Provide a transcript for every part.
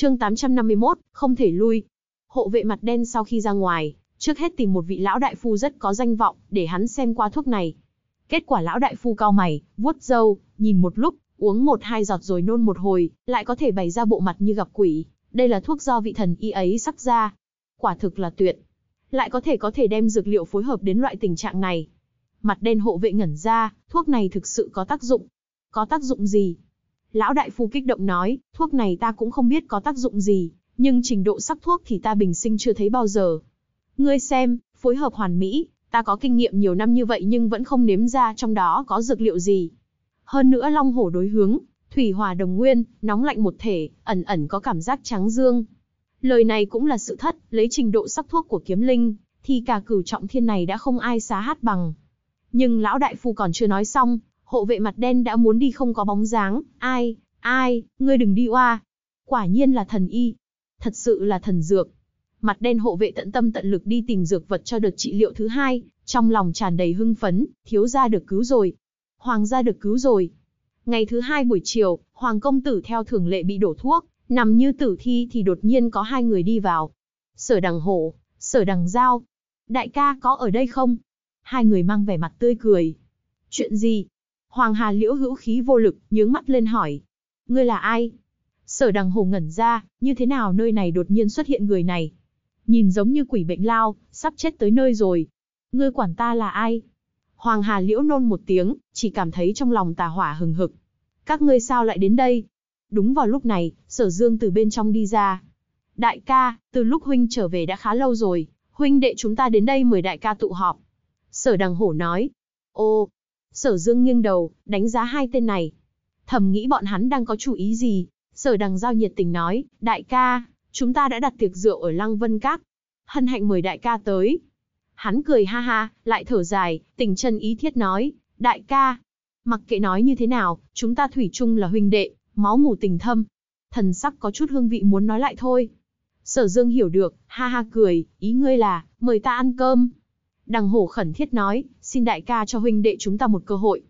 Chương 851, không thể lui. Hộ vệ mặt đen sau khi ra ngoài, trước hết tìm một vị lão đại phu rất có danh vọng, để hắn xem qua thuốc này. Kết quả lão đại phu cao mày, vuốt râu, nhìn một lúc, uống một hai giọt rồi nôn một hồi, lại có thể bày ra bộ mặt như gặp quỷ. Đây là thuốc do vị thần y ấy sắc ra. Quả thực là tuyệt. Lại có thể có thể đem dược liệu phối hợp đến loại tình trạng này. Mặt đen hộ vệ ngẩn ra, thuốc này thực sự có tác dụng. Có tác dụng gì? Lão đại phu kích động nói, thuốc này ta cũng không biết có tác dụng gì, nhưng trình độ sắc thuốc thì ta bình sinh chưa thấy bao giờ. Ngươi xem, phối hợp hoàn mỹ, ta có kinh nghiệm nhiều năm như vậy nhưng vẫn không nếm ra trong đó có dược liệu gì. Hơn nữa long hổ đối hướng, thủy hòa đồng nguyên, nóng lạnh một thể, ẩn ẩn có cảm giác trắng dương. Lời này cũng là sự thất, lấy trình độ sắc thuốc của kiếm linh, thì cả cửu trọng thiên này đã không ai xá hát bằng. Nhưng lão đại phu còn chưa nói xong, hộ vệ mặt đen đã muốn đi không có bóng dáng, ai, ai, ngươi đừng đi oa. Quả nhiên là thần y, thật sự là thần dược. Mặt đen hộ vệ tận tâm tận lực đi tìm dược vật cho đợt trị liệu thứ hai, trong lòng tràn đầy hưng phấn, thiếu gia được cứu rồi. Hoàng gia được cứu rồi. Ngày thứ hai buổi chiều, Hoàng công tử theo thường lệ bị đổ thuốc, nằm như tử thi thì đột nhiên có hai người đi vào. Sở đằng hổ, sở đằng giao. Đại ca có ở đây không? Hai người mang vẻ mặt tươi cười. Chuyện gì? Hoàng Hà Liễu hữu khí vô lực, nhướng mắt lên hỏi. Ngươi là ai? Sở đằng hồ ngẩn ra, như thế nào nơi này đột nhiên xuất hiện người này? Nhìn giống như quỷ bệnh lao, sắp chết tới nơi rồi. Ngươi quản ta là ai? Hoàng Hà Liễu nôn một tiếng, chỉ cảm thấy trong lòng tà hỏa hừng hực. Các ngươi sao lại đến đây? Đúng vào lúc này, sở dương từ bên trong đi ra. Đại ca, từ lúc huynh trở về đã khá lâu rồi, huynh đệ chúng ta đến đây mời đại ca tụ họp. Sở đằng hổ nói. Ô, Sở Dương nghiêng đầu, đánh giá hai tên này. Thầm nghĩ bọn hắn đang có chủ ý gì? Sở Đằng Giao nhiệt tình nói, đại ca, chúng ta đã đặt tiệc rượu ở Lăng Vân Các. Hân hạnh mời đại ca tới. Hắn cười ha ha, lại thở dài, tình chân ý thiết nói, đại ca. Mặc kệ nói như thế nào, chúng ta thủy chung là huynh đệ, máu mủ tình thâm. Thần sắc có chút hương vị muốn nói lại thôi. Sở Dương hiểu được, ha ha cười, ý ngươi là, mời ta ăn cơm. Đằng hổ khẩn thiết nói, xin đại ca cho huynh đệ chúng ta một cơ hội.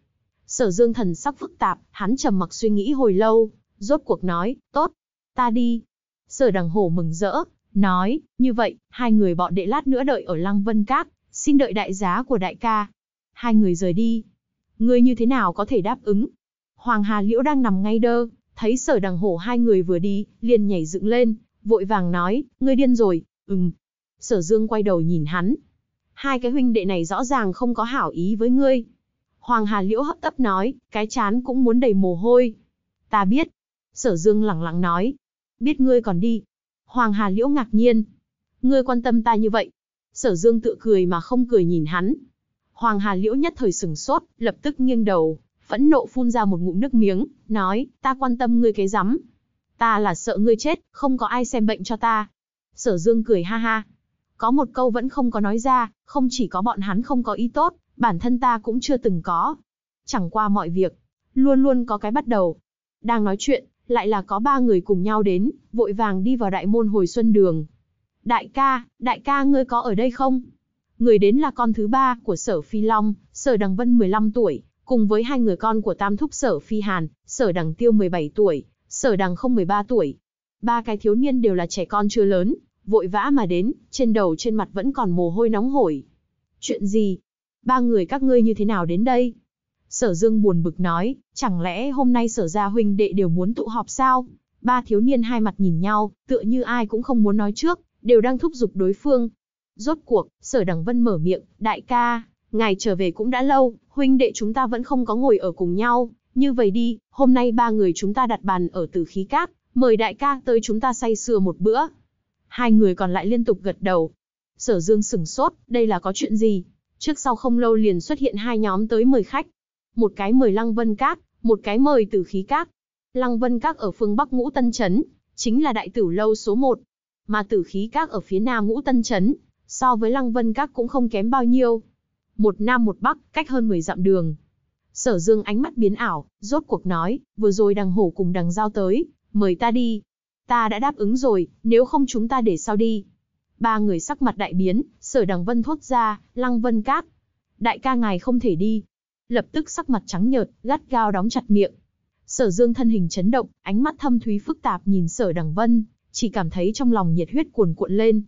Sở dương thần sắc phức tạp, hắn trầm mặc suy nghĩ hồi lâu, rốt cuộc nói, tốt, ta đi. Sở đằng hổ mừng rỡ, nói, như vậy, hai người bọn đệ lát nữa đợi ở Lăng Vân Các, xin đợi đại giá của đại ca. Hai người rời đi. Ngươi như thế nào có thể đáp ứng? Hoàng Hà Liễu đang nằm ngay đơ, thấy sở đằng hổ hai người vừa đi, liền nhảy dựng lên, vội vàng nói, ngươi điên rồi, ừm. Sở Dương quay đầu nhìn hắn, hai cái huynh đệ này rõ ràng không có hảo ý với ngươi. Hoàng Hà Liễu hấp tấp nói, cái chán cũng muốn đầy mồ hôi. Ta biết. Sở Dương lẳng lặng nói. Biết ngươi còn đi. Hoàng Hà Liễu ngạc nhiên. Ngươi quan tâm ta như vậy. Sở Dương tự cười mà không cười nhìn hắn. Hoàng Hà Liễu nhất thời sừng sốt, lập tức nghiêng đầu, phẫn nộ phun ra một ngụm nước miếng, nói, ta quan tâm ngươi cái rắm. Ta là sợ ngươi chết, không có ai xem bệnh cho ta. Sở Dương cười ha ha, có một câu vẫn không có nói ra, không chỉ có bọn hắn không có ý tốt, bản thân ta cũng chưa từng có. Chẳng qua mọi việc, luôn luôn có cái bắt đầu. Đang nói chuyện, lại là có ba người cùng nhau đến, vội vàng đi vào đại môn hồi xuân đường. Đại ca, đại ca ngươi có ở đây không? Người đến là con thứ ba của sở Phi Long, sở Đằng Vân 15 tuổi, cùng với hai người con của tam thúc sở Phi Hàn, sở Đằng Tiêu 17 tuổi, sở Đằng không 13 tuổi. Ba cái thiếu niên đều là trẻ con chưa lớn, vội vã mà đến, trên đầu trên mặt vẫn còn mồ hôi nóng hổi. Chuyện gì? Ba người các ngươi như thế nào đến đây? Sở Dương buồn bực nói, chẳng lẽ hôm nay sở gia huynh đệ đều muốn tụ họp sao? Ba thiếu niên hai mặt nhìn nhau, tựa như ai cũng không muốn nói trước, đều đang thúc giục đối phương. Rốt cuộc, sở đằng vân mở miệng, đại ca, ngài trở về cũng đã lâu, huynh đệ chúng ta vẫn không có ngồi ở cùng nhau. Như vậy đi, hôm nay ba người chúng ta đặt bàn ở tử khí cát, mời đại ca tới chúng ta say sưa một bữa, Hai người còn lại liên tục gật đầu. Sở Dương sửng sốt, đây là có chuyện gì? Trước sau không lâu liền xuất hiện hai nhóm tới mời khách. Một cái mời Lăng Vân Các, một cái mời Tử Khí Các. Lăng Vân Các ở phương Bắc Ngũ Tân Trấn, chính là đại tử lâu số một. Mà Tử Khí Các ở phía Nam Ngũ Tân Trấn, so với Lăng Vân Các cũng không kém bao nhiêu. Một Nam một Bắc, cách hơn 10 dặm đường. Sở Dương ánh mắt biến ảo, rốt cuộc nói, vừa rồi đằng hổ cùng đằng giao tới, mời ta đi, Ta đã đáp ứng rồi, nếu không chúng ta để sau đi. Ba người sắc mặt đại biến, sở đằng vân thốt ra, lăng vân cát. Đại ca ngài không thể đi. Lập tức sắc mặt trắng nhợt, gắt gao đóng chặt miệng. Sở dương thân hình chấn động, ánh mắt thâm thúy phức tạp nhìn sở đằng vân, chỉ cảm thấy trong lòng nhiệt huyết cuồn cuộn lên.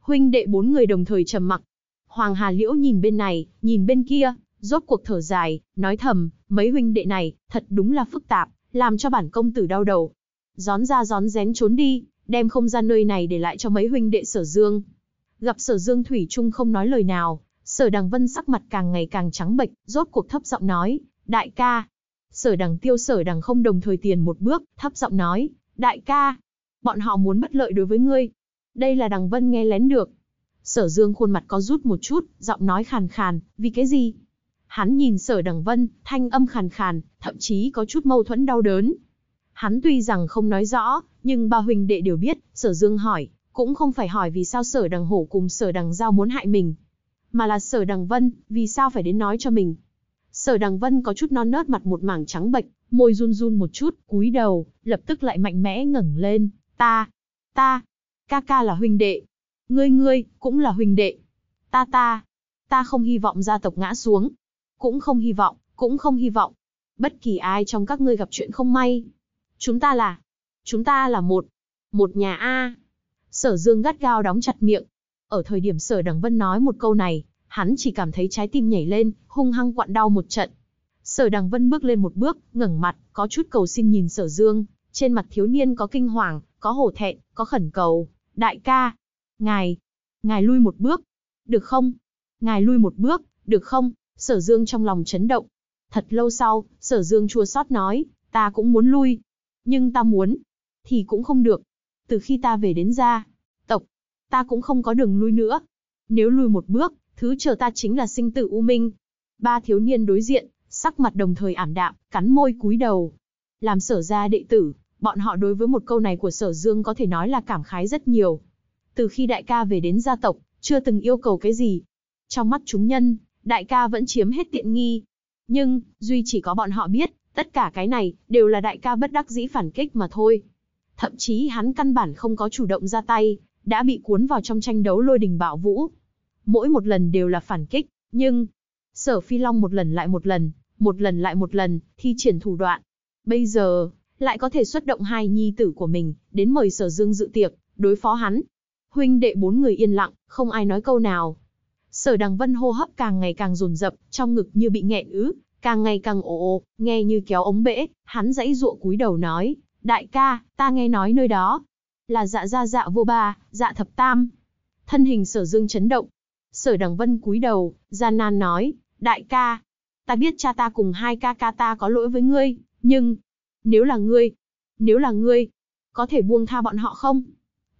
Huynh đệ bốn người đồng thời trầm mặc. Hoàng Hà Liễu nhìn bên này, nhìn bên kia, rốt cuộc thở dài, nói thầm, mấy huynh đệ này, thật đúng là phức tạp, làm cho bản công tử đau đầu gión ra gión rén trốn đi, đem không gian nơi này để lại cho mấy huynh đệ sở dương. Gặp sở dương Thủy Trung không nói lời nào, sở đằng vân sắc mặt càng ngày càng trắng bệch, rốt cuộc thấp giọng nói, đại ca. Sở đằng tiêu sở đằng không đồng thời tiền một bước, thấp giọng nói, đại ca. Bọn họ muốn bất lợi đối với ngươi. Đây là đằng vân nghe lén được. Sở dương khuôn mặt có rút một chút, giọng nói khàn khàn, vì cái gì? Hắn nhìn sở đằng vân, thanh âm khàn khàn, thậm chí có chút mâu thuẫn đau đớn, Hắn tuy rằng không nói rõ, nhưng ba huynh đệ đều biết, sở dương hỏi, cũng không phải hỏi vì sao sở đằng hổ cùng sở đằng giao muốn hại mình, mà là sở đằng vân, vì sao phải đến nói cho mình. Sở đằng vân có chút non nớt mặt một mảng trắng bệch, môi run run một chút, cúi đầu, lập tức lại mạnh mẽ ngẩng lên, ta, ta, ca ca là huynh đệ, ngươi ngươi, cũng là huynh đệ, ta ta, ta không hy vọng gia tộc ngã xuống, cũng không hy vọng, cũng không hy vọng, bất kỳ ai trong các ngươi gặp chuyện không may, Chúng ta là, chúng ta là một, một nhà A. Sở Dương gắt gao đóng chặt miệng. Ở thời điểm Sở Đằng Vân nói một câu này, hắn chỉ cảm thấy trái tim nhảy lên, hung hăng quặn đau một trận. Sở Đằng Vân bước lên một bước, ngẩng mặt, có chút cầu xin nhìn Sở Dương, trên mặt thiếu niên có kinh hoàng, có hổ thẹn, có khẩn cầu. Đại ca, ngài, ngài lui một bước, được không? Ngài lui một bước, được không? Sở Dương trong lòng chấn động. Thật lâu sau, Sở Dương chua xót nói, ta cũng muốn lui. Nhưng ta muốn, thì cũng không được. Từ khi ta về đến gia, tộc, ta cũng không có đường lui nữa. Nếu lui một bước, thứ chờ ta chính là sinh tử u minh. Ba thiếu niên đối diện, sắc mặt đồng thời ảm đạm, cắn môi cúi đầu. Làm sở gia đệ tử, bọn họ đối với một câu này của sở dương có thể nói là cảm khái rất nhiều. Từ khi đại ca về đến gia tộc, chưa từng yêu cầu cái gì. Trong mắt chúng nhân, đại ca vẫn chiếm hết tiện nghi. Nhưng, duy chỉ có bọn họ biết, Tất cả cái này đều là đại ca bất đắc dĩ phản kích mà thôi. Thậm chí hắn căn bản không có chủ động ra tay, đã bị cuốn vào trong tranh đấu lôi đình bạo vũ. Mỗi một lần đều là phản kích, nhưng Sở Phi Long một lần lại một lần, một lần lại một lần, thi triển thủ đoạn. Bây giờ, lại có thể xuất động hai nhi tử của mình, đến mời Sở Dương dự tiệc, đối phó hắn. Huynh đệ bốn người yên lặng, không ai nói câu nào. Sở Đằng Vân hô hấp càng ngày càng dồn dập, trong ngực như bị nghẹn ứ, Càng ngày càng ồ ồ, nghe như kéo ống bể, hắn dãy ruộng cúi đầu nói, đại ca, ta nghe nói nơi đó. Là dạ gia dạ vô ba, dạ thập tam. Thân hình sở dương chấn động. Sở đằng vân cúi đầu, gian nan nói, đại ca, ta biết cha ta cùng hai ca ca ta có lỗi với ngươi, nhưng, nếu là ngươi, nếu là ngươi, có thể buông tha bọn họ không?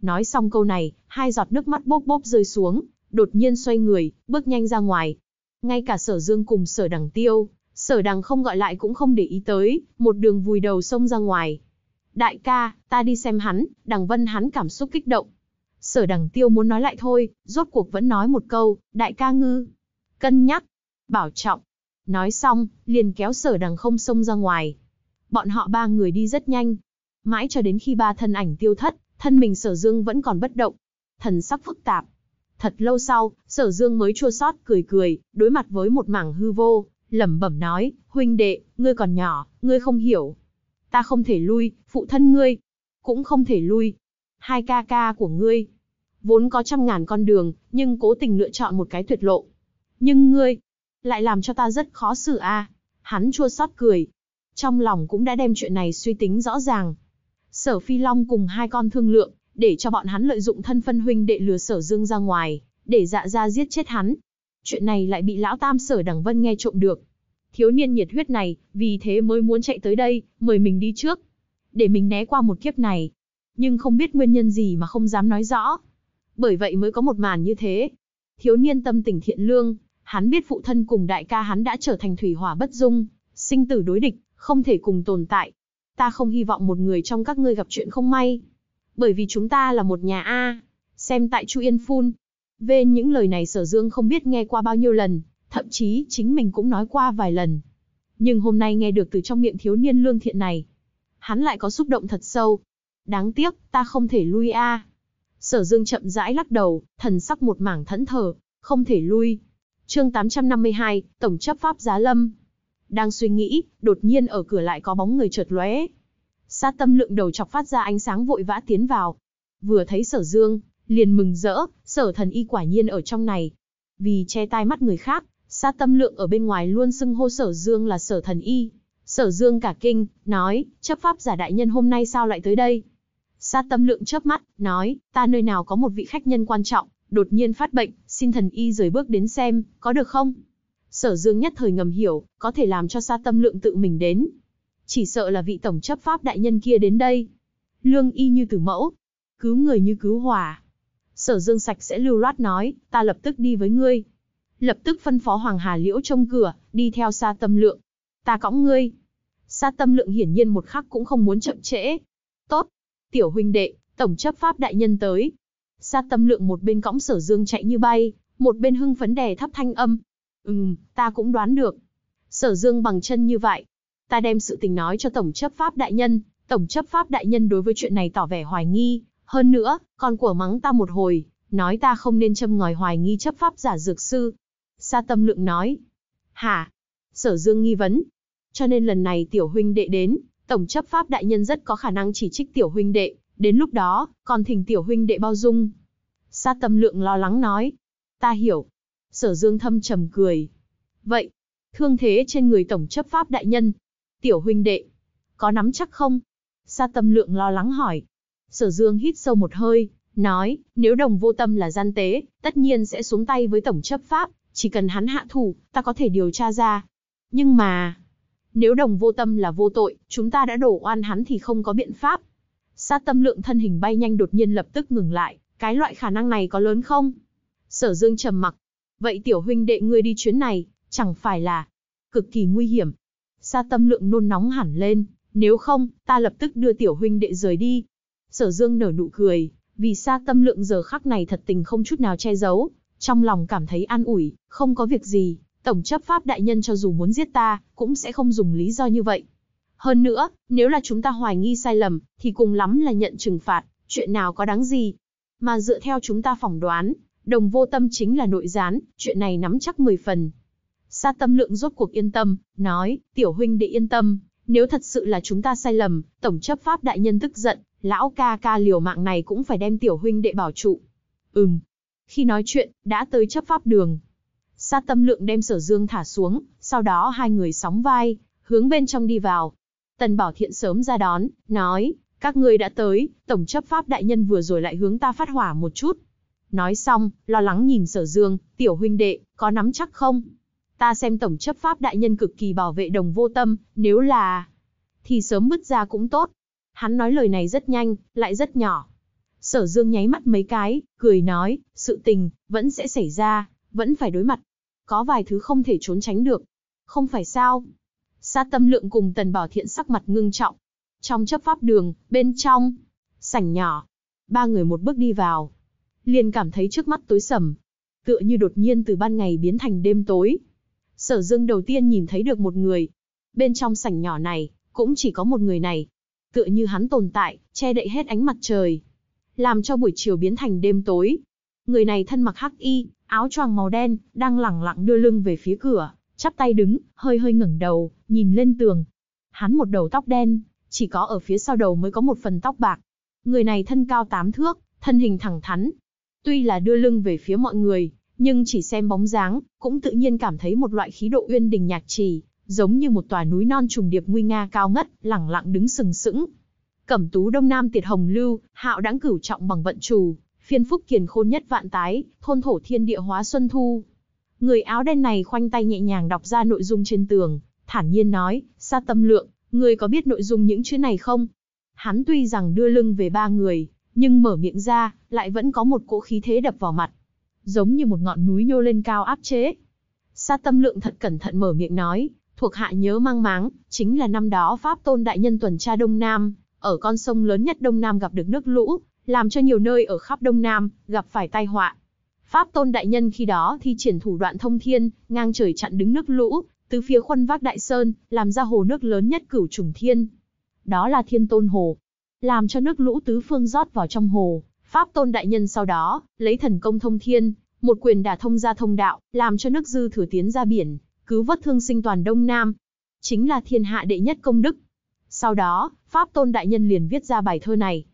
Nói xong câu này, hai giọt nước mắt bốc bốc rơi xuống, đột nhiên xoay người, bước nhanh ra ngoài. Ngay cả sở dương cùng sở đằng tiêu, sở đằng không gọi lại cũng không để ý tới, một đường vùi đầu sông ra ngoài. Đại ca, ta đi xem hắn, đằng vân hắn cảm xúc kích động. Sở đằng tiêu muốn nói lại thôi, rốt cuộc vẫn nói một câu, đại ca ngư. Cân nhắc, bảo trọng. Nói xong, liền kéo sở đằng không sông ra ngoài. Bọn họ ba người đi rất nhanh. Mãi cho đến khi ba thân ảnh tiêu thất, thân mình sở dương vẫn còn bất động. Thần sắc phức tạp. Thật lâu sau, sở dương mới chua sót cười cười, đối mặt với một mảng hư vô, lẩm bẩm nói, huynh đệ, ngươi còn nhỏ, ngươi không hiểu. Ta không thể lui, phụ thân ngươi, cũng không thể lui. Hai ca ca của ngươi, vốn có trăm ngàn con đường, nhưng cố tình lựa chọn một cái tuyệt lộ. Nhưng ngươi, lại làm cho ta rất khó xử a. Hắn chua xót cười. Trong lòng cũng đã đem chuyện này suy tính rõ ràng. Sở Phi Long cùng hai con thương lượng, để cho bọn hắn lợi dụng thân phân huynh đệ lừa Sở Dương ra ngoài, để dạ ra giết chết hắn, Chuyện này lại bị lão tam sở đằng vân nghe trộm được. Thiếu niên nhiệt huyết này, vì thế mới muốn chạy tới đây, mời mình đi trước. Để mình né qua một kiếp này. Nhưng không biết nguyên nhân gì mà không dám nói rõ. Bởi vậy mới có một màn như thế. Thiếu niên tâm tình thiện lương, hắn biết phụ thân cùng đại ca hắn đã trở thành thủy hỏa bất dung, sinh tử đối địch, không thể cùng tồn tại. Ta không hy vọng một người trong các ngươi gặp chuyện không may. Bởi vì chúng ta là một nhà A. Xem tại Chu Yên Phun, về những lời này Sở Dương không biết nghe qua bao nhiêu lần, thậm chí chính mình cũng nói qua vài lần. Nhưng hôm nay nghe được từ trong miệng thiếu niên lương thiện này, hắn lại có xúc động thật sâu. Đáng tiếc, ta không thể lui a. Sở Dương chậm rãi lắc đầu, thần sắc một mảng thẫn thờ, không thể lui. Chương 852, Tổng chấp pháp Giá Lâm. Đang suy nghĩ, đột nhiên ở cửa lại có bóng người chợt lóe. Sát Tâm Lượng đầu chọc phát ra ánh sáng vội vã tiến vào. Vừa thấy Sở Dương, liền mừng rỡ, sở thần y quả nhiên ở trong này. Vì che tai mắt người khác, xa tâm lượng ở bên ngoài luôn xưng hô sở dương là sở thần y. Sở dương cả kinh, nói, chấp pháp giả đại nhân hôm nay sao lại tới đây? xa tâm lượng chớp mắt, nói, ta nơi nào có một vị khách nhân quan trọng, đột nhiên phát bệnh, xin thần y rời bước đến xem, có được không? Sở dương nhất thời ngầm hiểu, có thể làm cho xa tâm lượng tự mình đến. Chỉ sợ là vị tổng chấp pháp đại nhân kia đến đây. Lương y như tử mẫu, cứu người như cứu hỏa, Sở Dương sạch sẽ lưu loát nói, ta lập tức đi với ngươi. Lập tức phân phó Hoàng Hà Liễu trông cửa, đi theo Sa Tâm Lượng. Ta cõng ngươi. Sa Tâm Lượng hiển nhiên một khắc cũng không muốn chậm trễ. Tốt, tiểu huynh đệ, tổng chấp pháp đại nhân tới. Sa Tâm Lượng một bên cõng Sở Dương chạy như bay, một bên hưng phấn đè thấp thanh âm. Ừm, ta cũng đoán được. Sở Dương bằng chân như vậy, ta đem sự tình nói cho tổng chấp pháp đại nhân, tổng chấp pháp đại nhân đối với chuyện này tỏ vẻ hoài nghi, hơn nữa, còn của mắng ta một hồi, nói ta không nên châm ngòi hoài nghi chấp pháp giả dược sư. Sa tâm lượng nói. Hả? Sở dương nghi vấn. Cho nên lần này tiểu huynh đệ đến, tổng chấp pháp đại nhân rất có khả năng chỉ trích tiểu huynh đệ, đến lúc đó, còn thỉnh tiểu huynh đệ bao dung. Sa tâm lượng lo lắng nói. Ta hiểu. Sở dương thâm trầm cười. Vậy, thương thế trên người tổng chấp pháp đại nhân, tiểu huynh đệ, có nắm chắc không? Sa tâm lượng lo lắng hỏi. Sở Dương hít sâu một hơi, nói, nếu đồng vô tâm là gian tế, tất nhiên sẽ xuống tay với tổng chấp pháp, chỉ cần hắn hạ thủ, ta có thể điều tra ra. Nhưng mà, nếu đồng vô tâm là vô tội, chúng ta đã đổ oan hắn thì không có biện pháp. Sát tâm lượng thân hình bay nhanh đột nhiên lập tức ngừng lại, cái loại khả năng này có lớn không? Sở Dương trầm mặc. Vậy tiểu huynh đệ ngươi đi chuyến này, chẳng phải là cực kỳ nguy hiểm. Sa tâm lượng nôn nóng hẳn lên, nếu không, ta lập tức đưa tiểu huynh đệ rời đi, Sở Dương nở nụ cười, vì Sa Tâm Lượng giờ khắc này thật tình không chút nào che giấu, trong lòng cảm thấy an ủi, không có việc gì, tổng chấp pháp đại nhân cho dù muốn giết ta, cũng sẽ không dùng lý do như vậy. Hơn nữa, nếu là chúng ta hoài nghi sai lầm, thì cùng lắm là nhận trừng phạt, chuyện nào có đáng gì. Mà dựa theo chúng ta phỏng đoán, đồng vô tâm chính là nội gián, chuyện này nắm chắc 10 phần. Sa tâm lượng rốt cuộc yên tâm, nói, tiểu huynh đệ yên tâm, nếu thật sự là chúng ta sai lầm, tổng chấp pháp đại nhân tức giận, lão ca ca liều mạng này cũng phải đem tiểu huynh đệ bảo trụ. Ừm. Khi nói chuyện, đã tới chấp pháp đường. Sát tâm lượng đem sở dương thả xuống, sau đó hai người sóng vai, hướng bên trong đi vào. Tần Bảo Thiện sớm ra đón, nói, các ngươi đã tới, tổng chấp pháp đại nhân vừa rồi lại hướng ta phát hỏa một chút. Nói xong, lo lắng nhìn sở dương, tiểu huynh đệ, có nắm chắc không? Ta xem tổng chấp pháp đại nhân cực kỳ bảo vệ đồng vô tâm, nếu là... Thì sớm bứt ra cũng tốt, Hắn nói lời này rất nhanh, lại rất nhỏ. Sở Dương nháy mắt mấy cái, cười nói, sự tình, vẫn sẽ xảy ra, vẫn phải đối mặt. Có vài thứ không thể trốn tránh được. Không phải sao? Sa tâm lượng cùng tần bảo thiện sắc mặt ngưng trọng. Trong chấp pháp đường, bên trong, sảnh nhỏ, ba người một bước đi vào. Liền cảm thấy trước mắt tối sầm. Tựa như đột nhiên từ ban ngày biến thành đêm tối. Sở Dương đầu tiên nhìn thấy được một người. Bên trong sảnh nhỏ này, cũng chỉ có một người này, tựa như hắn tồn tại, che đậy hết ánh mặt trời, làm cho buổi chiều biến thành đêm tối. Người này thân mặc hắc y, áo choàng màu đen, đang lẳng lặng đưa lưng về phía cửa, chắp tay đứng, hơi hơi ngẩng đầu, nhìn lên tường. Hắn một đầu tóc đen, chỉ có ở phía sau đầu mới có một phần tóc bạc. Người này thân cao tám thước, thân hình thẳng thắn. Tuy là đưa lưng về phía mọi người, nhưng chỉ xem bóng dáng, cũng tự nhiên cảm thấy một loại khí độ uyên đình nhạc trì, giống như một tòa núi non trùng điệp nguy nga cao ngất, lẳng lặng đứng sừng sững. Cẩm tú đông nam tiệt hồng lưu, hạo đáng cửu trọng bằng vận trù, phiên phúc kiền khôn nhất vạn tái, thôn thổ thiên địa hóa xuân thu. Người áo đen này khoanh tay nhẹ nhàng đọc ra nội dung trên tường, thản nhiên nói, xa tâm lượng, người có biết nội dung những chữ này không? Hắn tuy rằng đưa lưng về ba người, nhưng mở miệng ra, lại vẫn có một cỗ khí thế đập vào mặt. Giống như một ngọn núi nhô lên cao áp chế. Sa tâm lượng thật cẩn thận mở miệng nói, thuộc hạ nhớ mang máng, chính là năm đó Pháp Tôn Đại Nhân tuần tra Đông Nam, ở con sông lớn nhất Đông Nam gặp được nước lũ, làm cho nhiều nơi ở khắp Đông Nam gặp phải tai họa. Pháp Tôn Đại Nhân khi đó thi triển thủ đoạn thông thiên, ngang trời chặn đứng nước lũ, từ phía khuân vác Đại Sơn, làm ra hồ nước lớn nhất cửu trùng thiên. Đó là Thiên Tôn Hồ. Làm cho nước lũ tứ phương rót vào trong hồ, Pháp Tôn Đại Nhân sau đó, lấy thần công thông thiên, một quyền đả thông ra thông đạo, làm cho nước dư thừa tiến ra biển, cứu vớt thương sinh toàn Đông Nam, chính là thiên hạ đệ nhất công đức. Sau đó, Pháp Tôn Đại Nhân liền viết ra bài thơ này.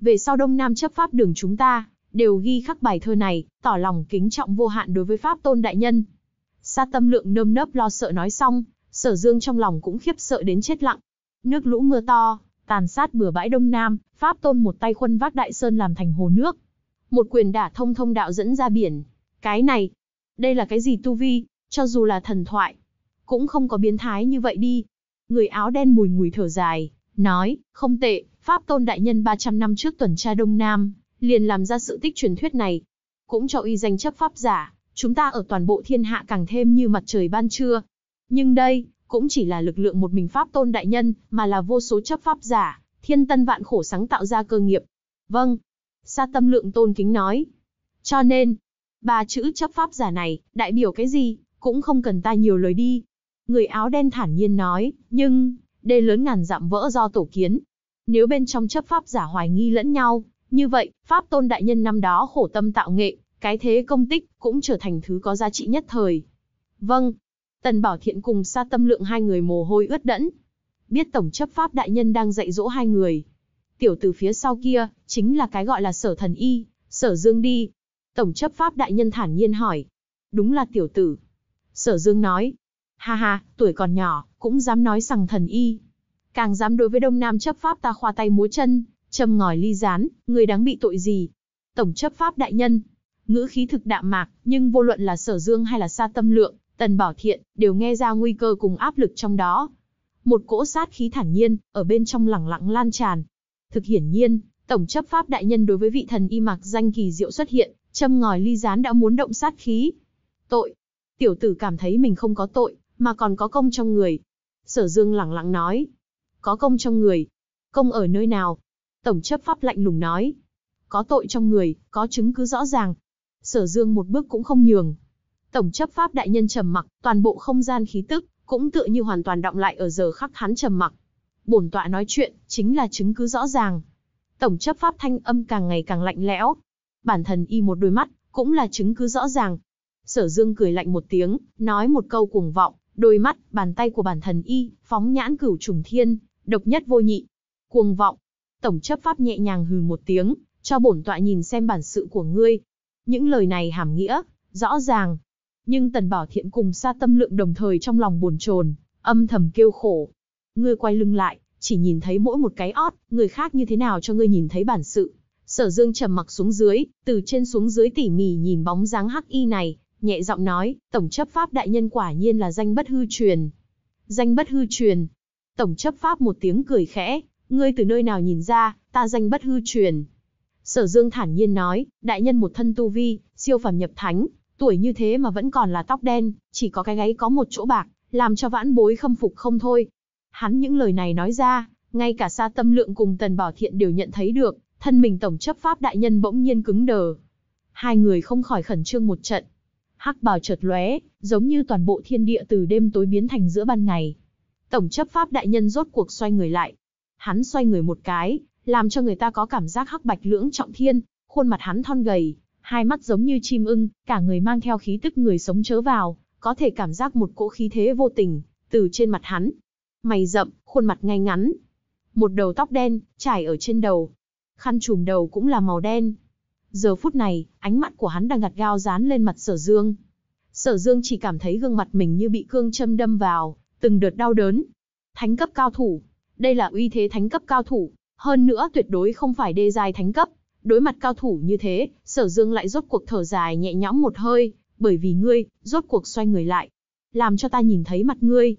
Về sau Đông Nam chấp Pháp đường chúng ta, đều ghi khắc bài thơ này, tỏ lòng kính trọng vô hạn đối với Pháp Tôn Đại Nhân. Sa tâm lượng nơm nớp lo sợ nói xong, sở dương trong lòng cũng khiếp sợ đến chết lặng. Nước lũ mưa to, tàn sát bừa bãi Đông Nam, Pháp Tôn một tay khuân vác Đại Sơn làm thành hồ nước. Một quyền đả thông thông đạo dẫn ra biển. Cái này, đây là cái gì tu vi? cho dù là thần thoại, cũng không có biến thái như vậy đi. Người áo đen mùi ngùi thở dài, nói, không tệ, Pháp Tôn Đại Nhân 300 năm trước tuần tra Đông Nam, liền làm ra sự tích truyền thuyết này. Cũng cho uy danh chấp pháp giả, chúng ta ở toàn bộ thiên hạ càng thêm như mặt trời ban trưa. Nhưng đây, cũng chỉ là lực lượng một mình Pháp Tôn Đại Nhân, mà là vô số chấp pháp giả, thiên tân vạn khổ sáng tạo ra cơ nghiệp. Vâng, Sa Tâm Lượng Tôn Kính nói. Cho nên, ba chữ chấp pháp giả này, đại biểu cái gì, cũng không cần ta nhiều lời đi. Người áo đen thản nhiên nói, nhưng, đê lớn ngàn dặm vỡ do tổ kiến. Nếu bên trong chấp pháp giả hoài nghi lẫn nhau, như vậy, pháp tôn đại nhân năm đó khổ tâm tạo nghệ, cái thế công tích cũng trở thành thứ có giá trị nhất thời. Vâng, Tần Bảo Thiện cùng xa Tâm Lượng hai người mồ hôi ướt đẫm. Biết tổng chấp pháp đại nhân đang dạy dỗ hai người. Tiểu từ phía sau kia, chính là cái gọi là sở thần y, sở dương đi. Tổng chấp pháp đại nhân thản nhiên hỏi. Đúng là tiểu tử. Sở Dương nói, ha ha, tuổi còn nhỏ, cũng dám nói rằng thần y. Càng dám đối với Đông Nam chấp pháp ta khoa tay múa chân, châm ngòi ly gián, người đáng bị tội gì? Tổng chấp pháp đại nhân, ngữ khí thực đạm mạc, nhưng vô luận là sở dương hay là sa tâm lượng, tần bảo thiện, đều nghe ra nguy cơ cùng áp lực trong đó. Một cỗ sát khí thản nhiên, ở bên trong lẳng lặng lan tràn. Thực hiển nhiên, tổng chấp pháp đại nhân đối với vị thần y mạc danh kỳ diệu xuất hiện, châm ngòi ly gián đã muốn động sát khí. Tội, tiểu tử cảm thấy mình không có tội, mà còn có công trong người. Sở Dương lẳng lặng nói, có công trong người, công ở nơi nào? Tổng chấp pháp lạnh lùng nói, có tội trong người, có chứng cứ rõ ràng. Sở Dương một bước cũng không nhường. Tổng chấp pháp đại nhân trầm mặc, toàn bộ không gian khí tức cũng tựa như hoàn toàn động lại ở giờ khắc hắn trầm mặc. Bổn tọa nói chuyện chính là chứng cứ rõ ràng. Tổng chấp pháp thanh âm càng ngày càng lạnh lẽo. Bản thân y một đôi mắt cũng là chứng cứ rõ ràng, Sở Dương cười lạnh một tiếng, nói một câu cuồng vọng, đôi mắt, bàn tay của bản thần y, phóng nhãn cửu trùng thiên, độc nhất vô nhị. Cuồng vọng. Tổng chấp pháp nhẹ nhàng hừ một tiếng, cho bổn tọa nhìn xem bản sự của ngươi. Những lời này hàm nghĩa, rõ ràng. Nhưng Tần Bảo Thiện cùng Sa Tâm Lượng đồng thời trong lòng buồn chồn, âm thầm kêu khổ. Ngươi quay lưng lại, chỉ nhìn thấy mỗi một cái ót, người khác như thế nào cho ngươi nhìn thấy bản sự. Sở Dương trầm mặc xuống dưới, từ trên xuống dưới tỉ mỉ nhìn bóng dáng hắc y này, nhẹ giọng nói, Tổng chấp Pháp đại nhân quả nhiên là danh bất hư truyền. Danh bất hư truyền. Tổng chấp Pháp một tiếng cười khẽ, ngươi từ nơi nào nhìn ra, ta danh bất hư truyền. Sở Dương thản nhiên nói, đại nhân một thân tu vi, siêu phẩm nhập thánh, tuổi như thế mà vẫn còn là tóc đen, chỉ có cái gáy có một chỗ bạc, làm cho vãn bối khâm phục không thôi. Hắn những lời này nói ra, ngay cả xa tâm lượng cùng tần bảo thiện đều nhận thấy được, thân mình tổng chấp pháp đại nhân bỗng nhiên cứng đờ. Hai người không khỏi khẩn trương một trận, hắc bào chợt lóe, giống như toàn bộ thiên địa từ đêm tối biến thành giữa ban ngày. Tổng chấp pháp đại nhân rốt cuộc xoay người lại. Hắn xoay người một cái, làm cho người ta có cảm giác hắc bạch lưỡng trọng thiên, khuôn mặt hắn thon gầy, hai mắt giống như chim ưng, cả người mang theo khí tức người sống chớ vào, có thể cảm giác một cỗ khí thế vô tình, từ trên mặt hắn. Mày rậm, khuôn mặt ngay ngắn. Một đầu tóc đen, trải ở trên đầu. Khăn trùm đầu cũng là màu đen, Giờ phút này, ánh mắt của hắn đang gắt gao dán lên mặt sở dương. Sở dương chỉ cảm thấy gương mặt mình như bị cương châm đâm vào, từng đợt đau đớn. Thánh cấp cao thủ. Đây là uy thế thánh cấp cao thủ. Hơn nữa tuyệt đối không phải đê dài thánh cấp. Đối mặt cao thủ như thế, sở dương lại rốt cuộc thở dài nhẹ nhõm một hơi, bởi vì ngươi, rốt cuộc xoay người lại. Làm cho ta nhìn thấy mặt ngươi.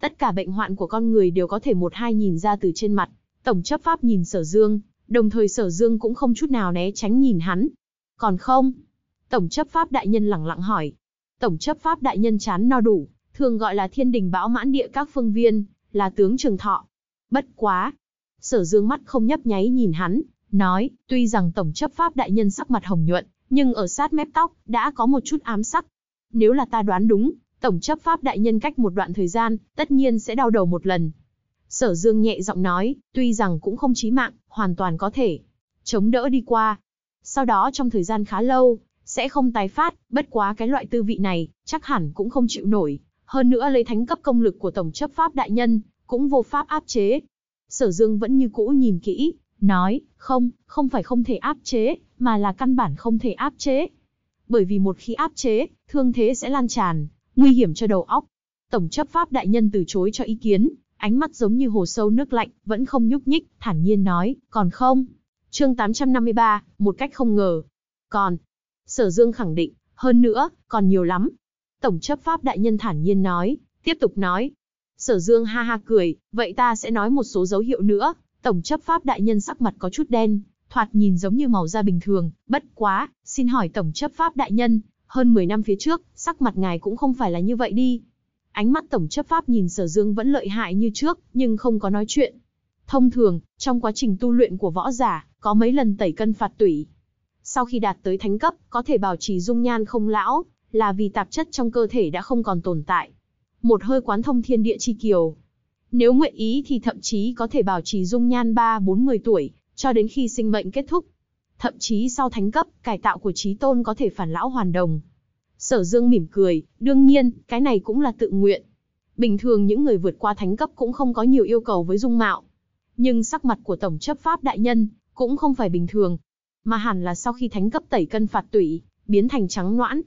Tất cả bệnh hoạn của con người đều có thể một hai nhìn ra từ trên mặt. Tổng chấp pháp nhìn sở dương, Đồng thời sở dương cũng không chút nào né tránh nhìn hắn. Còn không? Tổng chấp pháp đại nhân lẳng lặng hỏi. Tổng chấp pháp đại nhân chán no đủ, thường gọi là thiên đình bão mãn địa các phương viên, là tướng trường thọ. Bất quá. Sở dương mắt không nhấp nháy nhìn hắn, nói, tuy rằng tổng chấp pháp đại nhân sắc mặt hồng nhuận, nhưng ở sát mép tóc, đã có một chút ám sắc. Nếu là ta đoán đúng, tổng chấp pháp đại nhân cách một đoạn thời gian, tất nhiên sẽ đau đầu một lần, Sở Dương nhẹ giọng nói, tuy rằng cũng không chí mạng, hoàn toàn có thể chống đỡ đi qua. Sau đó trong thời gian khá lâu, sẽ không tái phát, bất quá cái loại tư vị này, chắc hẳn cũng không chịu nổi. Hơn nữa lấy thánh cấp công lực của Tổng chấp Pháp Đại Nhân, cũng vô pháp áp chế. Sở Dương vẫn như cũ nhìn kỹ, nói, không, không phải không thể áp chế, mà là căn bản không thể áp chế. Bởi vì một khi áp chế, thương thế sẽ lan tràn, nguy hiểm cho đầu óc. Tổng chấp Pháp Đại Nhân từ chối cho ý kiến, ánh mắt giống như hồ sâu nước lạnh, vẫn không nhúc nhích, thản nhiên nói, còn không. Chương 853, một cách không ngờ. Còn. Sở Dương khẳng định, hơn nữa, còn nhiều lắm. Tổng chấp pháp đại nhân thản nhiên nói, tiếp tục nói. Sở Dương ha ha cười, vậy ta sẽ nói một số dấu hiệu nữa. Tổng chấp pháp đại nhân sắc mặt có chút đen, thoạt nhìn giống như màu da bình thường, bất quá, xin hỏi tổng chấp pháp đại nhân, hơn 10 năm phía trước, sắc mặt ngài cũng không phải là như vậy đi, Ánh mắt tổng chấp pháp nhìn sở dương vẫn lợi hại như trước, nhưng không có nói chuyện. Thông thường, trong quá trình tu luyện của võ giả, có mấy lần tẩy cân phạt tủy. Sau khi đạt tới thánh cấp, có thể bảo trì dung nhan không lão, là vì tạp chất trong cơ thể đã không còn tồn tại. Một hơi quán thông thiên địa chi kiều. Nếu nguyện ý thì thậm chí có thể bảo trì dung nhan 3-40 tuổi, cho đến khi sinh mệnh kết thúc. Thậm chí sau thánh cấp, cải tạo của trí tôn có thể phản lão hoàn đồng. Sở Dương mỉm cười, đương nhiên, cái này cũng là tự nguyện. Bình thường những người vượt qua thánh cấp cũng không có nhiều yêu cầu với dung mạo. Nhưng sắc mặt của Tổng chấp pháp đại nhân cũng không phải bình thường, mà hẳn là sau khi thánh cấp tẩy cân phạt tủy, biến thành trắng noãn,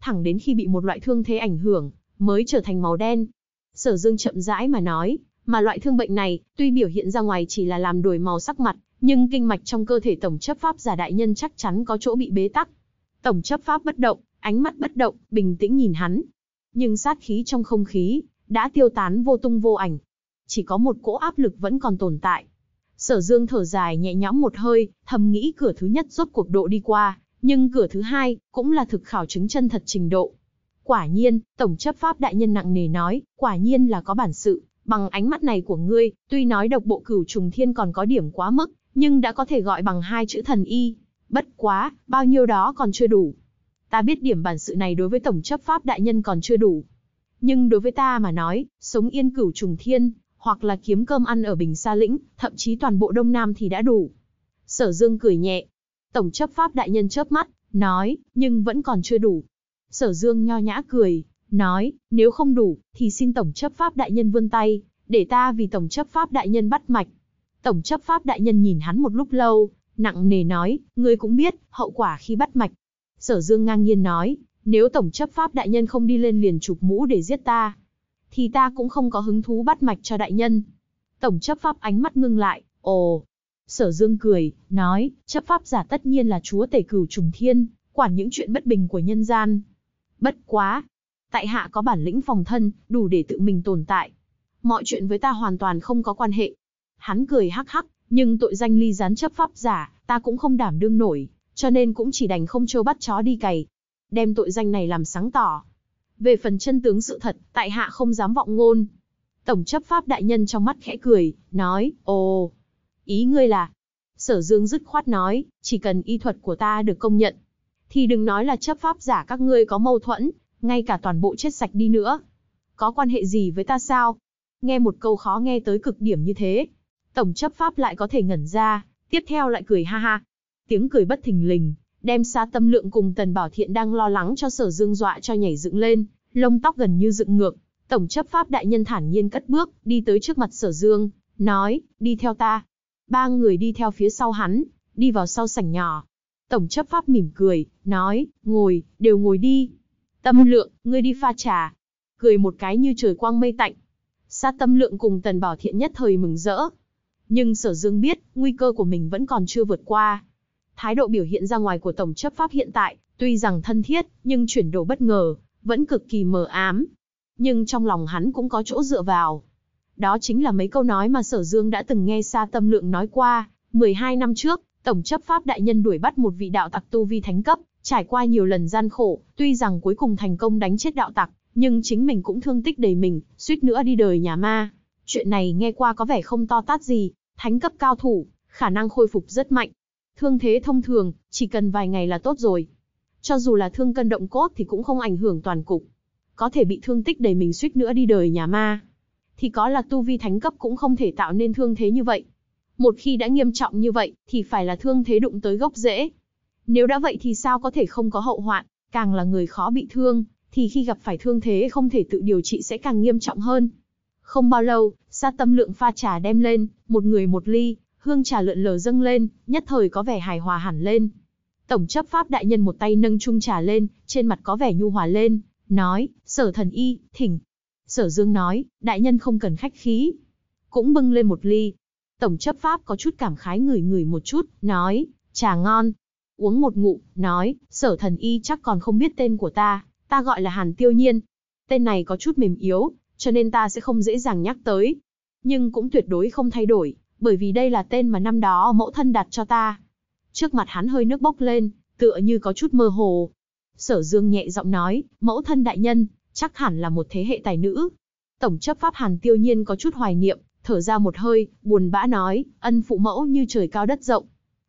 thẳng đến khi bị một loại thương thế ảnh hưởng, mới trở thành màu đen. Sở Dương chậm rãi mà nói, mà loại thương bệnh này, tuy biểu hiện ra ngoài chỉ là làm đổi màu sắc mặt, nhưng kinh mạch trong cơ thể tổng chấp pháp giả đại nhân chắc chắn có chỗ bị bế tắc. Tổng chấp pháp bất động, ánh mắt bất động, bình tĩnh nhìn hắn. Nhưng sát khí trong không khí, đã tiêu tán vô tung vô ảnh. Chỉ có một cỗ áp lực vẫn còn tồn tại. Sở dương thở dài nhẹ nhõm một hơi, thầm nghĩ cửa thứ nhất rốt cuộc độ đi qua, nhưng cửa thứ hai, cũng là thực khảo chứng chân thật trình độ. Quả nhiên, Tổng chấp pháp đại nhân nặng nề nói, quả nhiên là có bản sự, bằng ánh mắt này của ngươi, tuy nói độc bộ cửu trùng thiên còn có điểm quá mức, nhưng đã có thể gọi bằng hai chữ thần y. Bất quá, bao nhiêu đó còn chưa đủ. Ta biết điểm bản sự này đối với Tổng chấp Pháp Đại Nhân còn chưa đủ. Nhưng đối với ta mà nói, sống yên cửu trùng thiên, hoặc là kiếm cơm ăn ở Bình Sa Lĩnh, thậm chí toàn bộ Đông Nam thì đã đủ. Sở Dương cười nhẹ. Tổng chấp Pháp Đại Nhân chớp mắt, nói, nhưng vẫn còn chưa đủ. Sở Dương nho nhã cười, nói, nếu không đủ, thì xin Tổng chấp Pháp Đại Nhân vươn tay, để ta vì Tổng chấp Pháp Đại Nhân bắt mạch. Tổng chấp Pháp Đại Nhân nhìn hắn một lúc lâu, nặng nề nói, ngươi cũng biết, hậu quả khi bắt mạch, Sở Dương ngang nhiên nói, nếu Tổng chấp pháp đại nhân không đi lên liền chụp mũ để giết ta, thì ta cũng không có hứng thú bắt mạch cho đại nhân. Tổng chấp pháp ánh mắt ngưng lại, ồ. Sở Dương cười, nói, chấp pháp giả tất nhiên là chúa tể cửu trùng thiên, quản những chuyện bất bình của nhân gian. Bất quá. Tại hạ có bản lĩnh phòng thân, đủ để tự mình tồn tại. Mọi chuyện với ta hoàn toàn không có quan hệ. Hắn cười hắc hắc, nhưng tội danh ly gián chấp pháp giả, ta cũng không đảm đương nổi cho nên cũng chỉ đành không trâu bắt chó đi cày, đem tội danh này làm sáng tỏ. Về phần chân tướng sự thật, tại hạ không dám vọng ngôn. Tổng chấp pháp đại nhân trong mắt khẽ cười, nói, ồ, ý ngươi là, sở dương dứt khoát nói, chỉ cần y thuật của ta được công nhận, thì đừng nói là chấp pháp giả các ngươi có mâu thuẫn, ngay cả toàn bộ chết sạch đi nữa. Có quan hệ gì với ta sao? Nghe một câu khó nghe tới cực điểm như thế, tổng chấp pháp lại có thể ngẩn ra, tiếp theo lại cười ha ha, tiếng cười bất thình lình, đem xa tâm lượng cùng tần bảo thiện đang lo lắng cho sở dương dọa cho nhảy dựng lên, lông tóc gần như dựng ngược. Tổng chấp pháp đại nhân thản nhiên cất bước, đi tới trước mặt sở dương, nói, đi theo ta. Ba người đi theo phía sau hắn, đi vào sau sảnh nhỏ. Tổng chấp pháp mỉm cười, nói, ngồi, đều ngồi đi. Tâm lượng, ngươi đi pha trà. Cười một cái như trời quang mây tạnh. Sa tâm lượng cùng tần bảo thiện nhất thời mừng rỡ. Nhưng sở dương biết, nguy cơ của mình vẫn còn chưa vượt qua. Thái độ biểu hiện ra ngoài của Tổng chấp pháp hiện tại, tuy rằng thân thiết, nhưng chuyển đổi bất ngờ, vẫn cực kỳ mờ ám. Nhưng trong lòng hắn cũng có chỗ dựa vào. Đó chính là mấy câu nói mà Sở Dương đã từng nghe Sa Tâm Lượng nói qua, 12 năm trước, Tổng chấp pháp đại nhân đuổi bắt một vị đạo tặc tu vi thánh cấp, trải qua nhiều lần gian khổ, tuy rằng cuối cùng thành công đánh chết đạo tặc, nhưng chính mình cũng thương tích đầy mình, suýt nữa đi đời nhà ma. Chuyện này nghe qua có vẻ không to tát gì, thánh cấp cao thủ, khả năng khôi phục rất mạnh, Thương thế thông thường, chỉ cần vài ngày là tốt rồi. Cho dù là thương cân động cốt thì cũng không ảnh hưởng toàn cục. Có thể bị thương tích đầy mình suýt nữa đi đời nhà ma. Thì có là tu vi thánh cấp cũng không thể tạo nên thương thế như vậy. Một khi đã nghiêm trọng như vậy, thì phải là thương thế đụng tới gốc rễ. Nếu đã vậy thì sao có thể không có hậu hoạn, càng là người khó bị thương, thì khi gặp phải thương thế không thể tự điều trị sẽ càng nghiêm trọng hơn. Không bao lâu, Sa Tâm Lượng pha trà đem lên, một người một ly, hương trà lượn lờ dâng lên, nhất thời có vẻ hài hòa hẳn lên. Tổng chấp pháp đại nhân một tay nâng chung trà lên, trên mặt có vẻ nhu hòa lên, nói, sở thần y, thỉnh. Sở dương nói, đại nhân không cần khách khí. Cũng bưng lên một ly. Tổng chấp pháp có chút cảm khái ngửi ngửi một chút, nói, trà ngon. Uống một ngụ. nói, sở thần y chắc còn không biết tên của ta, ta gọi là Hàn Tiêu Nhiên. Tên này có chút mềm yếu, cho nên ta sẽ không dễ dàng nhắc tới. Nhưng cũng tuyệt đối không thay đổi, bởi vì đây là tên mà năm đó mẫu thân đặt cho ta. Trước mặt hắn hơi nước bốc lên, tựa như có chút mơ hồ. Sở Dương nhẹ giọng nói, mẫu thân đại nhân, chắc hẳn là một thế hệ tài nữ. Tổng chấp pháp Hàn Tiêu Nhiên có chút hoài niệm, thở ra một hơi, buồn bã nói, ân phụ mẫu như trời cao đất rộng.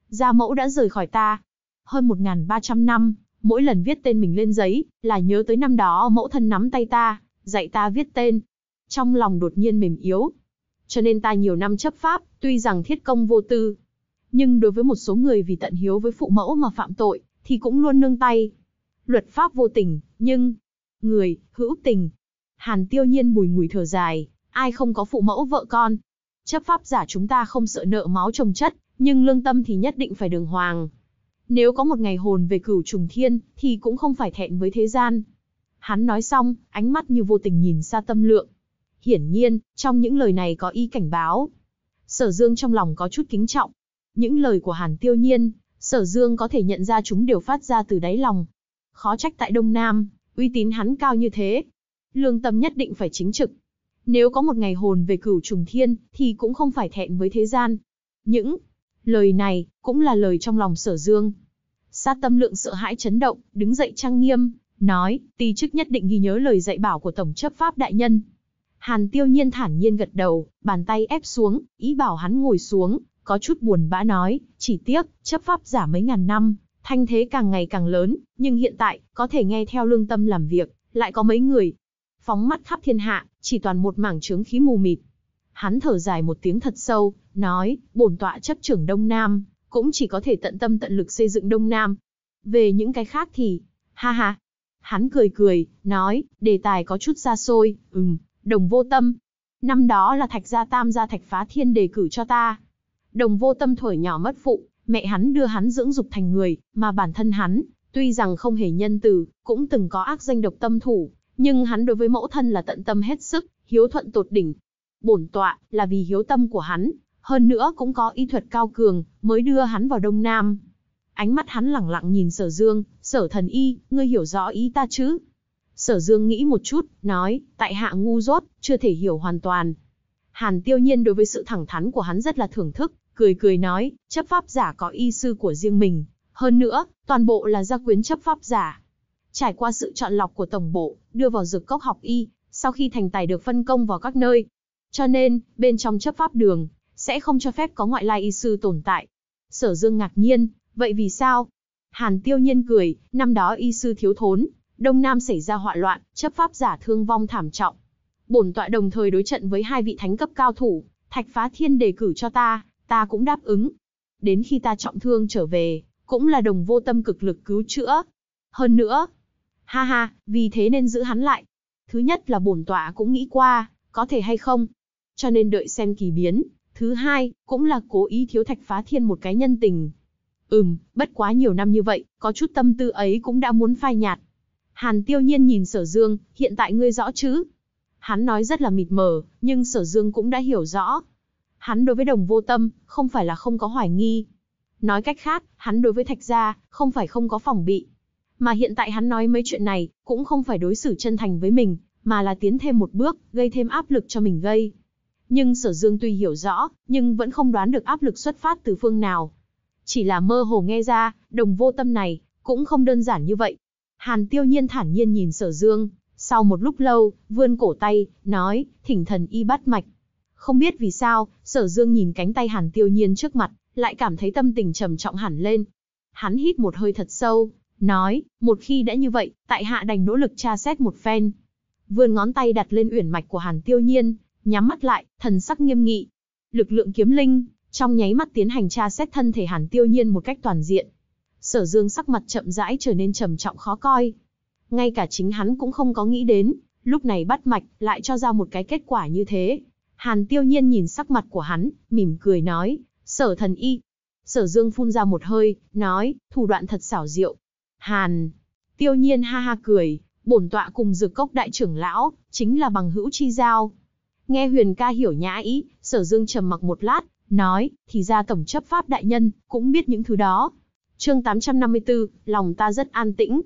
Gia mẫu đã rời khỏi ta. Hơn 1.300 năm, mỗi lần viết tên mình lên giấy, là nhớ tới năm đó mẫu thân nắm tay ta, dạy ta viết tên. Trong lòng đột nhiên mềm yếu, cho nên ta nhiều năm chấp pháp, tuy rằng thiết công vô tư, nhưng đối với một số người vì tận hiếu với phụ mẫu mà phạm tội, thì cũng luôn nương tay. Luật pháp vô tình, nhưng người hữu tình. Hàn Tiêu Nhiên bùi ngùi thở dài, ai không có phụ mẫu vợ con. Chấp pháp giả chúng ta không sợ nợ máu trồng chất, nhưng lương tâm thì nhất định phải đường hoàng. Nếu có một ngày hồn về cửu trùng thiên, thì cũng không phải thẹn với thế gian. Hắn nói xong, ánh mắt như vô tình nhìn xa tâm lượng, Hiển nhiên, trong những lời này có ý cảnh báo. Sở Dương trong lòng có chút kính trọng. Những lời của Hàn Tiêu Nhiên, Sở Dương có thể nhận ra chúng đều phát ra từ đáy lòng. Khó trách tại Đông Nam, uy tín hắn cao như thế. Lương tâm nhất định phải chính trực. Nếu có một ngày hồn về cửu trùng thiên, thì cũng không phải thẹn với thế gian. Những lời này, cũng là lời trong lòng sở dương. Sát tâm lượng sợ hãi chấn động, đứng dậy trang nghiêm, nói, ti chức nhất định ghi nhớ lời dạy bảo của Tổng chấp pháp đại nhân. Hàn tiêu nhiên thản nhiên gật đầu, bàn tay ép xuống, ý bảo hắn ngồi xuống, có chút buồn bã nói, chỉ tiếc, chấp pháp giả mấy ngàn năm, thanh thế càng ngày càng lớn, nhưng hiện tại, có thể nghe theo lương tâm làm việc, lại có mấy người. Phóng mắt khắp thiên hạ, chỉ toàn một mảng trướng khí mù mịt. Hắn thở dài một tiếng thật sâu, nói, bổn tọa chấp trưởng Đông Nam, cũng chỉ có thể tận tâm tận lực xây dựng Đông Nam. Về những cái khác thì, ha ha. Hắn cười cười, nói, đề tài có chút xa xôi, ừm, Đồng vô tâm. Năm đó là thạch gia tam gia thạch phá thiên đề cử cho ta. Đồng vô tâm thổi nhỏ mất phụ, mẹ hắn đưa hắn dưỡng dục thành người, mà bản thân hắn, tuy rằng không hề nhân từ, cũng từng có ác danh độc tâm thủ, nhưng hắn đối với mẫu thân là tận tâm hết sức, hiếu thuận tột đỉnh. Bổn tọa là vì hiếu tâm của hắn, hơn nữa cũng có y thuật cao cường, mới đưa hắn vào Đông Nam. Ánh mắt hắn lẳng lặng nhìn sở dương, sở thần y, ngươi hiểu rõ ý ta chứ? Sở Dương nghĩ một chút, nói, tại hạ ngu dốt, chưa thể hiểu hoàn toàn. Hàn Tiêu Nhiên đối với sự thẳng thắn của hắn rất là thưởng thức, cười cười nói, chấp pháp giả có y sư của riêng mình, hơn nữa, toàn bộ là gia quyến chấp pháp giả. Trải qua sự chọn lọc của tổng bộ, đưa vào dược cốc học y, sau khi thành tài được phân công vào các nơi. Cho nên, bên trong chấp pháp đường, sẽ không cho phép có ngoại lai y sư tồn tại. Sở Dương ngạc nhiên, vậy vì sao? Hàn Tiêu Nhiên cười, năm đó y sư thiếu thốn, Đông Nam xảy ra họa loạn, chấp pháp giả thương vong thảm trọng. Bổn tọa đồng thời đối trận với hai vị thánh cấp cao thủ, Thạch Phá Thiên đề cử cho ta, ta cũng đáp ứng. Đến khi ta trọng thương trở về, cũng là đồng vô tâm cực lực cứu chữa. Hơn nữa, ha ha, vì thế nên giữ hắn lại. Thứ nhất là bổn tọa cũng nghĩ qua, có thể hay không. Cho nên đợi xem kỳ biến. Thứ hai, cũng là cố ý thiếu Thạch Phá Thiên một cái nhân tình. Ừm, bất quá nhiều năm như vậy, có chút tâm tư ấy cũng đã muốn phai nhạt. Hàn tiêu nhiên nhìn sở dương, hiện tại ngươi rõ chứ? Hắn nói rất là mịt mờ, nhưng sở dương cũng đã hiểu rõ. Hắn đối với đồng vô tâm, không phải là không có hoài nghi. Nói cách khác, hắn đối với thạch gia, không phải không có phòng bị. Mà hiện tại hắn nói mấy chuyện này, cũng không phải đối xử chân thành với mình, mà là tiến thêm một bước, gây thêm áp lực cho mình gây. Nhưng sở dương tuy hiểu rõ, nhưng vẫn không đoán được áp lực xuất phát từ phương nào. Chỉ là mơ hồ nghe ra, đồng vô tâm này, cũng không đơn giản như vậy, Hàn tiêu nhiên thản nhiên nhìn sở dương, sau một lúc lâu, vươn cổ tay, nói, thỉnh thần y bắt mạch. Không biết vì sao, sở dương nhìn cánh tay hàn tiêu nhiên trước mặt, lại cảm thấy tâm tình trầm trọng hẳn lên. Hắn hít một hơi thật sâu, nói, một khi đã như vậy, tại hạ đành nỗ lực tra xét một phen. Vươn ngón tay đặt lên uyển mạch của hàn tiêu nhiên, nhắm mắt lại, thần sắc nghiêm nghị. Lực lượng kiếm linh, trong nháy mắt tiến hành tra xét thân thể hàn tiêu nhiên một cách toàn diện, Sở Dương sắc mặt chậm rãi trở nên trầm trọng khó coi. Ngay cả chính hắn cũng không có nghĩ đến, lúc này bắt mạch lại cho ra một cái kết quả như thế. Hàn Tiêu Nhiên nhìn sắc mặt của hắn, mỉm cười nói, "Sở thần y." Sở Dương phun ra một hơi, nói, "Thủ đoạn thật xảo diệu." Hàn Tiêu Nhiên ha ha cười, "Bổn tọa cùng Dược Cốc đại trưởng lão, chính là bằng hữu chi giao." Nghe Huyền ca hiểu nhã ý, Sở Dương trầm mặc một lát, nói, thì ra tổng chấp pháp đại nhân cũng biết những thứ đó chương 854, lòng ta rất an tĩnh.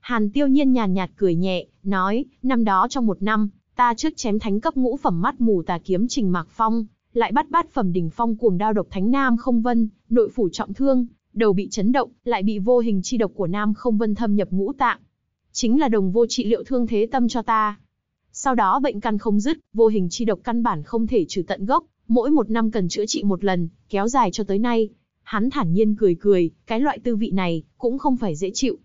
Hàn tiêu nhiên nhàn nhạt cười nhẹ, nói, năm đó trong một năm, ta trước chém thánh cấp ngũ phẩm mắt mù tà kiếm trình mạc phong, lại bắt bát phẩm đỉnh phong cuồng đao độc thánh nam không vân, nội phủ trọng thương, đầu bị chấn động, lại bị vô hình chi độc của nam không vân thâm nhập ngũ tạng. Chính là đồng vô trị liệu thương thế tâm cho ta. Sau đó bệnh căn không dứt, vô hình chi độc căn bản không thể trừ tận gốc, mỗi một năm cần chữa trị một lần, kéo dài cho tới nay, Hắn thản nhiên cười cười, cái loại tư vị này, cũng không phải dễ chịu.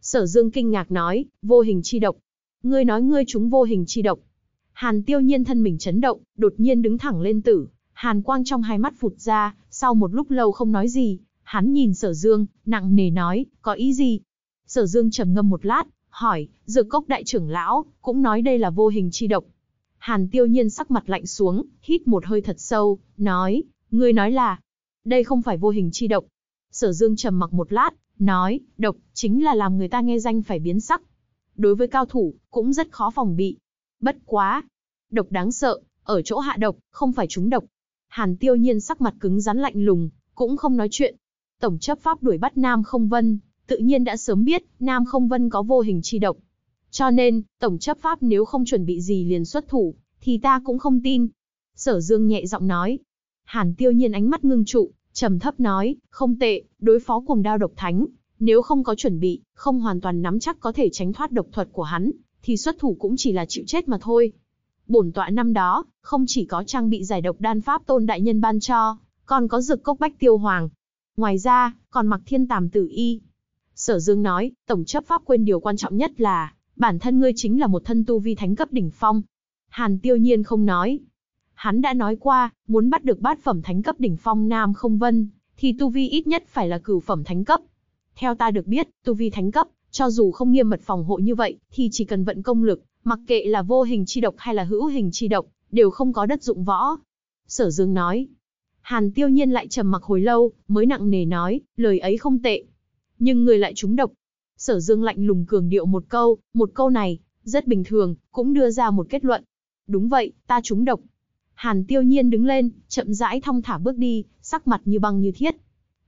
Sở Dương kinh ngạc nói, vô hình chi độc. Ngươi nói ngươi chúng vô hình chi độc. Hàn tiêu nhiên thân mình chấn động, đột nhiên đứng thẳng lên tử. Hàn quang trong hai mắt phụt ra, sau một lúc lâu không nói gì. Hắn nhìn sở dương, nặng nề nói, có ý gì? Sở dương trầm ngâm một lát, hỏi, dược cốc đại trưởng lão, cũng nói đây là vô hình chi độc. Hàn tiêu nhiên sắc mặt lạnh xuống, hít một hơi thật sâu, nói, ngươi nói là, đây không phải vô hình chi động. Sở Dương trầm mặc một lát, nói, độc, chính là làm người ta nghe danh phải biến sắc. Đối với cao thủ, cũng rất khó phòng bị. Bất quá. Độc đáng sợ, ở chỗ hạ độc, không phải trúng độc. Hàn tiêu nhiên sắc mặt cứng rắn lạnh lùng, cũng không nói chuyện. Tổng chấp pháp đuổi bắt Nam Không Vân, tự nhiên đã sớm biết Nam Không Vân có vô hình chi độc. Cho nên, Tổng chấp pháp nếu không chuẩn bị gì liền xuất thủ, thì ta cũng không tin. Sở Dương nhẹ giọng nói, Hàn tiêu nhiên ánh mắt ngưng trụ, trầm thấp nói, không tệ, đối phó cùng đao độc thánh, nếu không có chuẩn bị, không hoàn toàn nắm chắc có thể tránh thoát độc thuật của hắn, thì xuất thủ cũng chỉ là chịu chết mà thôi. Bổn tọa năm đó, không chỉ có trang bị giải độc đan pháp tôn đại nhân ban cho, còn có dược cốc bách tiêu hoàng. Ngoài ra, còn mặc thiên tàm tử y. Sở Dương nói, tổng chấp pháp quên điều quan trọng nhất là, bản thân ngươi chính là một thân tu vi thánh cấp đỉnh phong. Hàn tiêu nhiên không nói, Hắn đã nói qua, muốn bắt được bát phẩm thánh cấp đỉnh phong Nam Không Vân, thì tu vi ít nhất phải là cửu phẩm thánh cấp. Theo ta được biết, tu vi thánh cấp, cho dù không nghiêm mật phòng hộ như vậy, thì chỉ cần vận công lực, mặc kệ là vô hình chi độc hay là hữu hình chi độc, đều không có đất dụng võ. Sở Dương nói. Hàn tiêu nhiên lại trầm mặc hồi lâu, mới nặng nề nói, lời ấy không tệ. Nhưng người lại trúng độc. Sở Dương lạnh lùng cường điệu một câu, một câu này, rất bình thường, cũng đưa ra một kết luận. Đúng vậy, ta trúng độc. Hàn Tiêu Nhiên đứng lên, chậm rãi thong thả bước đi, sắc mặt như băng như thiết.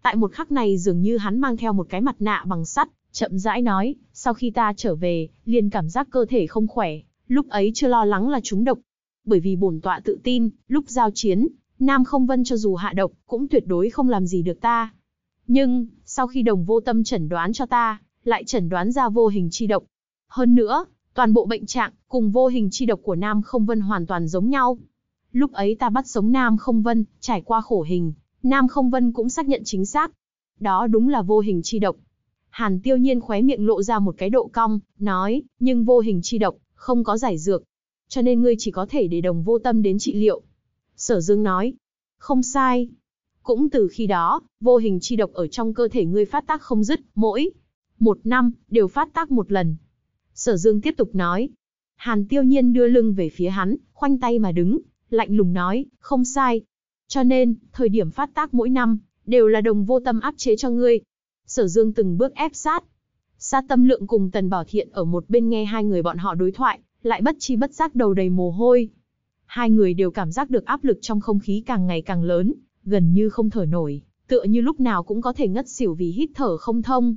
Tại một khắc này dường như hắn mang theo một cái mặt nạ bằng sắt, chậm rãi nói, sau khi ta trở về, liền cảm giác cơ thể không khỏe, lúc ấy chưa lo lắng là trúng độc. Bởi vì bổn tọa tự tin, lúc giao chiến, Nam Không Vân cho dù hạ độc, cũng tuyệt đối không làm gì được ta. Nhưng, sau khi đồng vô tâm chẩn đoán cho ta, lại chẩn đoán ra vô hình chi độc. Hơn nữa, toàn bộ bệnh trạng cùng vô hình chi độc của Nam Không Vân hoàn toàn giống nhau. Lúc ấy ta bắt sống Nam Không Vân, trải qua khổ hình, Nam Không Vân cũng xác nhận chính xác. Đó đúng là vô hình chi độc. Hàn tiêu nhiên khóe miệng lộ ra một cái độ cong, nói, nhưng vô hình chi độc, không có giải dược. Cho nên ngươi chỉ có thể để đồng vô tâm đến trị liệu. Sở Dương nói, không sai. Cũng từ khi đó, vô hình chi độc ở trong cơ thể ngươi phát tác không dứt, mỗi một năm, đều phát tác một lần. Sở Dương tiếp tục nói, Hàn tiêu nhiên đưa lưng về phía hắn, khoanh tay mà đứng, lạnh lùng nói, không sai. Cho nên, thời điểm phát tác mỗi năm, đều là đồng vô tâm áp chế cho ngươi. Sở Dương từng bước ép sát. Sa tâm lượng cùng tần bảo thiện ở một bên nghe hai người bọn họ đối thoại, lại bất chi bất giác đầu đầy mồ hôi. Hai người đều cảm giác được áp lực trong không khí càng ngày càng lớn, gần như không thở nổi, tựa như lúc nào cũng có thể ngất xỉu vì hít thở không thông.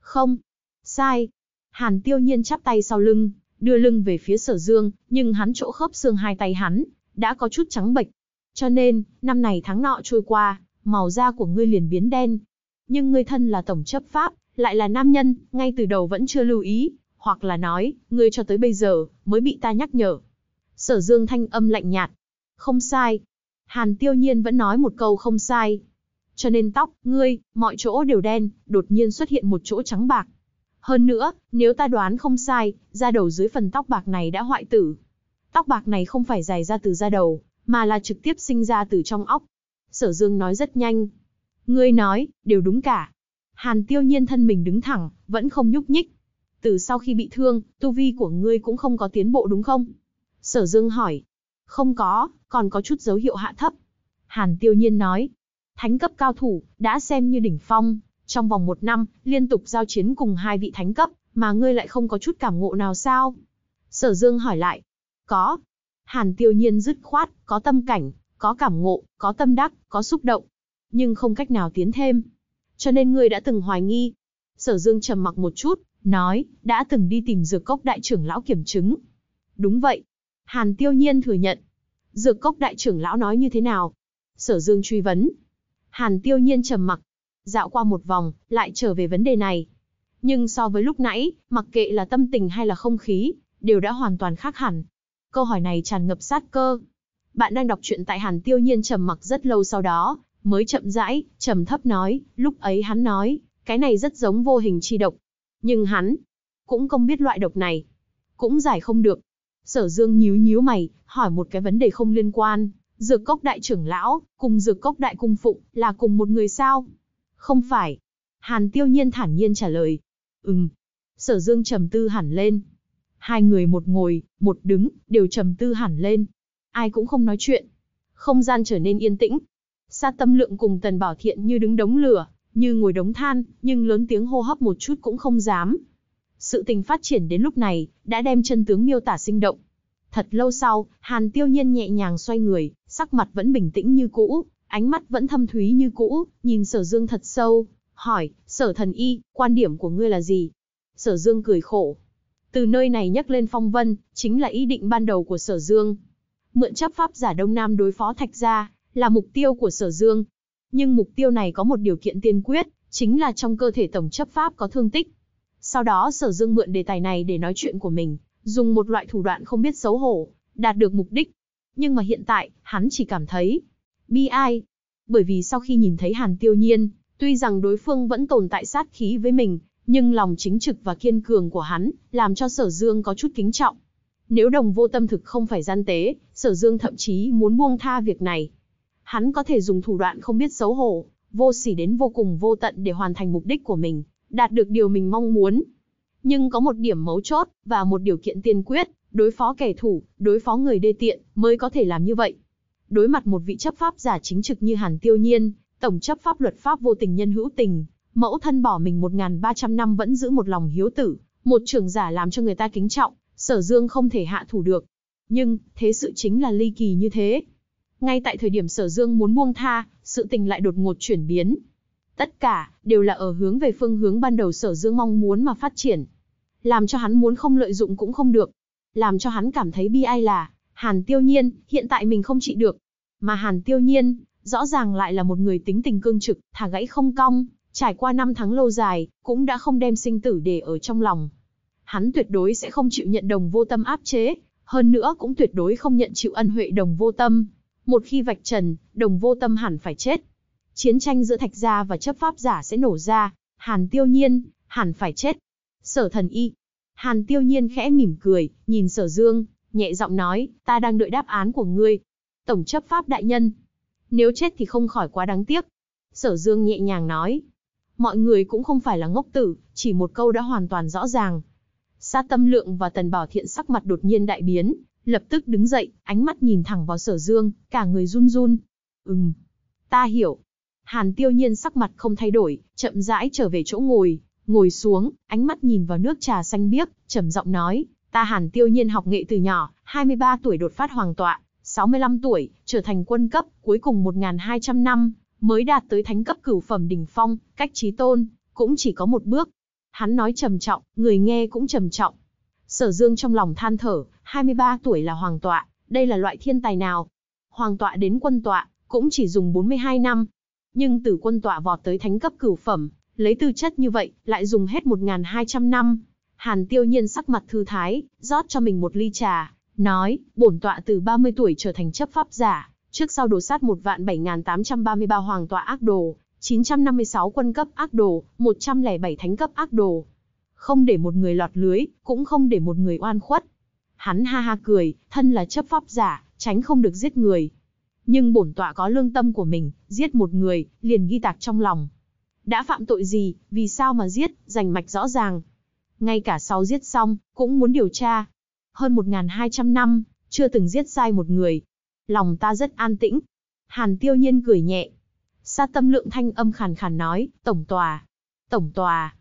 Không, sai. Hàn tiêu nhiên chắp tay sau lưng, đưa lưng về phía sở dương, nhưng hắn chỗ khớp xương hai tay hắn, đã có chút trắng bệch. Cho nên, năm này tháng nọ trôi qua, màu da của ngươi liền biến đen. Nhưng ngươi thân là tổng chấp pháp, lại là nam nhân, ngay từ đầu vẫn chưa lưu ý, hoặc là nói, ngươi cho tới bây giờ, mới bị ta nhắc nhở. Sở dương thanh âm lạnh nhạt. Không sai. Hàn tiêu nhiên vẫn nói một câu không sai. Cho nên tóc, ngươi, mọi chỗ đều đen, đột nhiên xuất hiện một chỗ trắng bạc. Hơn nữa, nếu ta đoán không sai, da đầu dưới phần tóc bạc này đã hoại tử, Tóc bạc này không phải dài ra từ da đầu, mà là trực tiếp sinh ra từ trong óc. Sở Dương nói rất nhanh. Ngươi nói, đều đúng cả. Hàn tiêu nhiên thân mình đứng thẳng, vẫn không nhúc nhích. Từ sau khi bị thương, tu vi của ngươi cũng không có tiến bộ đúng không? Sở Dương hỏi. Không có, còn có chút dấu hiệu hạ thấp. Hàn tiêu nhiên nói. Thánh cấp cao thủ, đã xem như đỉnh phong. Trong vòng một năm, liên tục giao chiến cùng hai vị thánh cấp, mà ngươi lại không có chút cảm ngộ nào sao? Sở Dương hỏi lại. Có. Hàn tiêu nhiên dứt khoát, có tâm cảnh, có cảm ngộ, có tâm đắc, có xúc động. Nhưng không cách nào tiến thêm. Cho nên người đã từng hoài nghi. Sở dương trầm mặc một chút, nói, đã từng đi tìm dược cốc đại trưởng lão kiểm chứng. Đúng vậy. Hàn tiêu nhiên thừa nhận. Dược cốc đại trưởng lão nói như thế nào? Sở dương truy vấn. Hàn tiêu nhiên trầm mặc. Dạo qua một vòng, lại trở về vấn đề này. Nhưng so với lúc nãy, mặc kệ là tâm tình hay là không khí, đều đã hoàn toàn khác hẳn câu hỏi này tràn ngập sát cơ. Bạn đang đọc truyện tại Hàn Tiêu Nhiên trầm mặc rất lâu sau đó, mới chậm rãi, trầm thấp nói, lúc ấy hắn nói, cái này rất giống vô hình chi độc. Nhưng hắn cũng không biết loại độc này, cũng giải không được. Sở Dương nhíu nhíu mày, hỏi một cái vấn đề không liên quan, Dược Cốc đại trưởng lão cùng Dược Cốc đại cung phụng là cùng một người sao? Không phải. Hàn Tiêu Nhiên thản nhiên trả lời. Ừm. Sở Dương trầm tư hẳn lên, Hai người một ngồi, một đứng, đều trầm tư hẳn lên. Ai cũng không nói chuyện. Không gian trở nên yên tĩnh. Sa tâm lượng cùng tần bảo thiện như đứng đống lửa, như ngồi đống than, nhưng lớn tiếng hô hấp một chút cũng không dám. Sự tình phát triển đến lúc này, đã đem chân tướng miêu tả sinh động. Thật lâu sau, Hàn Tiêu Nhiên nhẹ nhàng xoay người, sắc mặt vẫn bình tĩnh như cũ, ánh mắt vẫn thâm thúy như cũ, nhìn Sở Dương thật sâu, hỏi, Sở Thần Y, quan điểm của ngươi là gì? Sở Dương cười khổ, từ nơi này nhắc lên phong vân, chính là ý định ban đầu của Sở Dương. Mượn chấp pháp giả Đông Nam đối phó Thạch Gia, là mục tiêu của Sở Dương. Nhưng mục tiêu này có một điều kiện tiên quyết, chính là trong cơ thể tổng chấp pháp có thương tích. Sau đó Sở Dương mượn đề tài này để nói chuyện của mình, dùng một loại thủ đoạn không biết xấu hổ, đạt được mục đích. Nhưng mà hiện tại, hắn chỉ cảm thấy bi ai. Bởi vì sau khi nhìn thấy Hàn Tiêu Nhiên, tuy rằng đối phương vẫn tồn tại sát khí với mình, nhưng lòng chính trực và kiên cường của hắn, làm cho sở dương có chút kính trọng. Nếu đồng vô tâm thực không phải gian tế, sở dương thậm chí muốn buông tha việc này. Hắn có thể dùng thủ đoạn không biết xấu hổ, vô sỉ đến vô cùng vô tận để hoàn thành mục đích của mình, đạt được điều mình mong muốn. Nhưng có một điểm mấu chốt, và một điều kiện tiên quyết, đối phó kẻ thủ, đối phó người đê tiện, mới có thể làm như vậy. Đối mặt một vị chấp pháp giả chính trực như Hàn Tiêu Nhiên, tổng chấp pháp luật pháp vô tình nhân hữu tình, mẫu thân bỏ mình 1.300 năm vẫn giữ một lòng hiếu tử, một trưởng giả làm cho người ta kính trọng, sở dương không thể hạ thủ được. Nhưng, thế sự chính là ly kỳ như thế. Ngay tại thời điểm sở dương muốn buông tha, sự tình lại đột ngột chuyển biến. Tất cả, đều là ở hướng về phương hướng ban đầu sở dương mong muốn mà phát triển. Làm cho hắn muốn không lợi dụng cũng không được. Làm cho hắn cảm thấy bi ai là, Hàn Tiêu Nhiên, hiện tại mình không trị được. Mà Hàn Tiêu Nhiên, rõ ràng lại là một người tính tình cương trực, thả gãy không cong, Trải qua năm tháng lâu dài, cũng đã không đem sinh tử để ở trong lòng. Hắn tuyệt đối sẽ không chịu nhận đồng vô tâm áp chế, hơn nữa cũng tuyệt đối không nhận chịu ân huệ đồng vô tâm. Một khi vạch trần, đồng vô tâm hẳn phải chết. Chiến tranh giữa thạch gia và chấp pháp giả sẽ nổ ra, hàn tiêu nhiên, hẳn phải chết. Sở thần y. Hàn tiêu nhiên khẽ mỉm cười, nhìn sở dương, nhẹ giọng nói, ta đang đợi đáp án của ngươi. Tổng chấp pháp đại nhân. Nếu chết thì không khỏi quá đáng tiếc. Sở dương nhẹ nhàng nói, mọi người cũng không phải là ngốc tử, chỉ một câu đã hoàn toàn rõ ràng. Sa Tâm Lượng và Tần Bảo Thiện sắc mặt đột nhiên đại biến, lập tức đứng dậy, ánh mắt nhìn thẳng vào Sở Dương, cả người run run. Ừm, ta hiểu. Hàn Tiêu Nhiên sắc mặt không thay đổi, chậm rãi trở về chỗ ngồi, ngồi xuống, ánh mắt nhìn vào nước trà xanh biếc, trầm giọng nói, ta Hàn Tiêu Nhiên học nghệ từ nhỏ, 23 tuổi đột phát hoàng tọa, 65 tuổi, trở thành quân cấp, cuối cùng 1.200 năm, mới đạt tới thánh cấp cửu phẩm đỉnh phong, cách chí tôn, cũng chỉ có một bước. Hắn nói trầm trọng, người nghe cũng trầm trọng. Sở Dương trong lòng than thở, 23 tuổi là hoàng tọa, đây là loại thiên tài nào? Hoàng tọa đến quân tọa, cũng chỉ dùng 42 năm. Nhưng từ quân tọa vọt tới thánh cấp cửu phẩm, lấy tư chất như vậy, lại dùng hết 1.200 năm. Hàn tiêu nhiên sắc mặt thư thái, rót cho mình một ly trà, nói, bổn tọa từ 30 tuổi trở thành chấp pháp giả, Trước sau đồ sát 1 vạn 7833 hoàng tọa ác đồ, 956 quân cấp ác đồ, 107 thánh cấp ác đồ. Không để một người lọt lưới, cũng không để một người oan khuất. Hắn ha ha cười, thân là chấp pháp giả, tránh không được giết người. Nhưng bổn tọa có lương tâm của mình, giết một người, liền ghi tạc trong lòng. Đã phạm tội gì, vì sao mà giết, rành mạch rõ ràng. Ngay cả sau giết xong, cũng muốn điều tra. Hơn 1.200 năm, chưa từng giết sai một người, Lòng ta rất an tĩnh. Hàn tiêu nhiên cười nhẹ. Sa tâm lượng thanh âm khàn khàn nói, tổng tòa. Tổng tòa.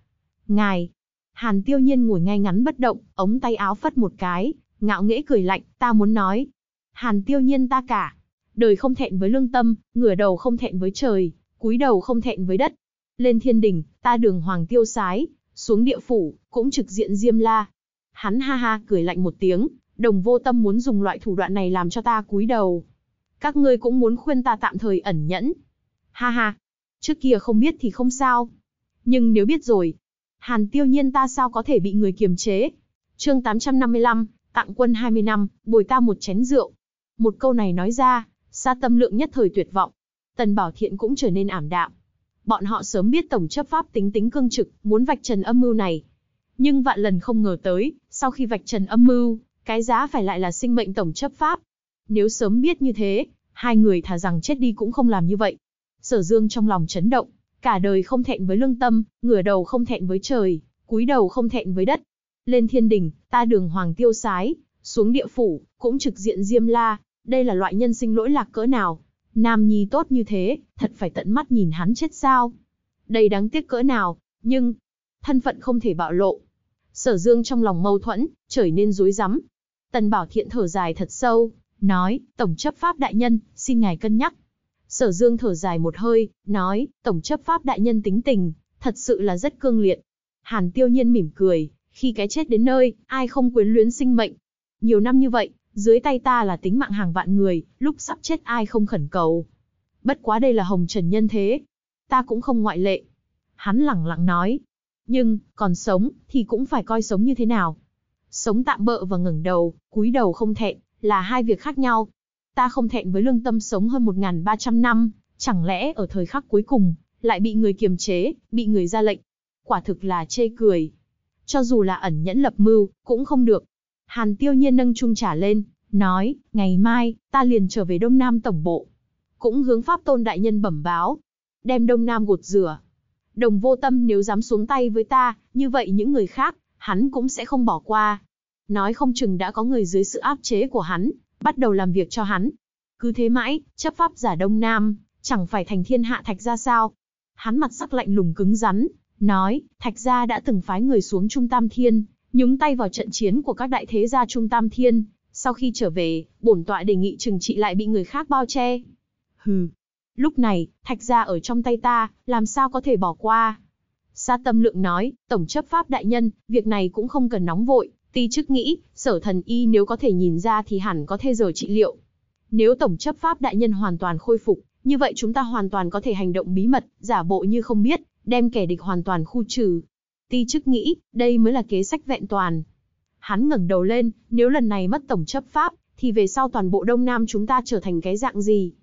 Ngài. Hàn tiêu nhiên ngồi ngay ngắn bất động, ống tay áo phất một cái, ngạo nghễ cười lạnh, ta muốn nói. Hàn tiêu nhiên ta cả. Đời không thẹn với lương tâm, ngửa đầu không thẹn với trời, cúi đầu không thẹn với đất. Lên thiên đỉnh, ta đường hoàng tiêu sái, xuống địa phủ, cũng trực diện diêm la. Hắn ha ha cười lạnh một tiếng, đồng vô tâm muốn dùng loại thủ đoạn này làm cho ta cúi đầu. Các ngươi cũng muốn khuyên ta tạm thời ẩn nhẫn. Ha ha, trước kia không biết thì không sao. Nhưng nếu biết rồi, hàn tiêu nhiên ta sao có thể bị người kiềm chế. chương 855, tặng quân 20 năm, bồi ta một chén rượu. Một câu này nói ra, xa tâm lượng nhất thời tuyệt vọng. Tần Bảo Thiện cũng trở nên ảm đạm. Bọn họ sớm biết Tổng chấp pháp tính tính cương trực, muốn vạch trần âm mưu này. Nhưng vạn lần không ngờ tới, sau khi vạch trần âm mưu, cái giá phải lại là sinh mệnh tổng chấp pháp. Nếu sớm biết như thế, hai người thà rằng chết đi cũng không làm như vậy. Sở Dương trong lòng chấn động, cả đời không thẹn với lương tâm, ngửa đầu không thẹn với trời, cúi đầu không thẹn với đất. Lên thiên đình, ta đường hoàng tiêu sái, xuống địa phủ, cũng trực diện Diêm La, đây là loại nhân sinh lỗi lạc cỡ nào. Nam Nhi tốt như thế, thật phải tận mắt nhìn hắn chết sao. Đây đáng tiếc cỡ nào, nhưng, thân phận không thể bạo lộ. Sở Dương trong lòng mâu thuẫn, trở nên rối rắm, Tần Bảo Thiện thở dài thật sâu, nói, Tổng chấp pháp đại nhân, xin ngài cân nhắc. Sở Dương thở dài một hơi, nói, Tổng chấp pháp đại nhân tính tình, thật sự là rất cương liệt. Hàn Tiêu Nhiên mỉm cười, khi cái chết đến nơi, ai không quyến luyến sinh mệnh. Nhiều năm như vậy, dưới tay ta là tính mạng hàng vạn người, lúc sắp chết ai không khẩn cầu. Bất quá đây là hồng trần nhân thế. Ta cũng không ngoại lệ. Hắn lẳng lặng nói. Nhưng, còn sống, thì cũng phải coi sống như thế nào. Sống tạm bợ và ngẩng đầu, cúi đầu không thẹn, là hai việc khác nhau. Ta không thẹn với lương tâm sống hơn 1.300 năm, chẳng lẽ ở thời khắc cuối cùng, lại bị người kiềm chế, bị người ra lệnh. Quả thực là chê cười. Cho dù là ẩn nhẫn lập mưu, cũng không được. Hàn tiêu nhiên nâng chung trả lên, nói, ngày mai, ta liền trở về Đông Nam Tổng Bộ. Cũng hướng Pháp Tôn Đại Nhân bẩm báo, đem Đông Nam gột rửa. Đồng vô tâm nếu dám xuống tay với ta, như vậy những người khác, hắn cũng sẽ không bỏ qua. Nói không chừng đã có người dưới sự áp chế của hắn, bắt đầu làm việc cho hắn. Cứ thế mãi, chấp pháp giả Đông Nam, chẳng phải thành thiên hạ thạch gia sao. Hắn mặt sắc lạnh lùng cứng rắn, nói, thạch gia đã từng phái người xuống Trung Tam Thiên, nhúng tay vào trận chiến của các đại thế gia Trung Tam Thiên. Sau khi trở về, bổn tọa đề nghị trừng trị lại bị người khác bao che. Hừ, lúc này, thạch gia ở trong tay ta, làm sao có thể bỏ qua. Sát tâm lượng nói, Tổng chấp pháp đại nhân, việc này cũng không cần nóng vội, ti chức nghĩ, sở thần y nếu có thể nhìn ra thì hẳn có thể giờ trị liệu. Nếu Tổng chấp pháp đại nhân hoàn toàn khôi phục, như vậy chúng ta hoàn toàn có thể hành động bí mật, giả bộ như không biết, đem kẻ địch hoàn toàn khu trừ. Ti chức nghĩ, đây mới là kế sách vẹn toàn. Hắn ngẩng đầu lên, nếu lần này mất Tổng chấp pháp, thì về sau toàn bộ Đông Nam chúng ta trở thành cái dạng gì?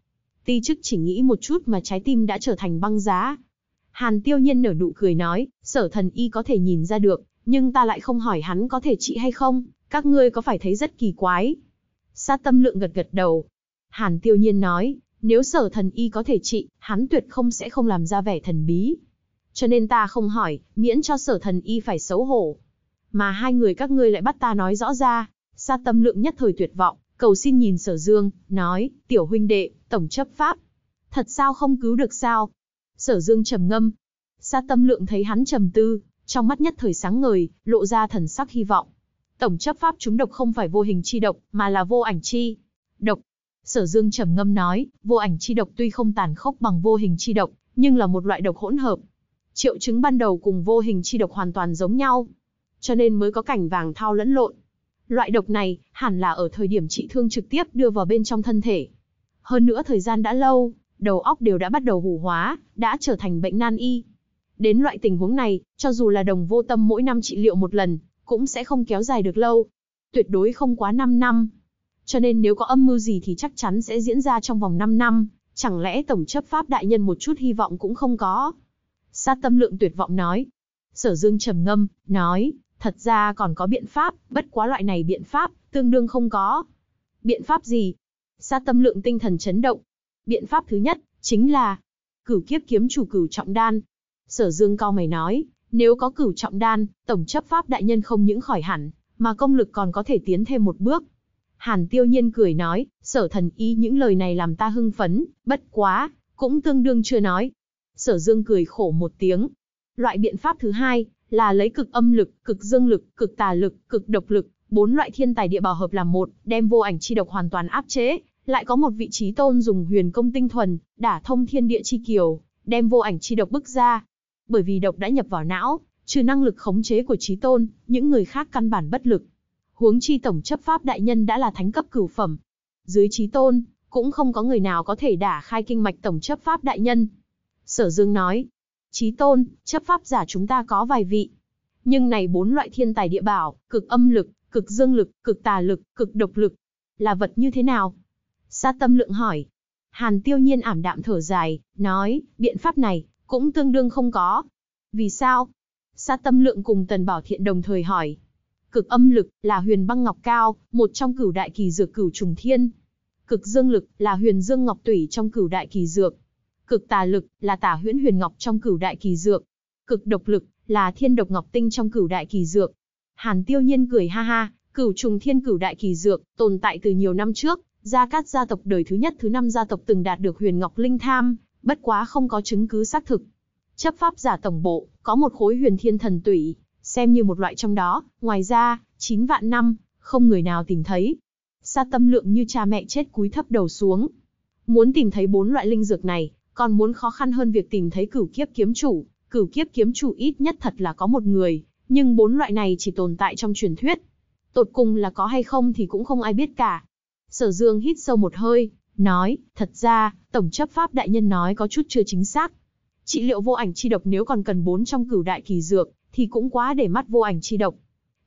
Ti chức chỉ nghĩ một chút mà trái tim đã trở thành băng giá, Hàn tiêu nhiên nở nụ cười nói, sở thần y có thể nhìn ra được, nhưng ta lại không hỏi hắn có thể trị hay không, các ngươi có phải thấy rất kỳ quái. Sát tâm lượng gật gật đầu. Hàn tiêu nhiên nói, nếu sở thần y có thể trị, hắn tuyệt không sẽ không làm ra vẻ thần bí. Cho nên ta không hỏi, miễn cho sở thần y phải xấu hổ. Mà hai người các ngươi lại bắt ta nói rõ ra, sát tâm lượng nhất thời tuyệt vọng, cầu xin nhìn sở dương, nói, tiểu huynh đệ, tổng chấp pháp. Thật sao không cứu được sao, Sở Dương trầm ngâm. Sa Tâm Lượng thấy hắn trầm tư, trong mắt nhất thời sáng ngời, lộ ra thần sắc hy vọng. Tổng chấp pháp chúng độc không phải vô hình chi độc, mà là vô ảnh chi độc. Sở Dương trầm ngâm nói, vô ảnh chi độc tuy không tàn khốc bằng vô hình chi độc, nhưng là một loại độc hỗn hợp. Triệu chứng ban đầu cùng vô hình chi độc hoàn toàn giống nhau, cho nên mới có cảnh vàng thao lẫn lộn. Loại độc này hẳn là ở thời điểm trị thương trực tiếp đưa vào bên trong thân thể. Hơn nữa thời gian đã lâu, đầu óc đều đã bắt đầu hủ hóa, đã trở thành bệnh nan y. Đến loại tình huống này, cho dù là đồng vô tâm mỗi năm trị liệu một lần, cũng sẽ không kéo dài được lâu. Tuyệt đối không quá 5 năm. Cho nên nếu có âm mưu gì thì chắc chắn sẽ diễn ra trong vòng 5 năm, chẳng lẽ Tổng chấp Pháp Đại Nhân một chút hy vọng cũng không có. Sát tâm lượng tuyệt vọng nói. Sở Dương trầm ngâm, nói, thật ra còn có biện pháp, bất quá loại này biện pháp, tương đương không có. Biện pháp gì? Sát tâm lượng tinh thần chấn động, Biện pháp thứ nhất, chính là cửu kiếp kiếm chủ cửu trọng đan. Sở Dương cao mày nói, nếu có cửu trọng đan, tổng chấp pháp đại nhân không những khỏi hẳn, mà công lực còn có thể tiến thêm một bước. Hàn Tiêu Nhiên cười nói, sở thần y những lời này làm ta hưng phấn, bất quá, cũng tương đương chưa nói. Sở Dương cười khổ một tiếng. Loại biện pháp thứ hai, là lấy cực âm lực, cực dương lực, cực tà lực, cực độc lực, bốn loại thiên tài địa bảo hợp làm một, đem vô ảnh chi độc hoàn toàn áp chế, lại có một vị trí tôn dùng huyền công tinh thuần, đả thông thiên địa chi kiều, đem vô ảnh chi độc bức ra. Bởi vì độc đã nhập vào não, trừ năng lực khống chế của trí tôn, những người khác căn bản bất lực. Huống chi tổng chấp pháp đại nhân đã là thánh cấp cửu phẩm. Dưới trí tôn, cũng không có người nào có thể đả khai kinh mạch tổng chấp pháp đại nhân. Sở Dương nói, trí tôn, chấp pháp giả chúng ta có vài vị. Nhưng này bốn loại thiên tài địa bảo, cực âm lực, cực dương lực, cực tà lực, cực độc lực, là vật như thế nào? Sa tâm lượng hỏi. Hàn tiêu nhiên ảm đạm thở dài, nói, biện pháp này, cũng tương đương không có. Vì sao? Sa tâm lượng cùng tần bảo thiện đồng thời hỏi. Cực âm lực là huyền băng ngọc cao, một trong cửu đại kỳ dược cửu trùng thiên. Cực dương lực là huyền dương ngọc tủy trong cửu đại kỳ dược. Cực tà lực là tả huyễn huyền ngọc trong cửu đại kỳ dược. Cực độc lực là thiên độc ngọc tinh trong cửu đại kỳ dược. Hàn tiêu nhiên cười ha ha, cửu trùng thiên cửu đại kỳ dược tồn tại từ nhiều năm trước, Gia Cát gia tộc đời thứ nhất thứ năm gia tộc từng đạt được huyền ngọc linh tham, bất quá không có chứng cứ xác thực. Chấp pháp giả tổng bộ, có một khối huyền thiên thần tủy, xem như một loại trong đó, ngoài ra, 9 vạn năm, không người nào tìm thấy. Sa tâm lượng như cha mẹ chết cúi thấp đầu xuống. Muốn tìm thấy bốn loại linh dược này, còn muốn khó khăn hơn việc tìm thấy cửu kiếp kiếm chủ, cửu kiếp kiếm chủ ít nhất thật là có một người, nhưng bốn loại này chỉ tồn tại trong truyền thuyết. Tột cùng là có hay không thì cũng không ai biết cả. Sở Dương hít sâu một hơi, nói, thật ra, Tổng chấp pháp đại nhân nói có chút chưa chính xác. Trị liệu vô ảnh chi độc nếu còn cần bốn trong cửu đại kỳ dược, thì cũng quá để mắt vô ảnh chi độc.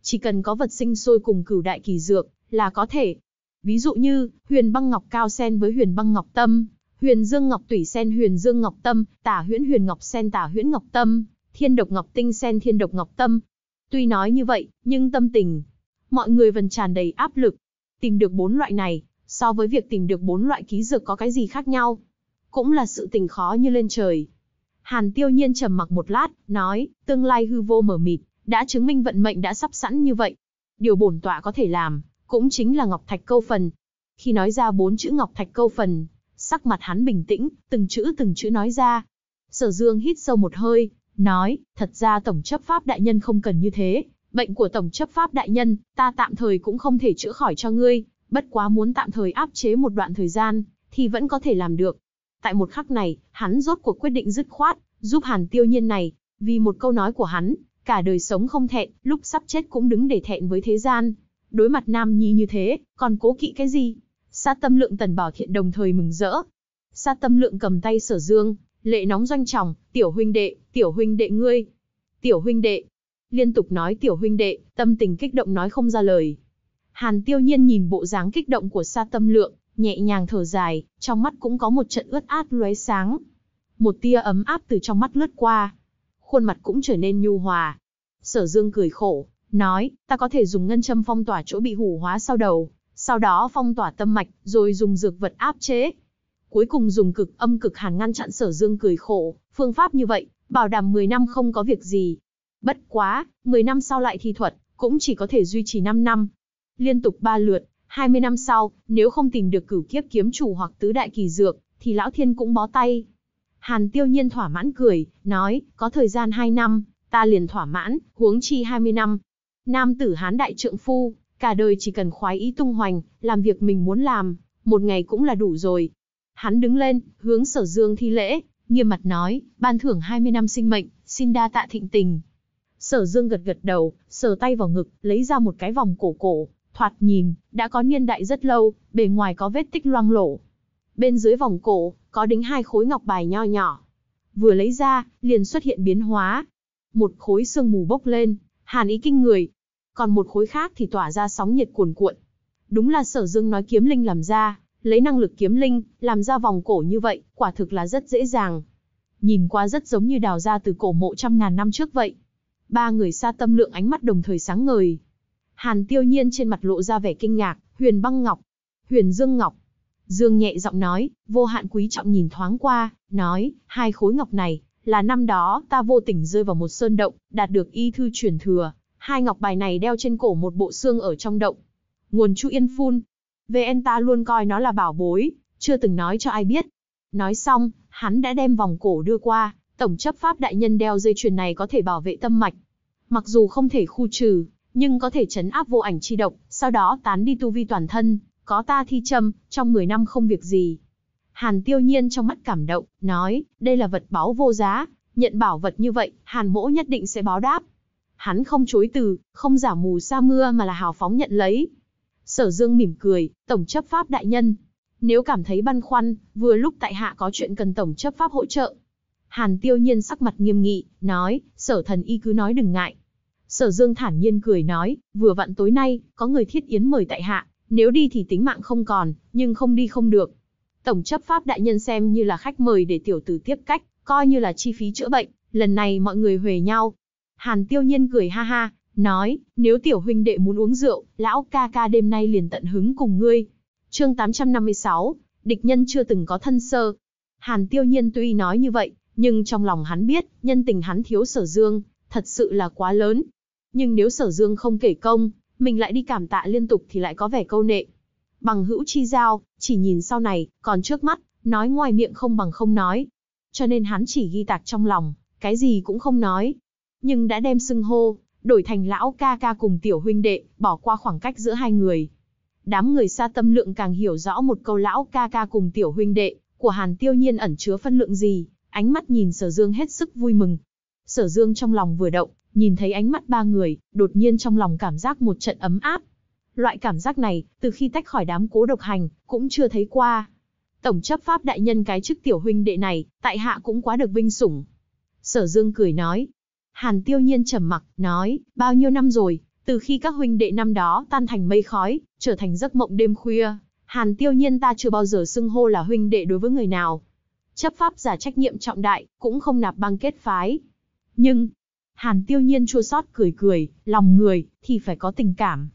Chỉ cần có vật sinh sôi cùng cửu đại kỳ dược, là có thể. Ví dụ như, huyền băng ngọc cao sen với huyền băng ngọc tâm, huyền dương ngọc tủy sen huyền dương ngọc tâm, tả huyễn huyền ngọc sen tả huyễn ngọc tâm, thiên độc ngọc tinh sen thiên độc ngọc tâm. Tuy nói như vậy, nhưng tâm tình, mọi người vẫn tràn đầy áp lực, Tìm được bốn loại này, so với việc tìm được bốn loại ký dược có cái gì khác nhau? Cũng là sự tình khó như lên trời. Hàn tiêu nhiên trầm mặc một lát, nói, tương lai hư vô mở mịt, đã chứng minh vận mệnh đã sắp sẵn như vậy. Điều bổn tọa có thể làm, cũng chính là ngọc thạch câu phần. Khi nói ra bốn chữ ngọc thạch câu phần, sắc mặt hắn bình tĩnh, từng chữ từng chữ nói ra. Sở Dương hít sâu một hơi, nói, thật ra Tổng chấp pháp đại nhân không cần như thế, Bệnh của Tổng chấp Pháp Đại Nhân, ta tạm thời cũng không thể chữa khỏi cho ngươi, bất quá muốn tạm thời áp chế một đoạn thời gian, thì vẫn có thể làm được. Tại một khắc này, hắn rốt cuộc quyết định dứt khoát, giúp hàn tiêu nhiên này, vì một câu nói của hắn, cả đời sống không thẹn, lúc sắp chết cũng đứng để thẹn với thế gian. Đối mặt nam nhi như thế, còn cố kỵ cái gì? Sa tâm lượng tần bảo thiện đồng thời mừng rỡ. Sa tâm lượng cầm tay sở dương, lệ nóng doanh tròng, tiểu huynh đệ, tiểu huynh đệ ngươi. Tiểu huynh đệ, liên tục nói tiểu huynh đệ, tâm tình kích động nói không ra lời. Hàn tiêu nhiên nhìn bộ dáng kích động của sa tâm lượng, nhẹ nhàng thở dài, trong mắt cũng có một trận ướt át lóe sáng. Một tia ấm áp từ trong mắt lướt qua. Khuôn mặt cũng trở nên nhu hòa. Sở dương cười khổ, nói, ta có thể dùng ngân châm phong tỏa chỗ bị hủ hóa sau đầu, sau đó phong tỏa tâm mạch, rồi dùng dược vật áp chế. Cuối cùng dùng cực âm cực hàn ngăn chặn sở dương cười khổ, phương pháp như vậy, bảo đảm 10 năm không có việc gì, Bất quá, 10 năm sau lại thi thuật, cũng chỉ có thể duy trì 5 năm. Liên tục 3 lượt, 20 năm sau, nếu không tìm được cửu kiếp kiếm chủ hoặc tứ đại kỳ dược, thì lão thiên cũng bó tay. Hàn tiêu nhiên thỏa mãn cười, nói, có thời gian 2 năm, ta liền thỏa mãn, huống chi 20 năm. Nam tử hán đại trượng phu, cả đời chỉ cần khoái ý tung hoành, làm việc mình muốn làm, một ngày cũng là đủ rồi. Hắn đứng lên, hướng sở dương thi lễ, nghiêm mặt nói, ban thưởng 20 năm sinh mệnh, xin đa tạ thịnh tình, Sở Dương gật gật đầu, sờ tay vào ngực, lấy ra một cái vòng cổ cổ, thoạt nhìn, đã có niên đại rất lâu, bề ngoài có vết tích loang lổ. Bên dưới vòng cổ, có đính hai khối ngọc bài nho nhỏ. Vừa lấy ra, liền xuất hiện biến hóa. Một khối sương mù bốc lên, hàn ý kinh người. Còn một khối khác thì tỏa ra sóng nhiệt cuồn cuộn. Đúng là sở dương nói kiếm linh làm ra, lấy năng lực kiếm linh, làm ra vòng cổ như vậy, quả thực là rất dễ dàng. Nhìn qua rất giống như đào ra từ cổ mộ trăm ngàn năm trước vậy. Ba người xa tâm lượng ánh mắt đồng thời sáng ngời. Hàn Tiêu Nhiên trên mặt lộ ra vẻ kinh ngạc, Huyền Băng Ngọc, Huyền Dương Ngọc. Dương nhẹ giọng nói, vô hạn quý trọng nhìn thoáng qua, nói, hai khối ngọc này, là năm đó ta vô tình rơi vào một sơn động, đạt được y thư truyền thừa, hai ngọc bài này đeo trên cổ một bộ xương ở trong động. Nguồn Chu Yên phun, VN ta luôn coi nó là bảo bối, chưa từng nói cho ai biết. Nói xong, hắn đã đem vòng cổ đưa qua, Tổng chấp pháp đại nhân đeo dây chuyền này có thể bảo vệ tâm mạch. Mặc dù không thể khu trừ, nhưng có thể chấn áp vô ảnh chi độc, sau đó tán đi tu vi toàn thân, có ta thi châm, trong 10 năm không việc gì. Hàn tiêu nhiên trong mắt cảm động, nói, đây là vật báu vô giá, nhận bảo vật như vậy, hàn mỗ nhất định sẽ báo đáp. Hắn không chối từ, không giả mù sa mưa mà là hào phóng nhận lấy. Sở Dương mỉm cười, tổng chấp pháp đại nhân. Nếu cảm thấy băn khoăn, vừa lúc tại hạ có chuyện cần tổng chấp pháp hỗ trợ, Hàn tiêu nhiên sắc mặt nghiêm nghị, nói, sở thần y cứ nói đừng ngại. Sở dương thản nhiên cười nói, vừa vặn tối nay, có người thiết yến mời tại hạ, nếu đi thì tính mạng không còn, nhưng không đi không được. Tổng chấp pháp đại nhân xem như là khách mời để tiểu tử tiếp cách, coi như là chi phí chữa bệnh, lần này mọi người huề nhau. Hàn tiêu nhiên cười ha ha, nói, nếu tiểu huynh đệ muốn uống rượu, lão ca ca đêm nay liền tận hứng cùng ngươi. chương 856, địch nhân chưa từng có thân sơ. Hàn tiêu nhiên tuy nói như vậy, nhưng trong lòng hắn biết, nhân tình hắn thiếu sở dương, thật sự là quá lớn. Nhưng nếu sở dương không kể công, mình lại đi cảm tạ liên tục thì lại có vẻ câu nệ. Bằng hữu chi giao, chỉ nhìn sau này, còn trước mắt, nói ngoài miệng không bằng không nói. Cho nên hắn chỉ ghi tạc trong lòng, cái gì cũng không nói. Nhưng đã đem xưng hô, đổi thành lão ca ca cùng tiểu huynh đệ, bỏ qua khoảng cách giữa hai người. Đám người xa tâm lượng càng hiểu rõ một câu lão ca ca cùng tiểu huynh đệ, của Hàn Tiêu Nhiên ẩn chứa phân lượng gì, ánh mắt nhìn sở dương hết sức vui mừng. Sở dương trong lòng vừa động, nhìn thấy ánh mắt ba người, đột nhiên trong lòng cảm giác một trận ấm áp. Loại cảm giác này, từ khi tách khỏi đám cố độc hành, cũng chưa thấy qua. Tổng chấp pháp đại nhân cái chức tiểu huynh đệ này, tại hạ cũng quá được vinh sủng. Sở dương cười nói. Hàn tiêu nhiên trầm mặc, nói, bao nhiêu năm rồi, từ khi các huynh đệ năm đó tan thành mây khói, trở thành giấc mộng đêm khuya, Hàn Tiêu Nhiên ta chưa bao giờ xưng hô là huynh đệ đối với người nào, chấp pháp giả trách nhiệm trọng đại, cũng không nạp băng kết phái. Nhưng, Hàn Tiêu Nhiên chua xót cười cười, lòng người, thì phải có tình cảm.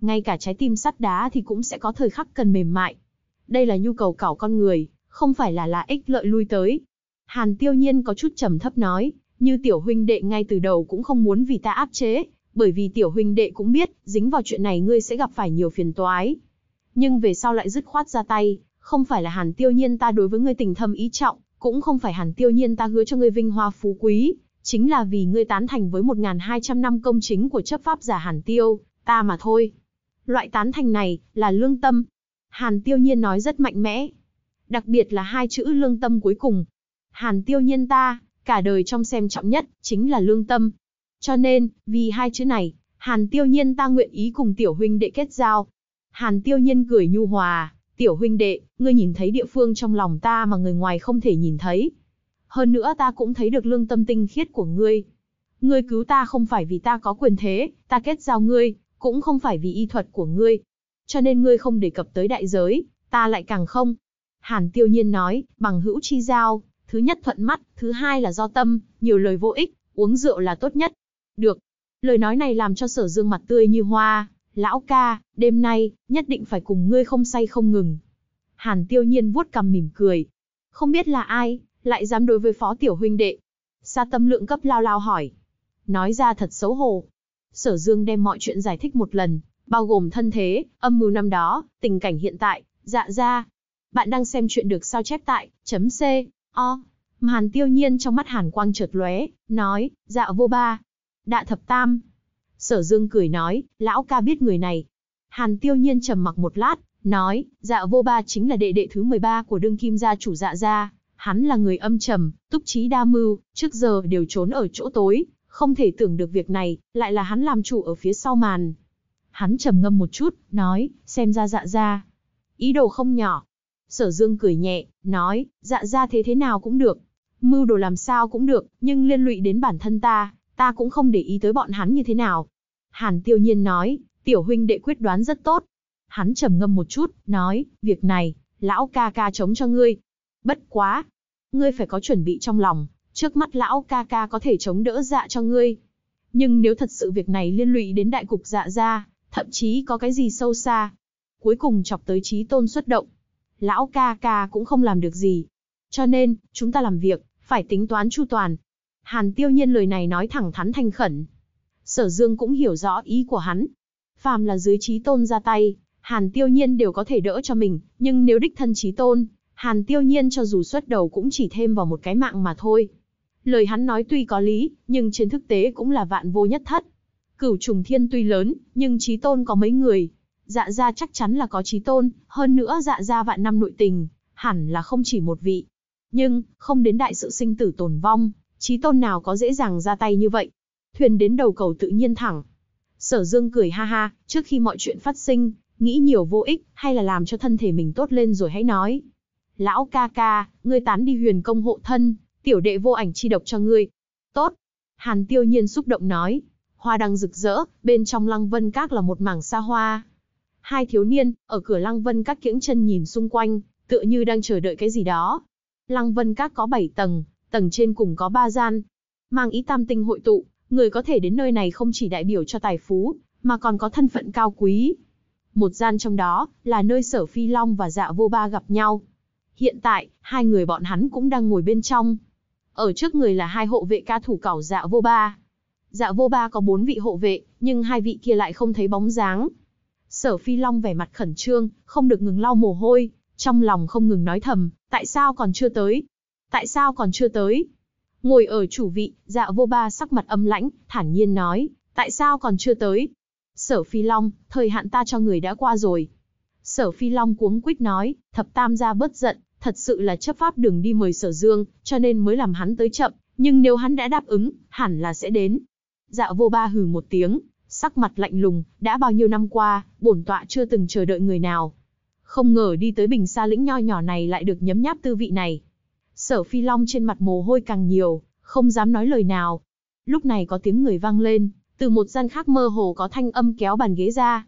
Ngay cả trái tim sắt đá thì cũng sẽ có thời khắc cần mềm mại. Đây là nhu cầu cảo con người, không phải là là ích lợi lui tới. Hàn Tiêu Nhiên có chút trầm thấp nói, như tiểu huynh đệ ngay từ đầu cũng không muốn vì ta áp chế, bởi vì tiểu huynh đệ cũng biết, dính vào chuyện này ngươi sẽ gặp phải nhiều phiền toái. Nhưng về sau lại dứt khoát ra tay, không phải là Hàn Tiêu Nhiên ta đối với ngươi tình thâm ý trọng, cũng không phải Hàn Tiêu Nhiên ta hứa cho ngươi vinh hoa phú quý, chính là vì ngươi tán thành với 1.200 năm công chính của chấp pháp giả Hàn Tiêu, ta mà thôi. Loại tán thành này là lương tâm. Hàn Tiêu Nhiên nói rất mạnh mẽ. Đặc biệt là hai chữ lương tâm cuối cùng. Hàn Tiêu Nhiên ta, cả đời trong xem trọng nhất, chính là lương tâm. Cho nên, vì hai chữ này, Hàn Tiêu Nhiên ta nguyện ý cùng tiểu huynh đệ kết giao. Hàn Tiêu Nhiên cười nhu hòa, Tiểu huynh đệ, ngươi nhìn thấy địa phương trong lòng ta mà người ngoài không thể nhìn thấy. Hơn nữa ta cũng thấy được lương tâm tinh khiết của ngươi. Ngươi cứu ta không phải vì ta có quyền thế, ta kết giao ngươi, cũng không phải vì y thuật của ngươi. Cho nên ngươi không đề cập tới đại giới, ta lại càng không. Hàn tiêu nhiên nói, bằng hữu chi giao, thứ nhất thuận mắt, thứ hai là do tâm, nhiều lời vô ích, uống rượu là tốt nhất. Được. Lời nói này làm cho sở dương mặt tươi như hoa, lão ca, đêm nay, nhất định phải cùng ngươi không say không ngừng. Hàn tiêu nhiên vuốt cằm mỉm cười. Không biết là ai, lại dám đối với phó tiểu huynh đệ. Sa tâm lượng cấp lao lao hỏi. Nói ra thật xấu hổ. Sở dương đem mọi chuyện giải thích một lần, bao gồm thân thế, âm mưu năm đó, tình cảnh hiện tại, dạ ra. Bạn đang xem chuyện được sao chép tại, chấm C, O. Hàn tiêu nhiên trong mắt hàn quang chợt lóe, nói, dạ vô ba. Đạ thập tam, Sở Dương cười nói, lão ca biết người này. Hàn Tiêu Nhiên trầm mặc một lát, nói, dạ vô ba chính là đệ đệ thứ 13 của đương kim gia chủ dạ gia. Hắn là người âm trầm, túc trí đa mưu, trước giờ đều trốn ở chỗ tối, không thể tưởng được việc này, lại là hắn làm chủ ở phía sau màn. Hắn trầm ngâm một chút, nói, xem ra dạ gia. Ý đồ không nhỏ. Sở Dương cười nhẹ, nói, dạ gia thế thế nào cũng được. Mưu đồ làm sao cũng được, nhưng liên lụy đến bản thân ta, ta cũng không để ý tới bọn hắn như thế nào. Hàn tiêu nhiên nói, tiểu huynh đệ quyết đoán rất tốt. Hắn trầm ngâm một chút, nói, việc này, lão ca ca chống cho ngươi. Bất quá, ngươi phải có chuẩn bị trong lòng, trước mắt lão ca ca có thể chống đỡ dạ cho ngươi. Nhưng nếu thật sự việc này liên lụy đến đại cục dạ ra, thậm chí có cái gì sâu xa, cuối cùng chọc tới trí tôn xuất động. Lão ca ca cũng không làm được gì. Cho nên, chúng ta làm việc, phải tính toán chu toàn, Hàn Tiêu Nhiên lời này nói thẳng thắn thành khẩn. Sở Dương cũng hiểu rõ ý của hắn. Phàm là dưới trí tôn ra tay, Hàn Tiêu Nhiên đều có thể đỡ cho mình, nhưng nếu đích thân trí tôn, Hàn Tiêu Nhiên cho dù xuất đầu cũng chỉ thêm vào một cái mạng mà thôi. Lời hắn nói tuy có lý, nhưng trên thực tế cũng là vạn vô nhất thất. Cửu trùng thiên tuy lớn, nhưng trí tôn có mấy người. Dạ gia chắc chắn là có trí tôn, hơn nữa dạ gia vạn năm nội tình, hẳn là không chỉ một vị. Nhưng, không đến đại sự sinh tử tồn vong, Chí tôn nào có dễ dàng ra tay như vậy. Thuyền đến đầu cầu tự nhiên thẳng. Sở Dương cười ha ha, trước khi mọi chuyện phát sinh, nghĩ nhiều vô ích, hay là làm cho thân thể mình tốt lên rồi hãy nói. Lão ca ca, ngươi tán đi huyền công hộ thân, tiểu đệ vô ảnh chi độc cho ngươi. Tốt. Hàn tiêu nhiên xúc động nói. Hoa đang rực rỡ, bên trong lăng vân các là một mảng xa hoa. Hai thiếu niên, ở cửa lăng vân các kiễng chân nhìn xung quanh, tựa như đang chờ đợi cái gì đó. Lăng vân các có 7 tầng, tầng trên cùng có ba gian. Mang ý tam tinh hội tụ, người có thể đến nơi này không chỉ đại biểu cho tài phú, mà còn có thân phận cao quý. Một gian trong đó, là nơi sở phi long và dạ vô ba gặp nhau. Hiện tại, hai người bọn hắn cũng đang ngồi bên trong. Ở trước người là hai hộ vệ ca thủ cảo dạ vô ba. Dạ vô ba có bốn vị hộ vệ, nhưng hai vị kia lại không thấy bóng dáng. Sở Phi Long vẻ mặt khẩn trương, không được ngừng lau mồ hôi, trong lòng không ngừng nói thầm, tại sao còn chưa tới, Tại sao còn chưa tới? Ngồi ở chủ vị, dạ vô ba sắc mặt âm lãnh, thản nhiên nói, tại sao còn chưa tới? Sở Phi Long, thời hạn ta cho người đã qua rồi. Sở Phi Long cuống quýt nói, thập tam gia bớt giận, thật sự là chấp pháp đường đi mời sở dương, cho nên mới làm hắn tới chậm, nhưng nếu hắn đã đáp ứng, hẳn là sẽ đến. Dạ vô ba hừ một tiếng, sắc mặt lạnh lùng, đã bao nhiêu năm qua, bổn tọa chưa từng chờ đợi người nào. Không ngờ đi tới bình xa lĩnh nho nhỏ này lại được nhấm nháp tư vị này. Sở Phi Long trên mặt mồ hôi càng nhiều, không dám nói lời nào. Lúc này có tiếng người vang lên, từ một gian khác mơ hồ có thanh âm kéo bàn ghế ra.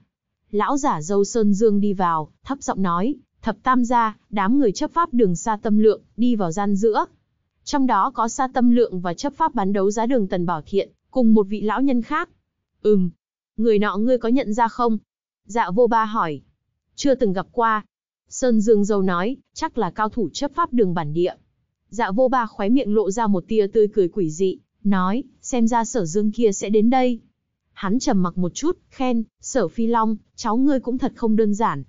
Lão giả dâu Sơn Dương đi vào, thấp giọng nói, thập tam gia, đám người chấp pháp đường xa tâm lượng, đi vào gian giữa. Trong đó có xa tâm lượng và chấp pháp bán đấu giá đường Tần Bảo Thiện, cùng một vị lão nhân khác. Ừm, người nọ ngươi có nhận ra không? Dạ vô ba hỏi. Chưa từng gặp qua. Sơn Dương Dâu nói, chắc là cao thủ chấp pháp đường bản địa. Dạ vô ba khóe miệng lộ ra một tia tươi cười quỷ dị, nói, xem ra sở dương kia sẽ đến đây. Hắn trầm mặc một chút, khen, sở phi long, cháu ngươi cũng thật không đơn giản.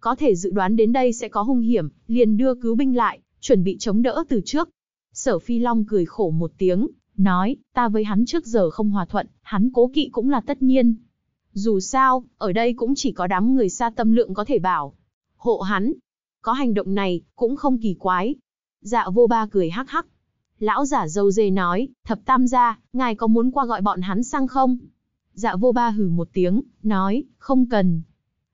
Có thể dự đoán đến đây sẽ có hung hiểm, liền đưa cứu binh lại, chuẩn bị chống đỡ từ trước. Sở phi long cười khổ một tiếng, nói, ta với hắn trước giờ không hòa thuận, hắn cố kỵ cũng là tất nhiên. Dù sao, ở đây cũng chỉ có đám người xa tâm lượng có thể bảo. Hộ hắn, có hành động này, cũng không kỳ quái, Dạ vô ba cười hắc hắc. Lão giả dâu dê nói, thập tam gia, ngài có muốn qua gọi bọn hắn sang không? Dạ vô ba hừ một tiếng, nói, không cần.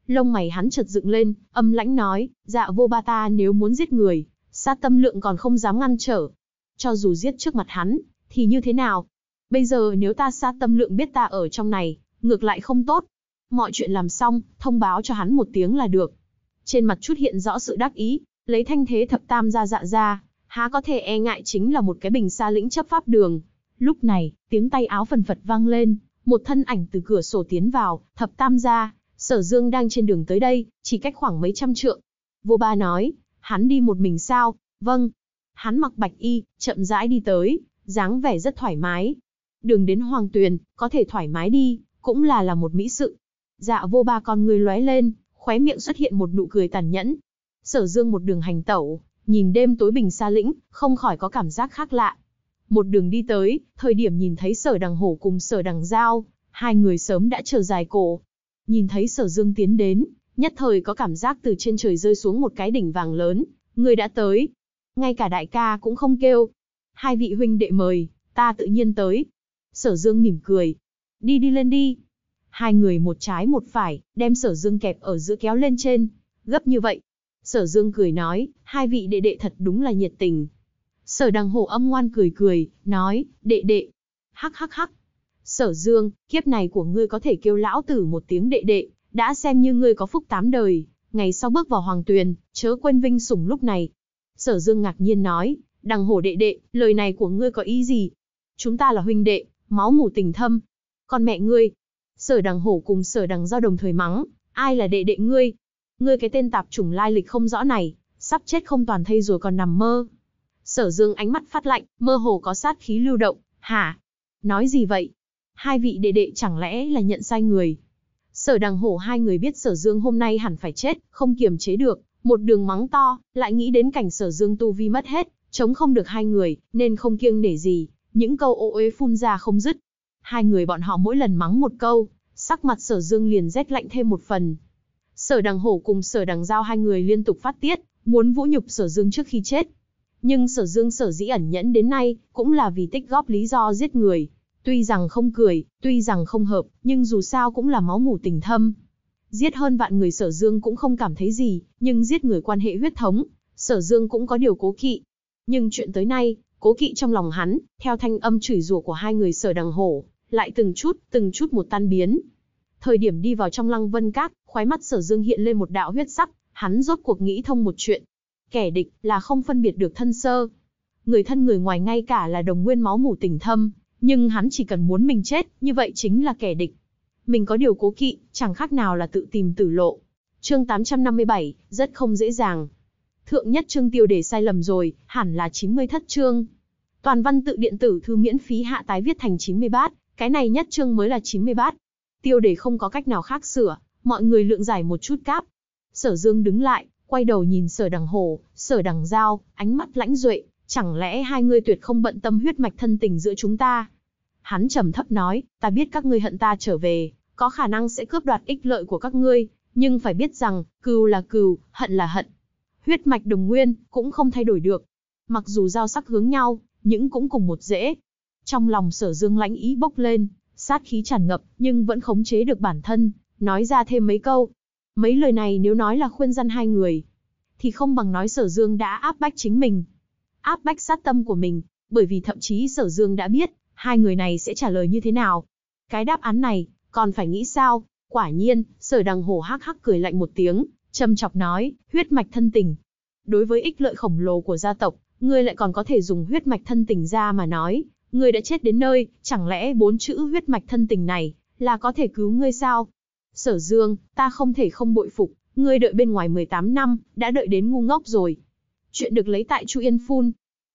Lông mày hắn chợt dựng lên, âm lãnh nói, dạ vô ba ta nếu muốn giết người, sát tâm lượng còn không dám ngăn trở. Cho dù giết trước mặt hắn, thì như thế nào? Bây giờ nếu ta sát tâm lượng biết ta ở trong này, ngược lại không tốt. Mọi chuyện làm xong, thông báo cho hắn một tiếng là được. Trên mặt chút hiện rõ sự đắc ý, lấy thanh thế thập tam gia dạ ra, há có thể e ngại chính là một cái bình xa lĩnh chấp pháp đường. Lúc này, tiếng tay áo phần phật vang lên, một thân ảnh từ cửa sổ tiến vào, thập tam gia, sở dương đang trên đường tới đây, chỉ cách khoảng mấy trăm trượng. Vô ba nói, hắn đi một mình sao, vâng. Hắn mặc bạch y, chậm rãi đi tới, dáng vẻ rất thoải mái. Đường đến hoàng tuyền, có thể thoải mái đi, cũng là là một mỹ sự. Dạ vô ba con người lóe lên, khóe miệng xuất hiện một nụ cười tàn nhẫn, Sở Dương một đường hành tẩu, nhìn đêm tối bình xa lĩnh, không khỏi có cảm giác khác lạ. Một đường đi tới, thời điểm nhìn thấy sở đằng hổ cùng sở đằng giao, hai người sớm đã chờ dài cổ. Nhìn thấy sở dương tiến đến, nhất thời có cảm giác từ trên trời rơi xuống một cái đỉnh vàng lớn, người đã tới. Ngay cả đại ca cũng không kêu. Hai vị huynh đệ mời, ta tự nhiên tới. Sở dương mỉm cười. Đi đi lên đi. Hai người một trái một phải, đem sở dương kẹp ở giữa kéo lên trên. Gấp như vậy, Sở Dương cười nói, hai vị đệ đệ thật đúng là nhiệt tình. Sở đằng hổ âm ngoan cười cười, nói, đệ đệ. Hắc hắc hắc. Sở Dương, kiếp này của ngươi có thể kêu lão tử một tiếng đệ đệ, đã xem như ngươi có phúc tám đời. Ngày sau bước vào hoàng tuyền, chớ quên vinh sủng lúc này. Sở Dương ngạc nhiên nói, đằng hổ đệ đệ, lời này của ngươi có ý gì? Chúng ta là huynh đệ, máu mủ tình thâm. Con mẹ ngươi. Sở đằng hổ cùng sở đằng giao đồng thời mắng, ai là đệ đệ ngươi? Ngươi cái tên tạp chủng lai lịch không rõ này, sắp chết không toàn thây rồi còn nằm mơ. Sở Dương ánh mắt phát lạnh, mơ hồ có sát khí lưu động, hả? Nói gì vậy? Hai vị đệ đệ chẳng lẽ là nhận sai người? Sở đằng hổ hai người biết Sở Dương hôm nay hẳn phải chết, không kiềm chế được, một đường mắng to, lại nghĩ đến cảnh Sở Dương tu vi mất hết, chống không được hai người, nên không kiêng nể gì, những câu ô uế phun ra không dứt. Hai người bọn họ mỗi lần mắng một câu, sắc mặt Sở Dương liền rét lạnh thêm một phần, Sở đằng hổ cùng sở đằng giao hai người liên tục phát tiết, muốn vũ nhục sở dương trước khi chết. Nhưng sở dương sở dĩ ẩn nhẫn đến nay, cũng là vì tích góp lý do giết người. Tuy rằng không cười, tuy rằng không hợp, nhưng dù sao cũng là máu mủ tình thâm. Giết hơn vạn người sở dương cũng không cảm thấy gì, nhưng giết người quan hệ huyết thống, sở dương cũng có điều cố kỵ. Nhưng chuyện tới nay, cố kỵ trong lòng hắn, theo thanh âm chửi rủa của hai người sở đằng hổ, lại từng chút, từng chút một tan biến. Thời điểm đi vào trong lăng vân các, khoái mắt sở dương hiện lên một đạo huyết sắc, hắn rốt cuộc nghĩ thông một chuyện. Kẻ địch là không phân biệt được thân sơ. Người thân người ngoài ngay cả là đồng nguyên máu mủ tình thâm, nhưng hắn chỉ cần muốn mình chết, như vậy chính là kẻ địch. Mình có điều cố kỵ, chẳng khác nào là tự tìm tử lộ. Chương 857, rất không dễ dàng. Thượng nhất chương tiêu đề sai lầm rồi, hẳn là 90 thất chương. Toàn văn tự điện tử thư miễn phí hạ tái viết thành 90 bát, cái này nhất chương mới là 90 bát, tiêu đề không có cách nào khác sửa, mọi người lượng giải một chút cáp. Sở Dương đứng lại, quay đầu nhìn sở đằng hồ, sở đằng giao, ánh mắt lãnh duệ, chẳng lẽ hai người tuyệt không bận tâm huyết mạch thân tình giữa chúng ta? Hắn trầm thấp nói, ta biết các ngươi hận ta trở về, có khả năng sẽ cướp đoạt ích lợi của các ngươi, nhưng phải biết rằng, cừu là cừu, hận là hận. Huyết mạch đồng nguyên, cũng không thay đổi được. Mặc dù giao sắc hướng nhau, những cũng cùng một dễ. Trong lòng sở dương lãnh ý bốc lên, sát khí tràn ngập, nhưng vẫn khống chế được bản thân, nói ra thêm mấy câu. Mấy lời này nếu nói là khuyên răn hai người, thì không bằng nói Sở Dương đã áp bách chính mình, áp bách sát tâm của mình, bởi vì thậm chí Sở Dương đã biết, hai người này sẽ trả lời như thế nào. Cái đáp án này, còn phải nghĩ sao? Quả nhiên, Sở Đằng Hổ hắc hắc cười lạnh một tiếng, châm chọc nói, huyết mạch thân tình. Đối với ích lợi khổng lồ của gia tộc, ngươi lại còn có thể dùng huyết mạch thân tình ra mà nói, Ngươi đã chết đến nơi, chẳng lẽ bốn chữ huyết mạch thân tình này là có thể cứu ngươi sao? Sở Dương, ta không thể không bội phục, ngươi đợi bên ngoài 18 năm, đã đợi đến ngu ngốc rồi. Chuyện được lấy tại Chu Yên Phun.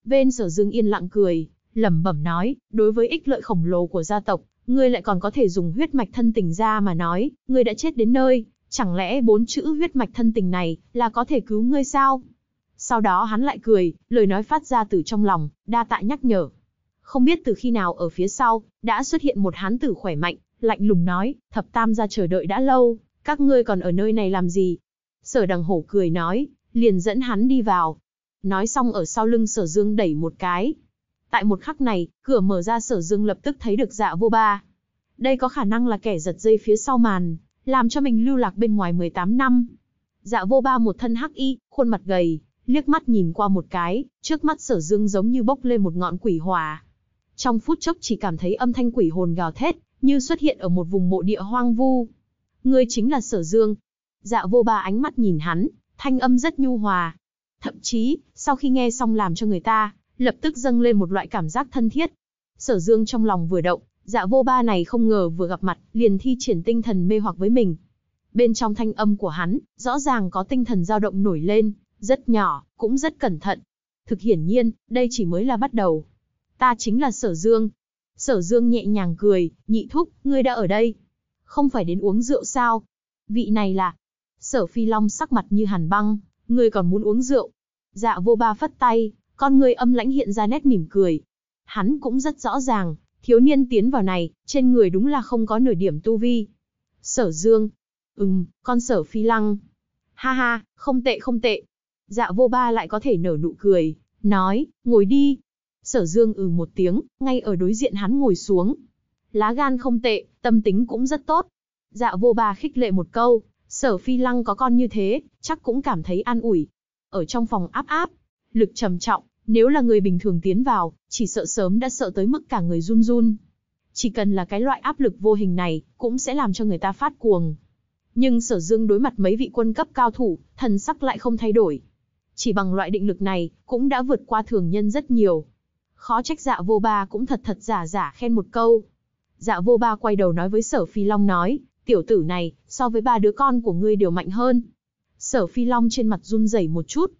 Bên Sở Dương yên lặng cười, lẩm bẩm nói, đối với ích lợi khổng lồ của gia tộc, ngươi lại còn có thể dùng huyết mạch thân tình ra mà nói, ngươi đã chết đến nơi, chẳng lẽ bốn chữ huyết mạch thân tình này là có thể cứu ngươi sao? Sau đó hắn lại cười, lời nói phát ra từ trong lòng, đa tạ nhắc nhở. Không biết từ khi nào ở phía sau, đã xuất hiện một hán tử khỏe mạnh, lạnh lùng nói, thập tam gia chờ đợi đã lâu, các ngươi còn ở nơi này làm gì? Sở đằng hổ cười nói, liền dẫn hắn đi vào. Nói xong ở sau lưng sở dương đẩy một cái. Tại một khắc này, cửa mở ra sở dương lập tức thấy được dạ vô ba. Đây có khả năng là kẻ giật dây phía sau màn, làm cho mình lưu lạc bên ngoài 18 năm. Dạ vô ba một thân hắc y, khuôn mặt gầy, liếc mắt nhìn qua một cái, trước mắt sở dương giống như bốc lên một ngọn quỷ hỏa trong phút chốc chỉ cảm thấy âm thanh quỷ hồn gào thét, như xuất hiện ở một vùng mộ địa hoang vu. Ngươi chính là Sở Dương. Dạ vô ba ánh mắt nhìn hắn, thanh âm rất nhu hòa. Thậm chí, sau khi nghe xong làm cho người ta, lập tức dâng lên một loại cảm giác thân thiết. Sở Dương trong lòng vừa động, dạ vô ba này không ngờ vừa gặp mặt, liền thi triển tinh thần mê hoặc với mình. Bên trong thanh âm của hắn, rõ ràng có tinh thần dao động nổi lên, rất nhỏ, cũng rất cẩn thận. Thực hiển nhiên, đây chỉ mới là bắt đầu. Ta chính là Sở Dương. Sở Dương nhẹ nhàng cười, nhị thúc, ngươi đã ở đây. Không phải đến uống rượu sao? Vị này là... Sở Phi Long sắc mặt như hàn băng, ngươi còn muốn uống rượu. Dạ vô ba phất tay, con ngươi âm lãnh hiện ra nét mỉm cười. Hắn cũng rất rõ ràng, thiếu niên tiến vào này, trên người đúng là không có nửa điểm tu vi. Sở Dương. Ừm, con sở Phi Lăng. Ha ha, không tệ không tệ. Dạ vô ba lại có thể nở nụ cười, nói, ngồi đi, Sở Dương ừ một tiếng, ngay ở đối diện hắn ngồi xuống. Lá gan không tệ, tâm tính cũng rất tốt. Dạ vô ba khích lệ một câu, sở phi lăng có con như thế, chắc cũng cảm thấy an ủi. Ở trong phòng áp áp, lực trầm trọng, nếu là người bình thường tiến vào, chỉ sợ sớm đã sợ tới mức cả người run run. Chỉ cần là cái loại áp lực vô hình này, cũng sẽ làm cho người ta phát cuồng. Nhưng sở dương đối mặt mấy vị quân cấp cao thủ, thần sắc lại không thay đổi. Chỉ bằng loại định lực này, cũng đã vượt qua thường nhân rất nhiều. Khó trách dạ vô ba cũng thật thật giả giả khen một câu. Dạ vô ba quay đầu nói với sở phi long nói, tiểu tử này, so với ba đứa con của ngươi đều mạnh hơn. Sở phi long trên mặt run rẩy một chút.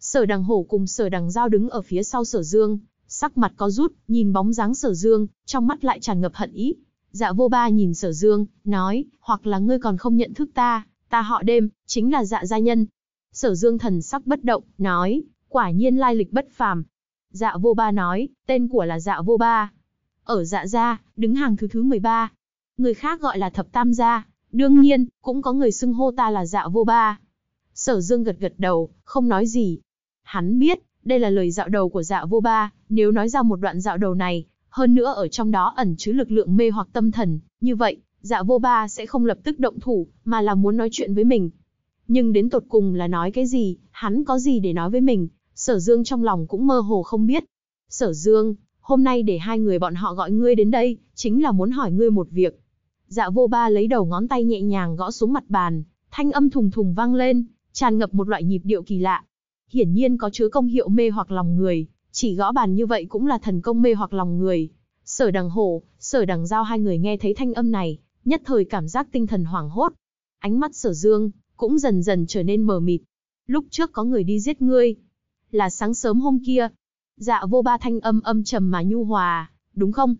Sở đằng hổ cùng sở đằng giao đứng ở phía sau sở dương, sắc mặt có rút, nhìn bóng dáng sở dương, trong mắt lại tràn ngập hận ý. Dạ vô ba nhìn sở dương, nói, hoặc là ngươi còn không nhận thức ta, ta họ đêm, chính là dạ gia nhân. Sở dương thần sắc bất động, nói, quả nhiên lai lịch bất phàm, Dạ vô ba nói, tên của là dạ vô ba. Ở dạ gia, đứng hàng thứ thứ 13. Người khác gọi là thập tam gia, đương nhiên, cũng có người xưng hô ta là dạ vô ba. Sở dương gật gật đầu, không nói gì. Hắn biết, đây là lời dạo đầu của dạ vô ba, nếu nói ra một đoạn dạo đầu này, hơn nữa ở trong đó ẩn chứa lực lượng mê hoặc tâm thần, như vậy, dạ vô ba sẽ không lập tức động thủ, mà là muốn nói chuyện với mình. Nhưng đến tột cùng là nói cái gì, hắn có gì để nói với mình, Sở Dương trong lòng cũng mơ hồ không biết. Sở Dương, hôm nay để hai người bọn họ gọi ngươi đến đây, chính là muốn hỏi ngươi một việc. Dạ vô ba lấy đầu ngón tay nhẹ nhàng gõ xuống mặt bàn, thanh âm thùng thùng vang lên, tràn ngập một loại nhịp điệu kỳ lạ. Hiển nhiên có chứa công hiệu mê hoặc lòng người, chỉ gõ bàn như vậy cũng là thần công mê hoặc lòng người. Sở đằng hổ, sở đằng giao hai người nghe thấy thanh âm này, nhất thời cảm giác tinh thần hoảng hốt. Ánh mắt sở dương, cũng dần dần trở nên mờ mịt. Lúc trước có người đi giết ngươi, là sáng sớm hôm kia. Dạ vô ba thanh âm âm trầm mà nhu hòa, đúng không?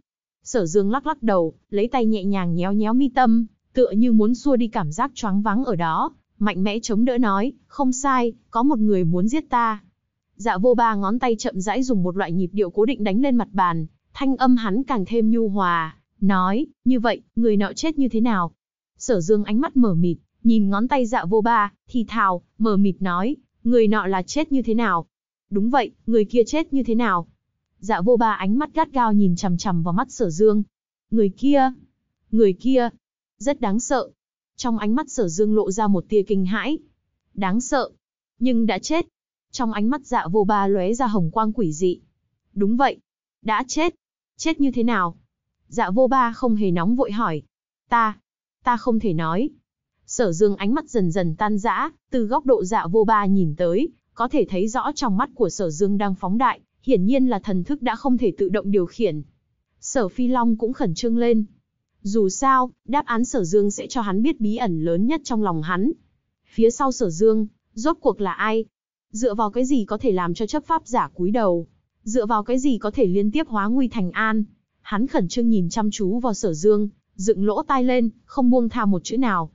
Sở dương lắc lắc đầu, lấy tay nhẹ nhàng nhéo nhéo mi tâm, tựa như muốn xua đi cảm giác choáng vắng ở đó, mạnh mẽ chống đỡ nói, không sai, có một người muốn giết ta. Dạ vô ba ngón tay chậm rãi dùng một loại nhịp điệu cố định đánh lên mặt bàn, thanh âm hắn càng thêm nhu hòa, nói, như vậy, người nọ chết như thế nào? Sở dương ánh mắt mở mịt, nhìn ngón tay dạ vô ba, thì thào, mở mịt nói, người nọ là chết như thế nào? Đúng vậy, người kia chết như thế nào? Dạ vô ba ánh mắt gắt gao nhìn chằm chằm vào mắt sở dương. Người kia, người kia, rất đáng sợ. Trong ánh mắt sở dương lộ ra một tia kinh hãi. Đáng sợ, nhưng đã chết. Trong ánh mắt dạ vô ba lóe ra hồng quang quỷ dị. Đúng vậy, đã chết. Chết như thế nào? Dạ vô ba không hề nóng vội hỏi. Ta, ta không thể nói. Sở dương ánh mắt dần dần tan rã, từ góc độ dạ vô ba nhìn tới, có thể thấy rõ trong mắt của sở dương đang phóng đại, hiển nhiên là thần thức đã không thể tự động điều khiển. Sở Phi Long cũng khẩn trương lên. Dù sao, đáp án sở dương sẽ cho hắn biết bí ẩn lớn nhất trong lòng hắn. Phía sau sở dương, rốt cuộc là ai? Dựa vào cái gì có thể làm cho chấp pháp giả cúi đầu? Dựa vào cái gì có thể liên tiếp hóa nguy thành an? Hắn khẩn trương nhìn chăm chú vào sở dương, dựng lỗ tai lên, không buông tha một chữ nào.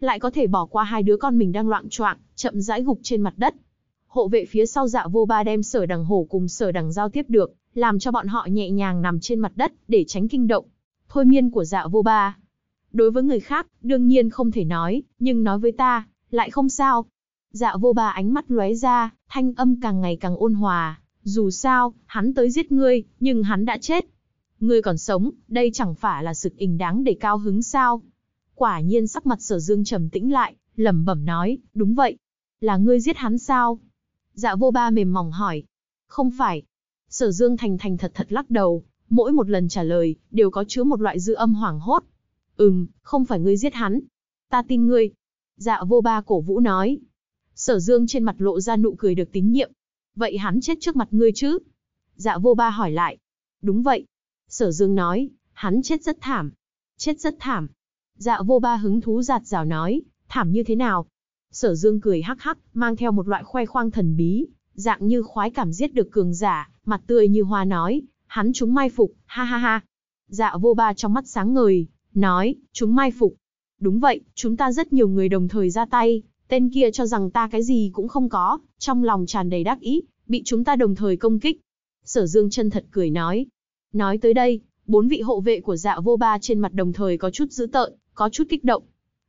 Lại có thể bỏ qua hai đứa con mình đang loạn choạng, chậm rãi gục trên mặt đất, Hộ vệ phía sau dạ vô ba đem sở đằng hổ cùng sở đằng giao tiếp được, làm cho bọn họ nhẹ nhàng nằm trên mặt đất để tránh kinh động. Thôi miên của dạ vô ba. Đối với người khác, đương nhiên không thể nói, nhưng nói với ta, lại không sao. Dạ vô ba ánh mắt lóe ra, thanh âm càng ngày càng ôn hòa. Dù sao, hắn tới giết ngươi, nhưng hắn đã chết. Ngươi còn sống, đây chẳng phải là sự ình đáng để cao hứng sao. Quả nhiên sắc mặt sở dương trầm tĩnh lại, lẩm bẩm nói, đúng vậy. Là ngươi giết hắn sao? Dạ vô ba mềm mỏng hỏi. Không phải. Sở Dương thành thành thật thật lắc đầu, mỗi một lần trả lời, đều có chứa một loại dư âm hoảng hốt. Ừm, không phải ngươi giết hắn. Ta tin ngươi. Dạ vô ba cổ vũ nói. Sở Dương trên mặt lộ ra nụ cười được tín nhiệm. Vậy hắn chết trước mặt ngươi chứ? Dạ vô ba hỏi lại. Đúng vậy. Sở Dương nói, hắn chết rất thảm. Chết rất thảm. Dạ vô ba hứng thú giạt rào nói, thảm như thế nào? Sở Dương cười hắc hắc, mang theo một loại khoe khoang thần bí, dạng như khoái cảm giết được cường giả, mặt tươi như hoa nói, hắn chúng mai phục, ha ha ha. Dạ vô ba trong mắt sáng ngời, nói, chúng mai phục. Đúng vậy, chúng ta rất nhiều người đồng thời ra tay, tên kia cho rằng ta cái gì cũng không có, trong lòng tràn đầy đắc ý, bị chúng ta đồng thời công kích. Sở Dương chân thật cười nói. Nói tới đây, bốn vị hộ vệ của dạ vô ba trên mặt đồng thời có chút dữ tợn, có chút kích động,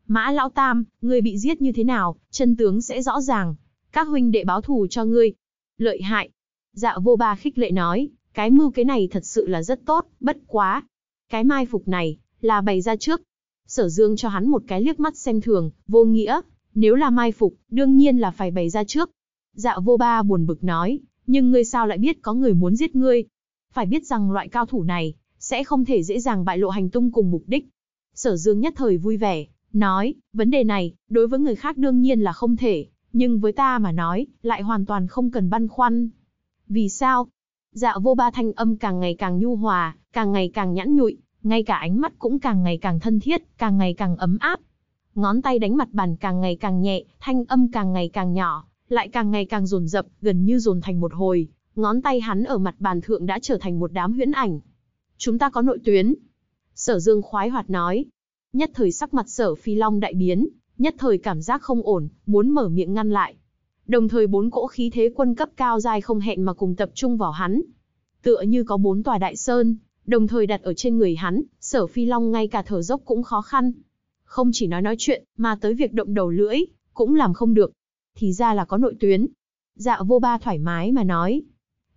Mã Lão Tam, ngươi bị giết như thế nào, chân tướng sẽ rõ ràng. Các huynh đệ báo thù cho ngươi. Lợi hại. Dạ vô ba khích lệ nói, cái mưu kế này thật sự là rất tốt, bất quá. Cái mai phục này, là bày ra trước. Sở dương cho hắn một cái liếc mắt xem thường, vô nghĩa. Nếu là mai phục, đương nhiên là phải bày ra trước. Dạ vô ba buồn bực nói, nhưng ngươi sao lại biết có người muốn giết ngươi? Phải biết rằng loại cao thủ này, sẽ không thể dễ dàng bại lộ hành tung cùng mục đích. Sở dương nhất thời vui vẻ, nói, vấn đề này, đối với người khác đương nhiên là không thể, nhưng với ta mà nói, lại hoàn toàn không cần băn khoăn. Vì sao? Dạ vô ba thanh âm càng ngày càng nhu hòa, càng ngày càng nhãn nhụi, ngay cả ánh mắt cũng càng ngày càng thân thiết, càng ngày càng ấm áp. Ngón tay đánh mặt bàn càng ngày càng nhẹ, thanh âm càng ngày càng nhỏ, lại càng ngày càng rồn rập, gần như rồn thành một hồi. Ngón tay hắn ở mặt bàn thượng đã trở thành một đám huyễn ảnh. Chúng ta có nội tuyến. Sở dương khoái hoạt nói, nhất thời sắc mặt sở phi long đại biến, nhất thời cảm giác không ổn, muốn mở miệng ngăn lại. Đồng thời bốn cỗ khí thế quân cấp cao dài không hẹn mà cùng tập trung vào hắn. Tựa như có bốn tòa đại sơn, đồng thời đặt ở trên người hắn, sở phi long ngay cả thở dốc cũng khó khăn. Không chỉ nói nói chuyện, mà tới việc động đầu lưỡi, cũng làm không được. Thì ra là có nội tuyến. Dạ vô ba thoải mái mà nói.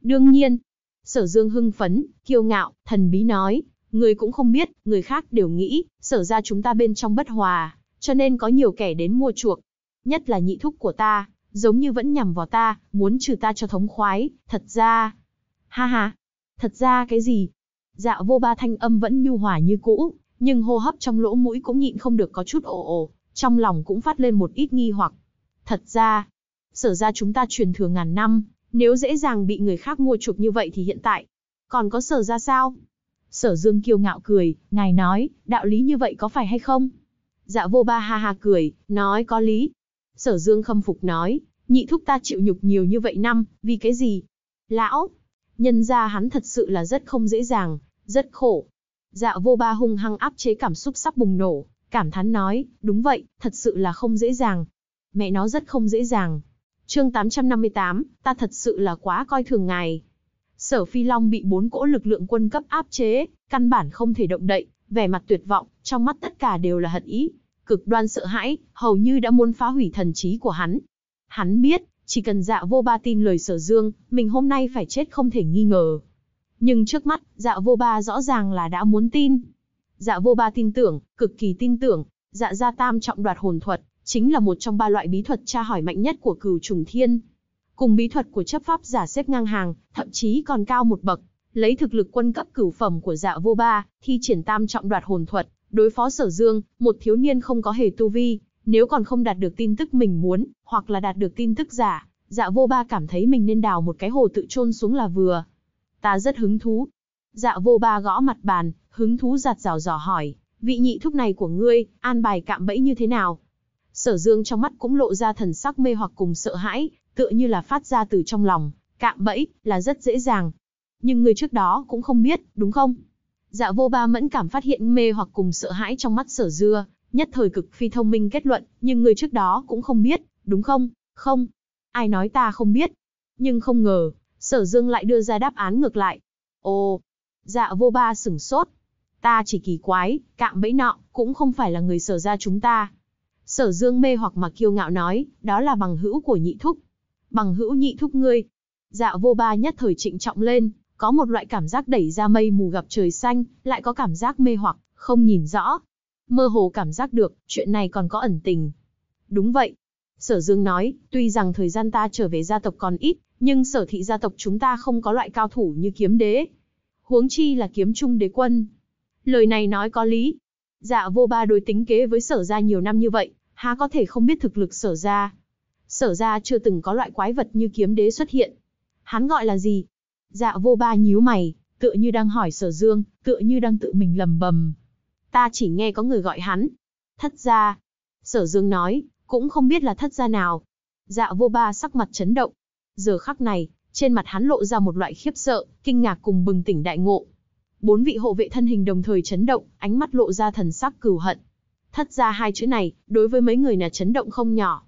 Đương nhiên, sở dương hưng phấn, kiêu ngạo, thần bí nói, Người cũng không biết, người khác đều nghĩ, sở ra chúng ta bên trong bất hòa, cho nên có nhiều kẻ đến mua chuộc. Nhất là nhị thúc của ta, giống như vẫn nhằm vào ta, muốn trừ ta cho thống khoái, thật ra... Ha ha, thật ra cái gì? Dạ vô ba thanh âm vẫn nhu hòa như cũ, nhưng hô hấp trong lỗ mũi cũng nhịn không được có chút ồ ồ, trong lòng cũng phát lên một ít nghi hoặc. Thật ra, sở ra chúng ta truyền thừa ngàn năm, nếu dễ dàng bị người khác mua chuộc như vậy thì hiện tại, còn có sở ra sao? Sở Dương kiêu ngạo cười, ngài nói, đạo lý như vậy có phải hay không? Dạ vô ba ha ha cười, nói có lý. Sở Dương khâm phục nói, nhị thúc ta chịu nhục nhiều như vậy năm, vì cái gì? Lão, nhân ra hắn thật sự là rất không dễ dàng, rất khổ. Dạ vô ba hung hăng áp chế cảm xúc sắp bùng nổ, cảm thán nói, đúng vậy, thật sự là không dễ dàng. Mẹ nó rất không dễ dàng. chương 858, ta thật sự là quá coi thường ngài. Sở Phi Long bị bốn cỗ lực lượng quân cấp áp chế, căn bản không thể động đậy, vẻ mặt tuyệt vọng, trong mắt tất cả đều là hận ý, cực đoan sợ hãi, hầu như đã muốn phá hủy thần trí của hắn. Hắn biết, chỉ cần dạ vô ba tin lời sở dương, mình hôm nay phải chết không thể nghi ngờ. Nhưng trước mắt, dạ vô ba rõ ràng là đã muốn tin. Dạ vô ba tin tưởng, cực kỳ tin tưởng, dạ gia tam trọng đoạt hồn thuật, chính là một trong ba loại bí thuật tra hỏi mạnh nhất của cửu trùng thiên, cùng bí thuật của chấp pháp giả xếp ngang hàng, thậm chí còn cao một bậc. Lấy thực lực quân cấp cửu phẩm của dạ vô ba, thi triển tam trọng đoạt hồn thuật, đối phó sở dương, một thiếu niên không có hề tu vi, nếu còn không đạt được tin tức mình muốn, hoặc là đạt được tin tức giả, dạ vô ba cảm thấy mình nên đào một cái hồ tự chôn xuống là vừa. Ta rất hứng thú. Dạ vô ba gõ mặt bàn, hứng thú giặt rào dò hỏi, vị nhị thúc này của ngươi, an bài cạm bẫy như thế nào? Sở dương trong mắt cũng lộ ra thần sắc mê hoặc cùng sợ hãi, tựa như là phát ra từ trong lòng, cạm bẫy, là rất dễ dàng. Nhưng người trước đó cũng không biết, đúng không? Dạ vô ba mẫn cảm phát hiện mê hoặc cùng sợ hãi trong mắt sở dưa, nhất thời cực phi thông minh kết luận, nhưng người trước đó cũng không biết, đúng không? Không. Ai nói ta không biết? Nhưng không ngờ, sở dương lại đưa ra đáp án ngược lại. Ồ, dạ vô ba sửng sốt. Ta chỉ kỳ quái, cạm bẫy nọ, cũng không phải là người sở ra chúng ta. Sở dương mê hoặc mà kiêu ngạo nói, đó là bằng hữu của nhị thúc bằng hữu nhị thúc ngươi. Dạ vô ba nhất thời trịnh trọng lên, có một loại cảm giác đẩy ra mây mù gặp trời xanh, lại có cảm giác mê hoặc, không nhìn rõ. Mơ hồ cảm giác được, chuyện này còn có ẩn tình. Đúng vậy. Sở Dương nói, tuy rằng thời gian ta trở về gia tộc còn ít, nhưng sở thị gia tộc chúng ta không có loại cao thủ như kiếm đế. Huống chi là kiếm trung đế quân. Lời này nói có lý. Dạ vô ba đối tính kế với sở gia nhiều năm như vậy, há có thể không biết thực lực sở gia sở ra chưa từng có loại quái vật như kiếm đế xuất hiện. Hắn gọi là gì? Dạ vô ba nhíu mày, tựa như đang hỏi sở dương, tựa như đang tự mình lầm bầm. Ta chỉ nghe có người gọi hắn. Thất gia. Sở dương nói, cũng không biết là thất gia nào. Dạ vô ba sắc mặt chấn động. Giờ khắc này, trên mặt hắn lộ ra một loại khiếp sợ, kinh ngạc cùng bừng tỉnh đại ngộ. Bốn vị hộ vệ thân hình đồng thời chấn động, ánh mắt lộ ra thần sắc cừu hận. Thất gia hai chữ này, đối với mấy người là chấn động không nhỏ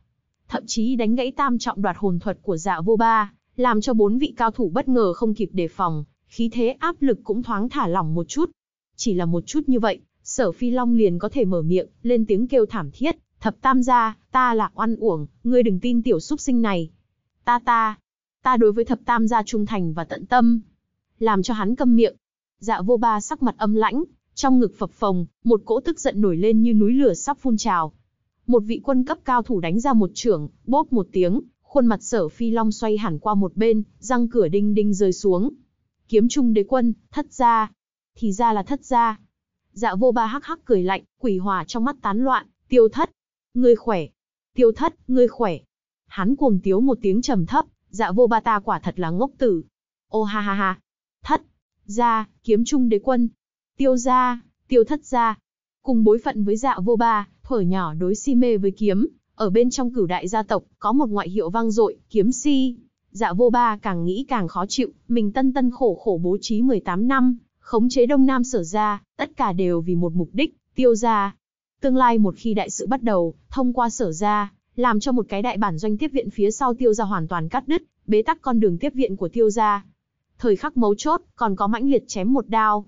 thậm chí đánh gãy tam trọng đoạt hồn thuật của dạ vô ba, làm cho bốn vị cao thủ bất ngờ không kịp đề phòng, khí thế áp lực cũng thoáng thả lỏng một chút. Chỉ là một chút như vậy, sở phi long liền có thể mở miệng, lên tiếng kêu thảm thiết, thập tam gia, ta là oan uổng, ngươi đừng tin tiểu xúc sinh này. Ta ta, ta đối với thập tam gia trung thành và tận tâm, làm cho hắn câm miệng. Dạ vô ba sắc mặt âm lãnh, trong ngực phập phồng, một cỗ tức giận nổi lên như núi lửa sắp phun trào, một vị quân cấp cao thủ đánh ra một trưởng, bốp một tiếng, khuôn mặt sở phi long xoay hẳn qua một bên, răng cửa đinh đinh rơi xuống. Kiếm trung đế quân, thất gia. Thì ra là thất gia. Dạ vô ba hắc hắc cười lạnh, quỷ hòa trong mắt tán loạn, tiêu thất. Ngươi khỏe. Tiêu thất, ngươi khỏe. Hắn cuồng tiếu một tiếng trầm thấp, dạ vô ba ta quả thật là ngốc tử. Ô ha ha ha. Thất. Gia, kiếm trung đế quân. Tiêu gia, tiêu thất gia. Cùng bối phận với dạ vô ba, thuở nhỏ đối si mê với kiếm, ở bên trong cửu đại gia tộc, có một ngoại hiệu vang dội, kiếm si. Dạ vô ba càng nghĩ càng khó chịu, mình tân tân khổ khổ bố trí 18 năm, khống chế Đông Nam sở ra, tất cả đều vì một mục đích, tiêu ra. Tương lai một khi đại sự bắt đầu, thông qua sở ra, làm cho một cái đại bản doanh tiếp viện phía sau tiêu ra hoàn toàn cắt đứt, bế tắc con đường tiếp viện của tiêu ra. Thời khắc mấu chốt, còn có mãnh liệt chém một đao.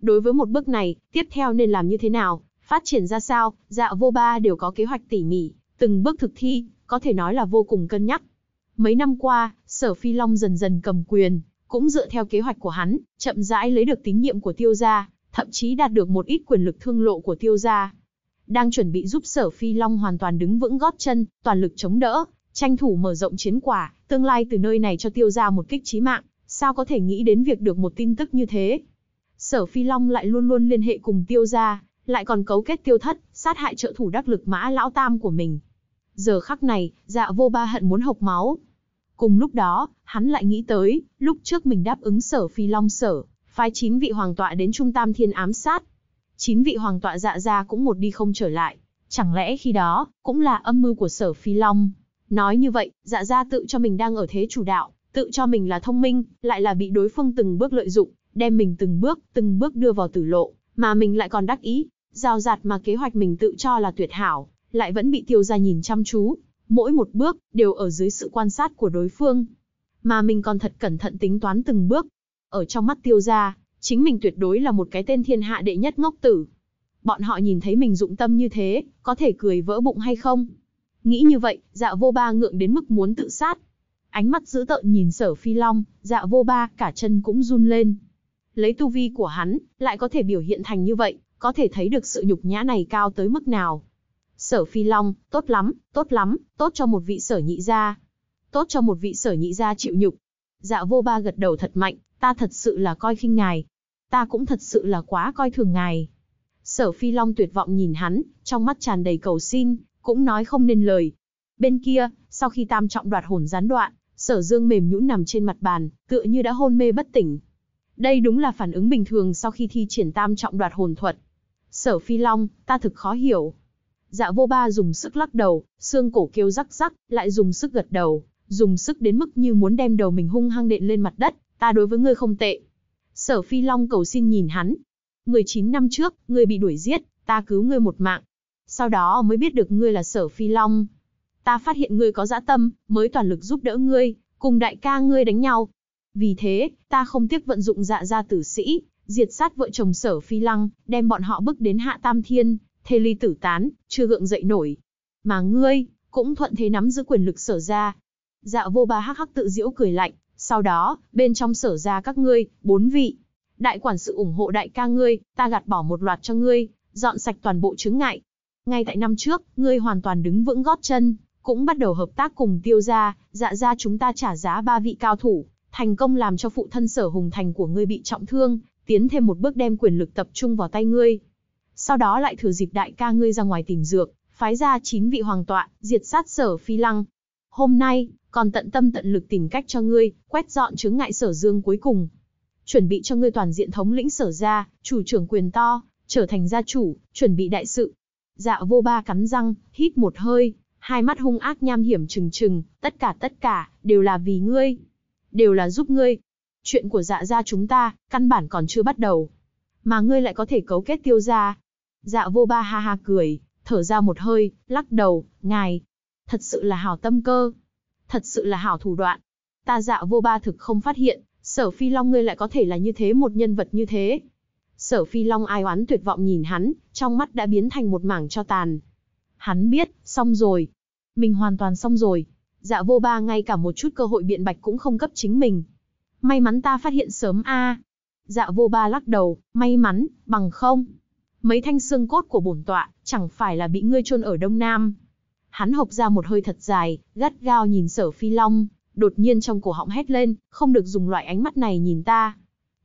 Đối với một bước này, tiếp theo nên làm như thế nào, Phát triển ra sao, dạ vô ba đều có kế hoạch tỉ mỉ, từng bước thực thi, có thể nói là vô cùng cân nhắc. Mấy năm qua, sở phi long dần dần cầm quyền, cũng dựa theo kế hoạch của hắn, chậm rãi lấy được tín nhiệm của tiêu gia, thậm chí đạt được một ít quyền lực thương lộ của tiêu gia. Đang chuẩn bị giúp sở phi long hoàn toàn đứng vững gót chân, toàn lực chống đỡ, tranh thủ mở rộng chiến quả, tương lai từ nơi này cho tiêu gia một kích trí mạng, sao có thể nghĩ đến việc được một tin tức như thế. Sở phi long lại luôn luôn liên hệ cùng tiêu gia, lại còn cấu kết tiêu thất, sát hại trợ thủ đắc lực mã lão tam của mình. Giờ khắc này, dạ vô ba hận muốn hộc máu. Cùng lúc đó, hắn lại nghĩ tới, lúc trước mình đáp ứng sở phi long sở, phái chín vị hoàng tọa đến trung tam thiên ám sát. Chín vị hoàng tọa dạ ra cũng một đi không trở lại. Chẳng lẽ khi đó, cũng là âm mưu của sở phi long. Nói như vậy, dạ ra tự cho mình đang ở thế chủ đạo, tự cho mình là thông minh, lại là bị đối phương từng bước lợi dụng, đem mình từng bước, từng bước đưa vào tử lộ, mà mình lại còn đắc ý, giao giạt mà kế hoạch mình tự cho là tuyệt hảo, lại vẫn bị tiêu gia nhìn chăm chú. Mỗi một bước, đều ở dưới sự quan sát của đối phương. Mà mình còn thật cẩn thận tính toán từng bước. Ở trong mắt tiêu gia, chính mình tuyệt đối là một cái tên thiên hạ đệ nhất ngốc tử. Bọn họ nhìn thấy mình dụng tâm như thế, có thể cười vỡ bụng hay không? Nghĩ như vậy, dạ vô ba ngượng đến mức muốn tự sát. Ánh mắt dữ tợn nhìn sở phi long, dạ vô ba cả chân cũng run lên lấy tu vi của hắn, lại có thể biểu hiện thành như vậy, có thể thấy được sự nhục nhã này cao tới mức nào. Sở Phi Long, tốt lắm, tốt lắm, tốt cho một vị sở nhị gia. Tốt cho một vị sở nhị gia chịu nhục. Dạ vô ba gật đầu thật mạnh, ta thật sự là coi khinh ngài. Ta cũng thật sự là quá coi thường ngài. Sở Phi Long tuyệt vọng nhìn hắn, trong mắt tràn đầy cầu xin, cũng nói không nên lời. Bên kia, sau khi tam trọng đoạt hồn gián đoạn, sở dương mềm nhũn nằm trên mặt bàn, tựa như đã hôn mê bất tỉnh, đây đúng là phản ứng bình thường sau khi thi triển tam trọng đoạt hồn thuật. Sở Phi Long, ta thực khó hiểu. Dạ vô ba dùng sức lắc đầu, xương cổ kêu rắc rắc, lại dùng sức gật đầu, dùng sức đến mức như muốn đem đầu mình hung hăng đện lên mặt đất, ta đối với ngươi không tệ. Sở Phi Long cầu xin nhìn hắn. 19 năm trước, ngươi bị đuổi giết, ta cứu ngươi một mạng. Sau đó mới biết được ngươi là Sở Phi Long. Ta phát hiện ngươi có dã tâm, mới toàn lực giúp đỡ ngươi, cùng đại ca ngươi đánh nhau, vì thế, ta không tiếc vận dụng dạ gia tử sĩ, diệt sát vợ chồng sở phi lăng, đem bọn họ bức đến hạ tam thiên, thê ly tử tán, chưa gượng dậy nổi. Mà ngươi, cũng thuận thế nắm giữ quyền lực sở gia Dạ vô ba hắc hắc tự diễu cười lạnh, sau đó, bên trong sở gia các ngươi, bốn vị. Đại quản sự ủng hộ đại ca ngươi, ta gạt bỏ một loạt cho ngươi, dọn sạch toàn bộ chứng ngại. Ngay tại năm trước, ngươi hoàn toàn đứng vững gót chân, cũng bắt đầu hợp tác cùng tiêu gia, dạ gia chúng ta trả giá ba vị cao thủ, thành công làm cho phụ thân sở hùng thành của ngươi bị trọng thương, tiến thêm một bước đem quyền lực tập trung vào tay ngươi. Sau đó lại thử dịp đại ca ngươi ra ngoài tìm dược, phái ra chín vị hoàng tọa, diệt sát sở phi lăng. Hôm nay, còn tận tâm tận lực tìm cách cho ngươi, quét dọn chứng ngại sở dương cuối cùng. Chuẩn bị cho ngươi toàn diện thống lĩnh sở gia, chủ trưởng quyền to, trở thành gia chủ, chuẩn bị đại sự. Dạ vô ba cắn răng, hít một hơi, hai mắt hung ác nham hiểm trừng trừng, tất cả tất cả, đều là vì ngươi đều là giúp ngươi. Chuyện của dạ gia chúng ta, căn bản còn chưa bắt đầu. Mà ngươi lại có thể cấu kết tiêu gia. Dạ vô ba ha ha cười, thở ra một hơi, lắc đầu, ngài. Thật sự là hảo tâm cơ. Thật sự là hảo thủ đoạn. Ta dạ vô ba thực không phát hiện, sở phi long ngươi lại có thể là như thế một nhân vật như thế. Sở phi long ai oán tuyệt vọng nhìn hắn, trong mắt đã biến thành một mảng cho tàn. Hắn biết, xong rồi. Mình hoàn toàn xong rồi, Dạ vô ba ngay cả một chút cơ hội biện bạch cũng không cấp chính mình. May mắn ta phát hiện sớm a. Dạ vô ba lắc đầu, may mắn, bằng không. Mấy thanh xương cốt của bổn tọa, chẳng phải là bị ngươi chôn ở Đông Nam. Hắn hộc ra một hơi thật dài, gắt gao nhìn sở phi long, đột nhiên trong cổ họng hét lên, không được dùng loại ánh mắt này nhìn ta.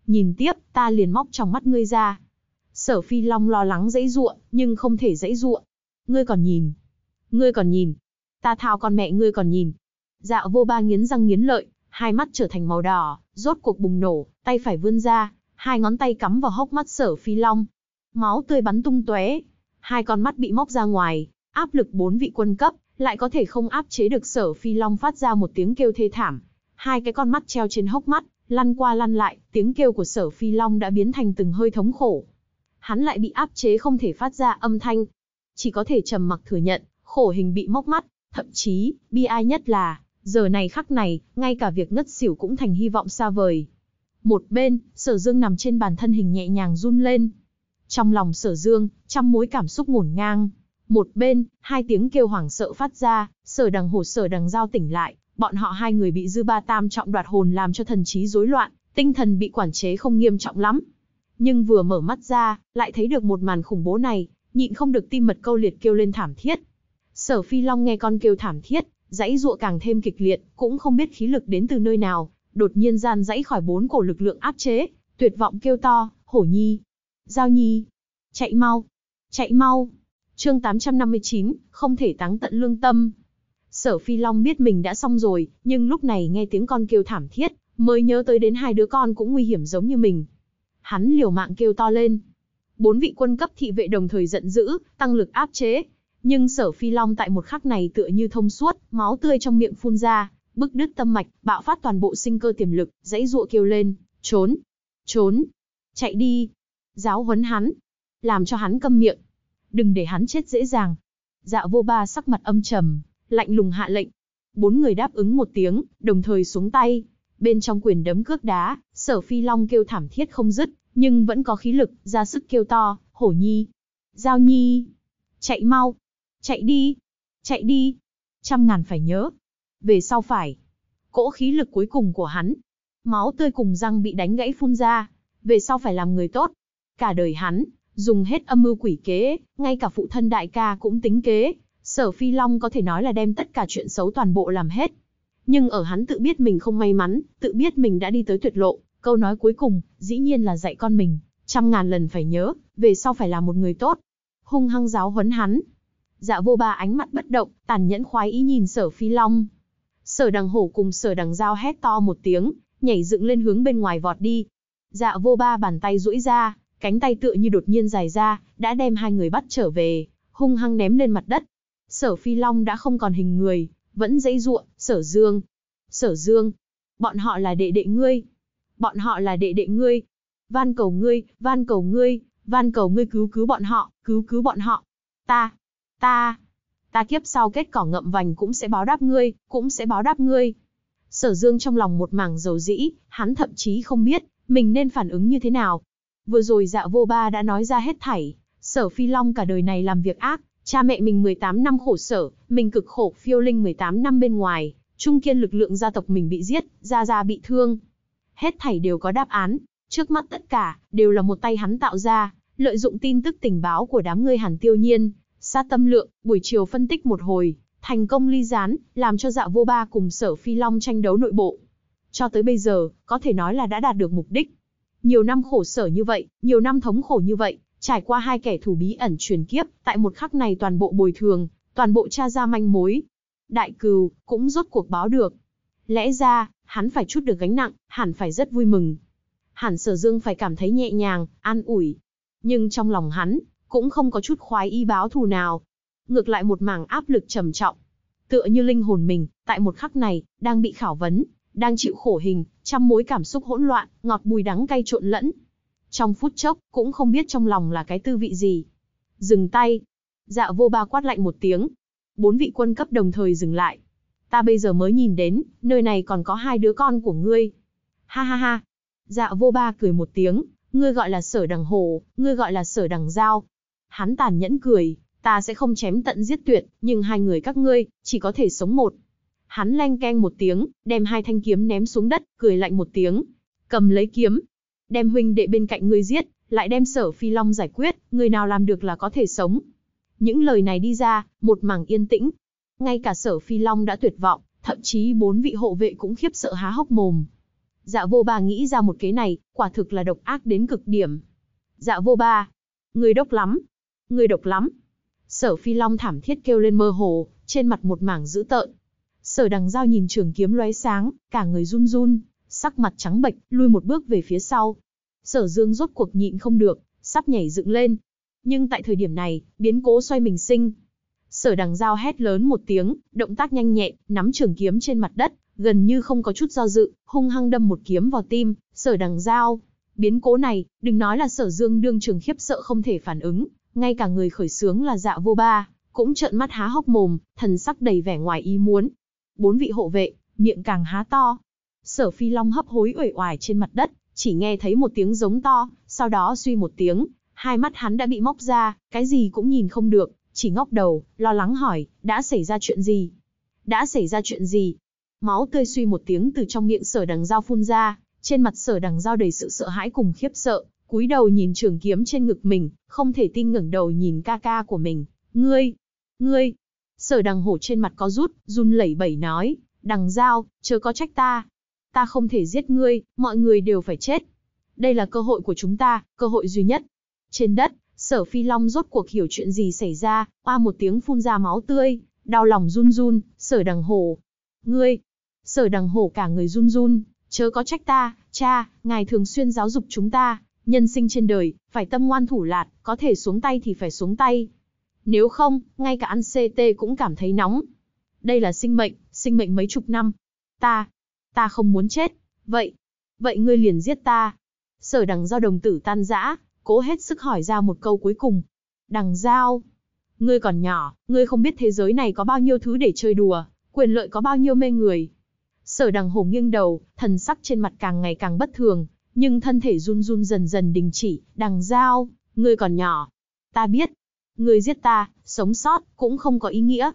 Nhìn tiếp, ta liền móc trong mắt ngươi ra. Sở phi long lo lắng dãy ruộng, nhưng không thể dãy ruộng. Ngươi còn nhìn. Ngươi còn nhìn, ta thao con mẹ ngươi còn nhìn. Dạ vô ba nghiến răng nghiến lợi, hai mắt trở thành màu đỏ, rốt cuộc bùng nổ, tay phải vươn ra, hai ngón tay cắm vào hốc mắt sở phi long. Máu tươi bắn tung tóe, hai con mắt bị móc ra ngoài, áp lực bốn vị quân cấp, lại có thể không áp chế được sở phi long phát ra một tiếng kêu thê thảm. Hai cái con mắt treo trên hốc mắt, lăn qua lăn lại, tiếng kêu của sở phi long đã biến thành từng hơi thống khổ. Hắn lại bị áp chế không thể phát ra âm thanh, chỉ có thể trầm mặc thừa nhận, khổ hình bị móc mắt, Thậm chí, bi ai nhất là, giờ này khắc này, ngay cả việc ngất xỉu cũng thành hy vọng xa vời. Một bên, sở dương nằm trên bàn thân hình nhẹ nhàng run lên. Trong lòng sở dương, trăm mối cảm xúc ngổn ngang. Một bên, hai tiếng kêu hoảng sợ phát ra, sở đằng hồ sở đằng giao tỉnh lại. Bọn họ hai người bị dư ba tam trọng đoạt hồn làm cho thần trí rối loạn, tinh thần bị quản chế không nghiêm trọng lắm. Nhưng vừa mở mắt ra, lại thấy được một màn khủng bố này, nhịn không được tim mật câu liệt kêu lên thảm thiết. Sở Phi Long nghe con kêu thảm thiết, dãy dụa càng thêm kịch liệt, cũng không biết khí lực đến từ nơi nào, đột nhiên gian dãy khỏi bốn cổ lực lượng áp chế, tuyệt vọng kêu to, hổ nhi, giao nhi, chạy mau, chạy mau. Chương 859, không thể táng tận lương tâm. Sở Phi Long biết mình đã xong rồi, nhưng lúc này nghe tiếng con kêu thảm thiết, mới nhớ tới đến hai đứa con cũng nguy hiểm giống như mình. Hắn liều mạng kêu to lên. Bốn vị quân cấp thị vệ đồng thời giận dữ, tăng lực áp chế, nhưng sở phi long tại một khắc này tựa như thông suốt, máu tươi trong miệng phun ra, bức đứt tâm mạch, bạo phát toàn bộ sinh cơ tiềm lực, dãy dụa kêu lên, trốn, trốn, chạy đi, giáo huấn hắn, làm cho hắn câm miệng, đừng để hắn chết dễ dàng. Dạ vô ba sắc mặt âm trầm, lạnh lùng hạ lệnh. Bốn người đáp ứng một tiếng, đồng thời xuống tay. Bên trong quyền đấm cước đá, sở phi long kêu thảm thiết không dứt, nhưng vẫn có khí lực, ra sức kêu to, hổ nhi, giao nhi, chạy mau, Chạy đi. Chạy đi. Trăm ngàn phải nhớ. Về sau phải. Cỗ khí lực cuối cùng của hắn. Máu tươi cùng răng bị đánh gãy phun ra. Về sau phải làm người tốt. Cả đời hắn, dùng hết âm mưu quỷ kế, ngay cả phụ thân đại ca cũng tính kế. Sở Phi Long có thể nói là đem tất cả chuyện xấu toàn bộ làm hết. Nhưng ở hắn tự biết mình không may mắn, tự biết mình đã đi tới tuyệt lộ, câu nói cuối cùng, dĩ nhiên là dạy con mình, trăm ngàn lần phải nhớ, về sau phải là một người tốt. Hung hăng giáo huấn hắn, Dạ vô ba ánh mắt bất động, tàn nhẫn khoái ý nhìn sở phi long. Sở đằng hổ cùng sở đằng dao hét to một tiếng, nhảy dựng lên hướng bên ngoài vọt đi. Dạ vô ba bàn tay duỗi ra, cánh tay tựa như đột nhiên dài ra, đã đem hai người bắt trở về, hung hăng ném lên mặt đất. Sở phi long đã không còn hình người, vẫn dãy giụa, sở dương. Sở dương, bọn họ là đệ đệ ngươi. Bọn họ là đệ đệ ngươi. Van cầu ngươi, van cầu ngươi, van cầu ngươi cứu cứu bọn họ, cứu cứu bọn họ. Ta, ta, ta kiếp sau kết cỏ ngậm vành cũng sẽ báo đáp ngươi, cũng sẽ báo đáp ngươi. Sở Dương trong lòng một mảng dầu dĩ, hắn thậm chí không biết, mình nên phản ứng như thế nào. Vừa rồi dạ vô ba đã nói ra hết thảy, sở phi long cả đời này làm việc ác, cha mẹ mình 18 năm khổ sở, mình cực khổ phiêu linh 18 năm bên ngoài, trung kiên lực lượng gia tộc mình bị giết, gia gia bị thương. Hết thảy đều có đáp án, trước mắt tất cả, đều là một tay hắn tạo ra, lợi dụng tin tức tình báo của đám ngươi hàn tiêu nhiên, sát tâm lượng, buổi chiều phân tích một hồi, thành công ly gián, làm cho dạ vô ba cùng sở phi long tranh đấu nội bộ. Cho tới bây giờ, có thể nói là đã đạt được mục đích. Nhiều năm khổ sở như vậy, nhiều năm thống khổ như vậy, trải qua hai kẻ thủ bí ẩn truyền kiếp, tại một khắc này toàn bộ bồi thường, toàn bộ tra ra manh mối. Đại cừu, cũng rốt cuộc báo được. Lẽ ra, hắn phải chút được gánh nặng, hẳn phải rất vui mừng. Hẳn sở dương phải cảm thấy nhẹ nhàng, an ủi. Nhưng trong lòng hắn, cũng không có chút khoái y báo thù nào. Ngược lại một mảng áp lực trầm trọng. Tựa như linh hồn mình, tại một khắc này, đang bị khảo vấn, đang chịu khổ hình, trăm mối cảm xúc hỗn loạn, ngọt bùi đắng cay trộn lẫn. Trong phút chốc, cũng không biết trong lòng là cái tư vị gì. Dừng tay. Dạ vô ba quát lạnh một tiếng. Bốn vị quân cấp đồng thời dừng lại. Ta bây giờ mới nhìn đến, nơi này còn có hai đứa con của ngươi. Ha ha ha. Dạ vô ba cười một tiếng, ngươi gọi là sở đằng hồ, ngươi gọi là sở đằng giao, hắn tàn nhẫn cười, ta sẽ không chém tận giết tuyệt, nhưng hai người các ngươi, chỉ có thể sống một. Hắn leng keng một tiếng, đem hai thanh kiếm ném xuống đất, cười lạnh một tiếng, cầm lấy kiếm, đem huynh đệ bên cạnh ngươi giết, lại đem sở phi long giải quyết, người nào làm được là có thể sống. Những lời này đi ra, một mảng yên tĩnh. Ngay cả sở phi long đã tuyệt vọng, thậm chí bốn vị hộ vệ cũng khiếp sợ há hốc mồm. Dạ vô ba nghĩ ra một kế này, quả thực là độc ác đến cực điểm. Dạ vô ba, người đốc lắm, ngươi độc lắm. Sở Phi Long thảm thiết kêu lên mơ hồ, trên mặt một mảng dữ tợn. Sở đằng Giao nhìn trường kiếm lóe sáng, cả người run run, sắc mặt trắng bệch, lui một bước về phía sau. Sở Dương rốt cuộc nhịn không được, sắp nhảy dựng lên. Nhưng tại thời điểm này, biến cố xoay mình sinh. Sở đằng Giao hét lớn một tiếng, động tác nhanh nhẹn, nắm trường kiếm trên mặt đất, gần như không có chút do dự, hung hăng đâm một kiếm vào tim, sở đằng Giao, Biến cố này, đừng nói là sở dương đương trường khiếp sợ không thể phản ứng, ngay cả người khởi sướng là dạ vô ba, cũng trợn mắt há hốc mồm, thần sắc đầy vẻ ngoài ý muốn. Bốn vị hộ vệ, miệng càng há to. Sở phi long hấp hối uể oải trên mặt đất, chỉ nghe thấy một tiếng giống to, sau đó suy một tiếng, hai mắt hắn đã bị móc ra, cái gì cũng nhìn không được, chỉ ngóc đầu, lo lắng hỏi, đã xảy ra chuyện gì? Đã xảy ra chuyện gì? Máu tươi suy một tiếng từ trong miệng sở đằng dao phun ra, trên mặt sở đằng dao đầy sự sợ hãi cùng khiếp sợ, cúi đầu nhìn trường kiếm trên ngực mình, không thể tin ngẩng đầu nhìn ca ca của mình. Ngươi, ngươi, sở đằng hổ trên mặt có rút, run lẩy bẩy nói, đằng dao, chớ có trách ta. Ta không thể giết ngươi, mọi người đều phải chết. Đây là cơ hội của chúng ta, cơ hội duy nhất. Trên đất, sở phi long rốt cuộc hiểu chuyện gì xảy ra, qua một tiếng phun ra máu tươi, đau lòng run run, sở đằng hổ. Ngươi, sở đằng hổ cả người run run, chớ có trách ta, cha, ngài thường xuyên giáo dục chúng ta, Nhân sinh trên đời, phải tâm ngoan thủ lạt, có thể xuống tay thì phải xuống tay. Nếu không, ngay cả ăn CT cũng cảm thấy nóng. Đây là sinh mệnh, sinh mệnh mấy chục năm. Ta, ta không muốn chết. Vậy, vậy ngươi liền giết ta. Sở đằng giao đồng tử tan rã, cố hết sức hỏi ra một câu cuối cùng. Đằng giao, ngươi còn nhỏ, ngươi không biết thế giới này có bao nhiêu thứ để chơi đùa, quyền lợi có bao nhiêu mê người. Sở đằng hổ nghiêng đầu, thần sắc trên mặt càng ngày càng bất thường, nhưng thân thể run run dần dần đình chỉ, đằng dao, ngươi còn nhỏ. Ta biết, ngươi giết ta, sống sót, cũng không có ý nghĩa.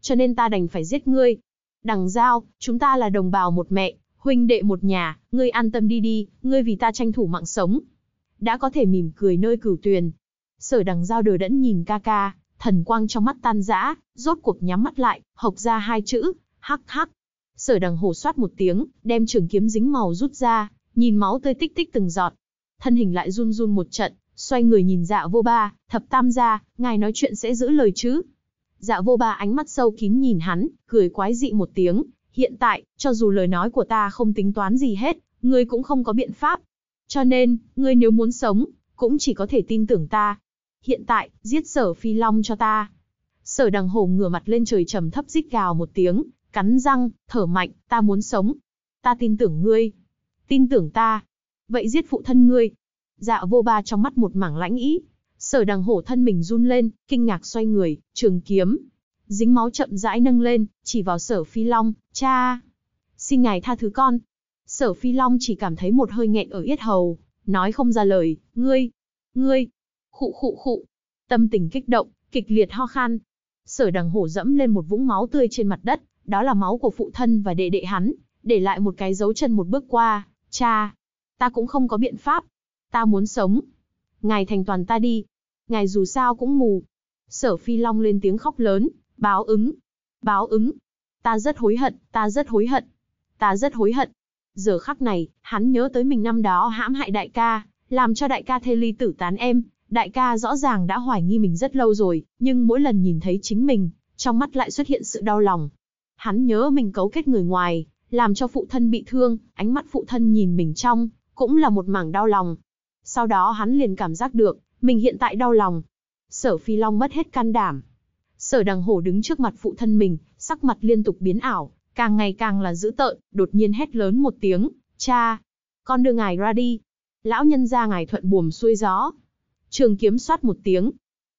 Cho nên ta đành phải giết ngươi. Đằng dao, chúng ta là đồng bào một mẹ, huynh đệ một nhà, ngươi an tâm đi đi, ngươi vì ta tranh thủ mạng sống. Đã có thể mỉm cười nơi cửu tuyền. Sở đằng dao đờ đẫn nhìn ca ca, thần quang trong mắt tan rã, rốt cuộc nhắm mắt lại, hộc ra hai chữ, hắc hắc. Sở đằng hổ soát một tiếng, đem trường kiếm dính màu rút ra, nhìn máu tươi tích tích từng giọt. Thân hình lại run run một trận, xoay người nhìn dạ vô ba, thập tam gia, ngài nói chuyện sẽ giữ lời chứ. Dạ vô ba ánh mắt sâu kín nhìn hắn, cười quái dị một tiếng, hiện tại, cho dù lời nói của ta không tính toán gì hết, ngươi cũng không có biện pháp. Cho nên, ngươi nếu muốn sống, cũng chỉ có thể tin tưởng ta. Hiện tại, giết sở phi long cho ta. Sở đằng hồ ngửa mặt lên trời trầm thấp rít gào một tiếng, cắn răng, thở mạnh, ta muốn sống. Ta tin tưởng ngươi tin tưởng ta. Vậy giết phụ thân ngươi. Dạ vô ba trong mắt một mảng lãnh ý. Sở đằng hổ thân mình run lên, kinh ngạc xoay người, trường kiếm. Dính máu chậm rãi nâng lên, chỉ vào sở phi long, cha. Xin ngài tha thứ con. Sở phi long chỉ cảm thấy một hơi nghẹn ở yết hầu, nói không ra lời, ngươi, ngươi, khụ khụ khụ. Tâm tình kích động, kịch liệt ho khan. Sở đằng hổ dẫm lên một vũng máu tươi trên mặt đất, đó là máu của phụ thân và đệ đệ hắn, để lại một cái dấu chân một bước qua, Cha, ta cũng không có biện pháp. Ta muốn sống. Ngài thành toàn ta đi. Ngài dù sao cũng mù. Sở Phi Long lên tiếng khóc lớn, báo ứng. Báo ứng. Ta rất hối hận, ta rất hối hận. Ta rất hối hận. Giờ khắc này, hắn nhớ tới mình năm đó hãm hại đại ca, làm cho đại ca thê ly tử tán em. Đại ca rõ ràng đã hoài nghi mình rất lâu rồi, nhưng mỗi lần nhìn thấy chính mình, trong mắt lại xuất hiện sự đau lòng. Hắn nhớ mình cấu kết người ngoài, làm cho phụ thân bị thương, ánh mắt phụ thân nhìn mình trong, cũng là một mảng đau lòng. Sau đó hắn liền cảm giác được, mình hiện tại đau lòng. Sở Phi Long mất hết can đảm. Sở Đằng Hổ đứng trước mặt phụ thân mình, sắc mặt liên tục biến ảo, càng ngày càng là dữ tợn, đột nhiên hét lớn một tiếng, cha, con đưa ngài ra đi. Lão nhân ra ngài thuận buồm xuôi gió. Trường kiếm soát một tiếng,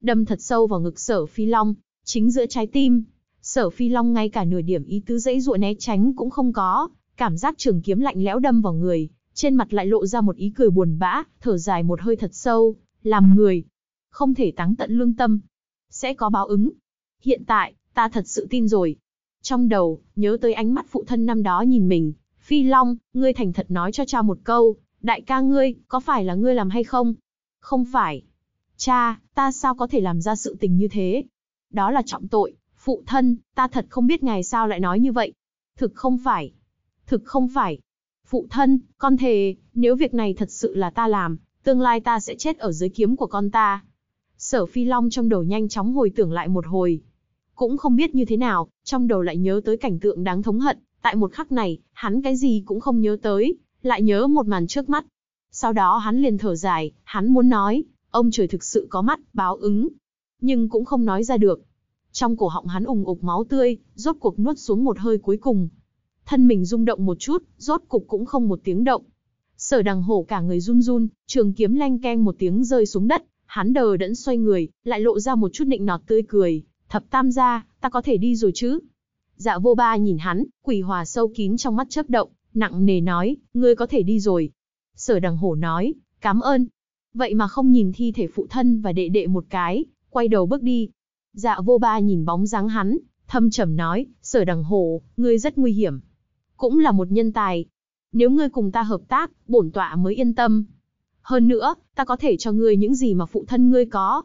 đâm thật sâu vào ngực sở phi long, chính giữa trái tim. Sở Phi Long ngay cả nửa điểm ý tứ dãy dụa né tránh cũng không có, cảm giác trường kiếm lạnh lẽo đâm vào người, trên mặt lại lộ ra một ý cười buồn bã, thở dài một hơi thật sâu, làm người. Không thể táng tận lương tâm. Sẽ có báo ứng. Hiện tại, ta thật sự tin rồi. Trong đầu, nhớ tới ánh mắt phụ thân năm đó nhìn mình. Phi Long, ngươi thành thật nói cho cha một câu, đại ca ngươi, có phải là ngươi làm hay không? Không phải. Cha, ta sao có thể làm ra sự tình như thế? Đó là trọng tội. Phụ thân, ta thật không biết ngài sao lại nói như vậy. Thực không phải. Thực không phải. Phụ thân, con thề, nếu việc này thật sự là ta làm, tương lai ta sẽ chết ở dưới kiếm của con ta. Sở Phi Long trong đầu nhanh chóng hồi tưởng lại một hồi. Cũng không biết như thế nào, trong đầu lại nhớ tới cảnh tượng đáng thống hận, tại một khắc này, hắn cái gì cũng không nhớ tới, lại nhớ một màn trước mắt. Sau đó hắn liền thở dài, hắn muốn nói, ông trời thực sự có mắt, báo ứng. Nhưng cũng không nói ra được, trong cổ họng hắn ùng ục máu tươi, rốt cuộc nuốt xuống một hơi cuối cùng. Thân mình rung động một chút, rốt cục cũng không một tiếng động. Sở đằng hổ cả người run run, trường kiếm lanh keng một tiếng rơi xuống đất, hắn đờ đẫn xoay người, lại lộ ra một chút nịnh nọt tươi cười. Thập tam gia, ta có thể đi rồi chứ? Dạ vô ba nhìn hắn, quỷ hòa sâu kín trong mắt chớp động, nặng nề nói, ngươi có thể đi rồi. Sở đằng hổ nói, cảm ơn. Vậy mà không nhìn thi thể phụ thân và đệ đệ một cái, quay đầu bước đi, Dạ vô ba nhìn bóng dáng hắn, thâm trầm nói, sở đằng hồ, ngươi rất nguy hiểm. Cũng là một nhân tài. Nếu ngươi cùng ta hợp tác, bổn tọa mới yên tâm. Hơn nữa, ta có thể cho ngươi những gì mà phụ thân ngươi có.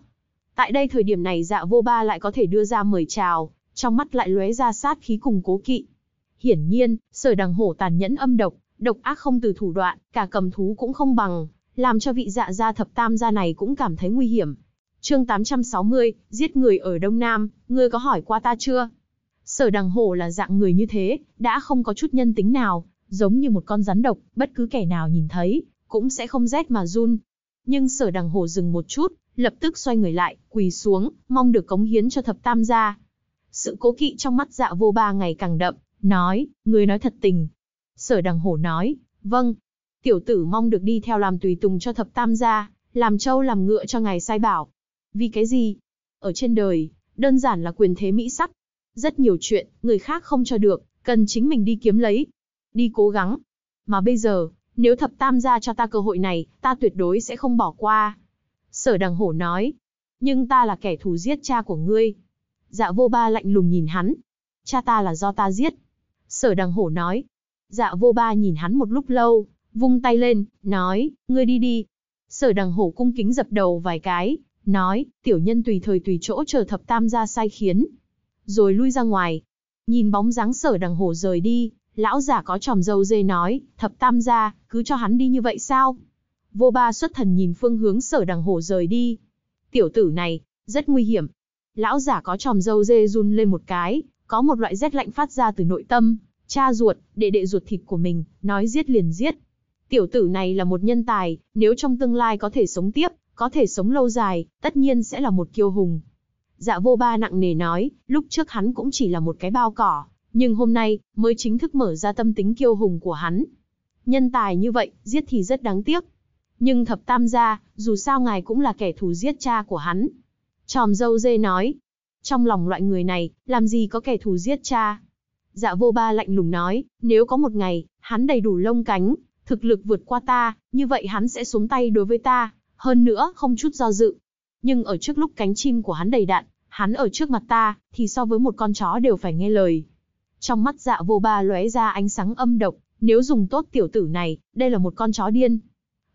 Tại đây thời điểm này dạ vô ba lại có thể đưa ra mời chào, trong mắt lại lóe ra sát khí cùng cố kỵ. Hiển nhiên, sở đằng hổ tàn nhẫn âm độc, độc ác không từ thủ đoạn, cả cầm thú cũng không bằng, làm cho vị dạ gia thập tam gia này cũng cảm thấy nguy hiểm chương 860, giết người ở Đông Nam, ngươi có hỏi qua ta chưa? Sở đằng hổ là dạng người như thế, đã không có chút nhân tính nào, giống như một con rắn độc, bất cứ kẻ nào nhìn thấy, cũng sẽ không rét mà run. Nhưng sở đằng hổ dừng một chút, lập tức xoay người lại, quỳ xuống, mong được cống hiến cho thập tam gia. Sự cố kỵ trong mắt dạ vô ba ngày càng đậm, nói, người nói thật tình. Sở đằng hổ nói, vâng, tiểu tử mong được đi theo làm tùy tùng cho thập tam gia, làm trâu làm ngựa cho ngài sai bảo. Vì cái gì? Ở trên đời, đơn giản là quyền thế mỹ sắc. Rất nhiều chuyện, người khác không cho được, cần chính mình đi kiếm lấy. Đi cố gắng. Mà bây giờ, nếu thập tam gia cho ta cơ hội này, ta tuyệt đối sẽ không bỏ qua. Sở đằng hổ nói. Nhưng ta là kẻ thù giết cha của ngươi. Dạ vô ba lạnh lùng nhìn hắn. Cha ta là do ta giết. Sở đằng hổ nói. Dạ vô ba nhìn hắn một lúc lâu, vung tay lên, nói, ngươi đi đi. Sở đằng hổ cung kính dập đầu vài cái, nói, tiểu nhân tùy thời tùy chỗ chờ thập tam gia sai khiến. Rồi lui ra ngoài. Nhìn bóng dáng sở đằng hổ rời đi, lão giả có tròm dâu dê nói, thập tam gia, cứ cho hắn đi như vậy sao? Vô ba xuất thần nhìn phương hướng sở đằng hổ rời đi. Tiểu tử này, rất nguy hiểm. Lão giả có tròm dâu dê run lên một cái, có một loại rét lạnh phát ra từ nội tâm, cha ruột, đệ đệ ruột thịt của mình, nói giết liền giết. Tiểu tử này là một nhân tài, nếu trong tương lai có thể sống tiếp, có thể sống lâu dài, tất nhiên sẽ là một kiêu hùng. Dạ vô ba nặng nề nói, lúc trước hắn cũng chỉ là một cái bao cỏ, nhưng hôm nay, mới chính thức mở ra tâm tính kiêu hùng của hắn. Nhân tài như vậy, giết thì rất đáng tiếc. Nhưng thập tam gia, dù sao ngài cũng là kẻ thù giết cha của hắn. Tròm dâu dê nói, trong lòng loại người này, làm gì có kẻ thù giết cha. Dạ vô ba lạnh lùng nói, nếu có một ngày, hắn đầy đủ lông cánh, thực lực vượt qua ta, như vậy hắn sẽ xuống tay đối với ta, hơn nữa không chút do dự. Nhưng ở trước lúc cánh chim của hắn đầy đạn, hắn ở trước mặt ta, thì so với một con chó đều phải nghe lời. Trong mắt dạ vô ba lóe ra ánh sáng âm độc, nếu dùng tốt tiểu tử này, đây là một con chó điên.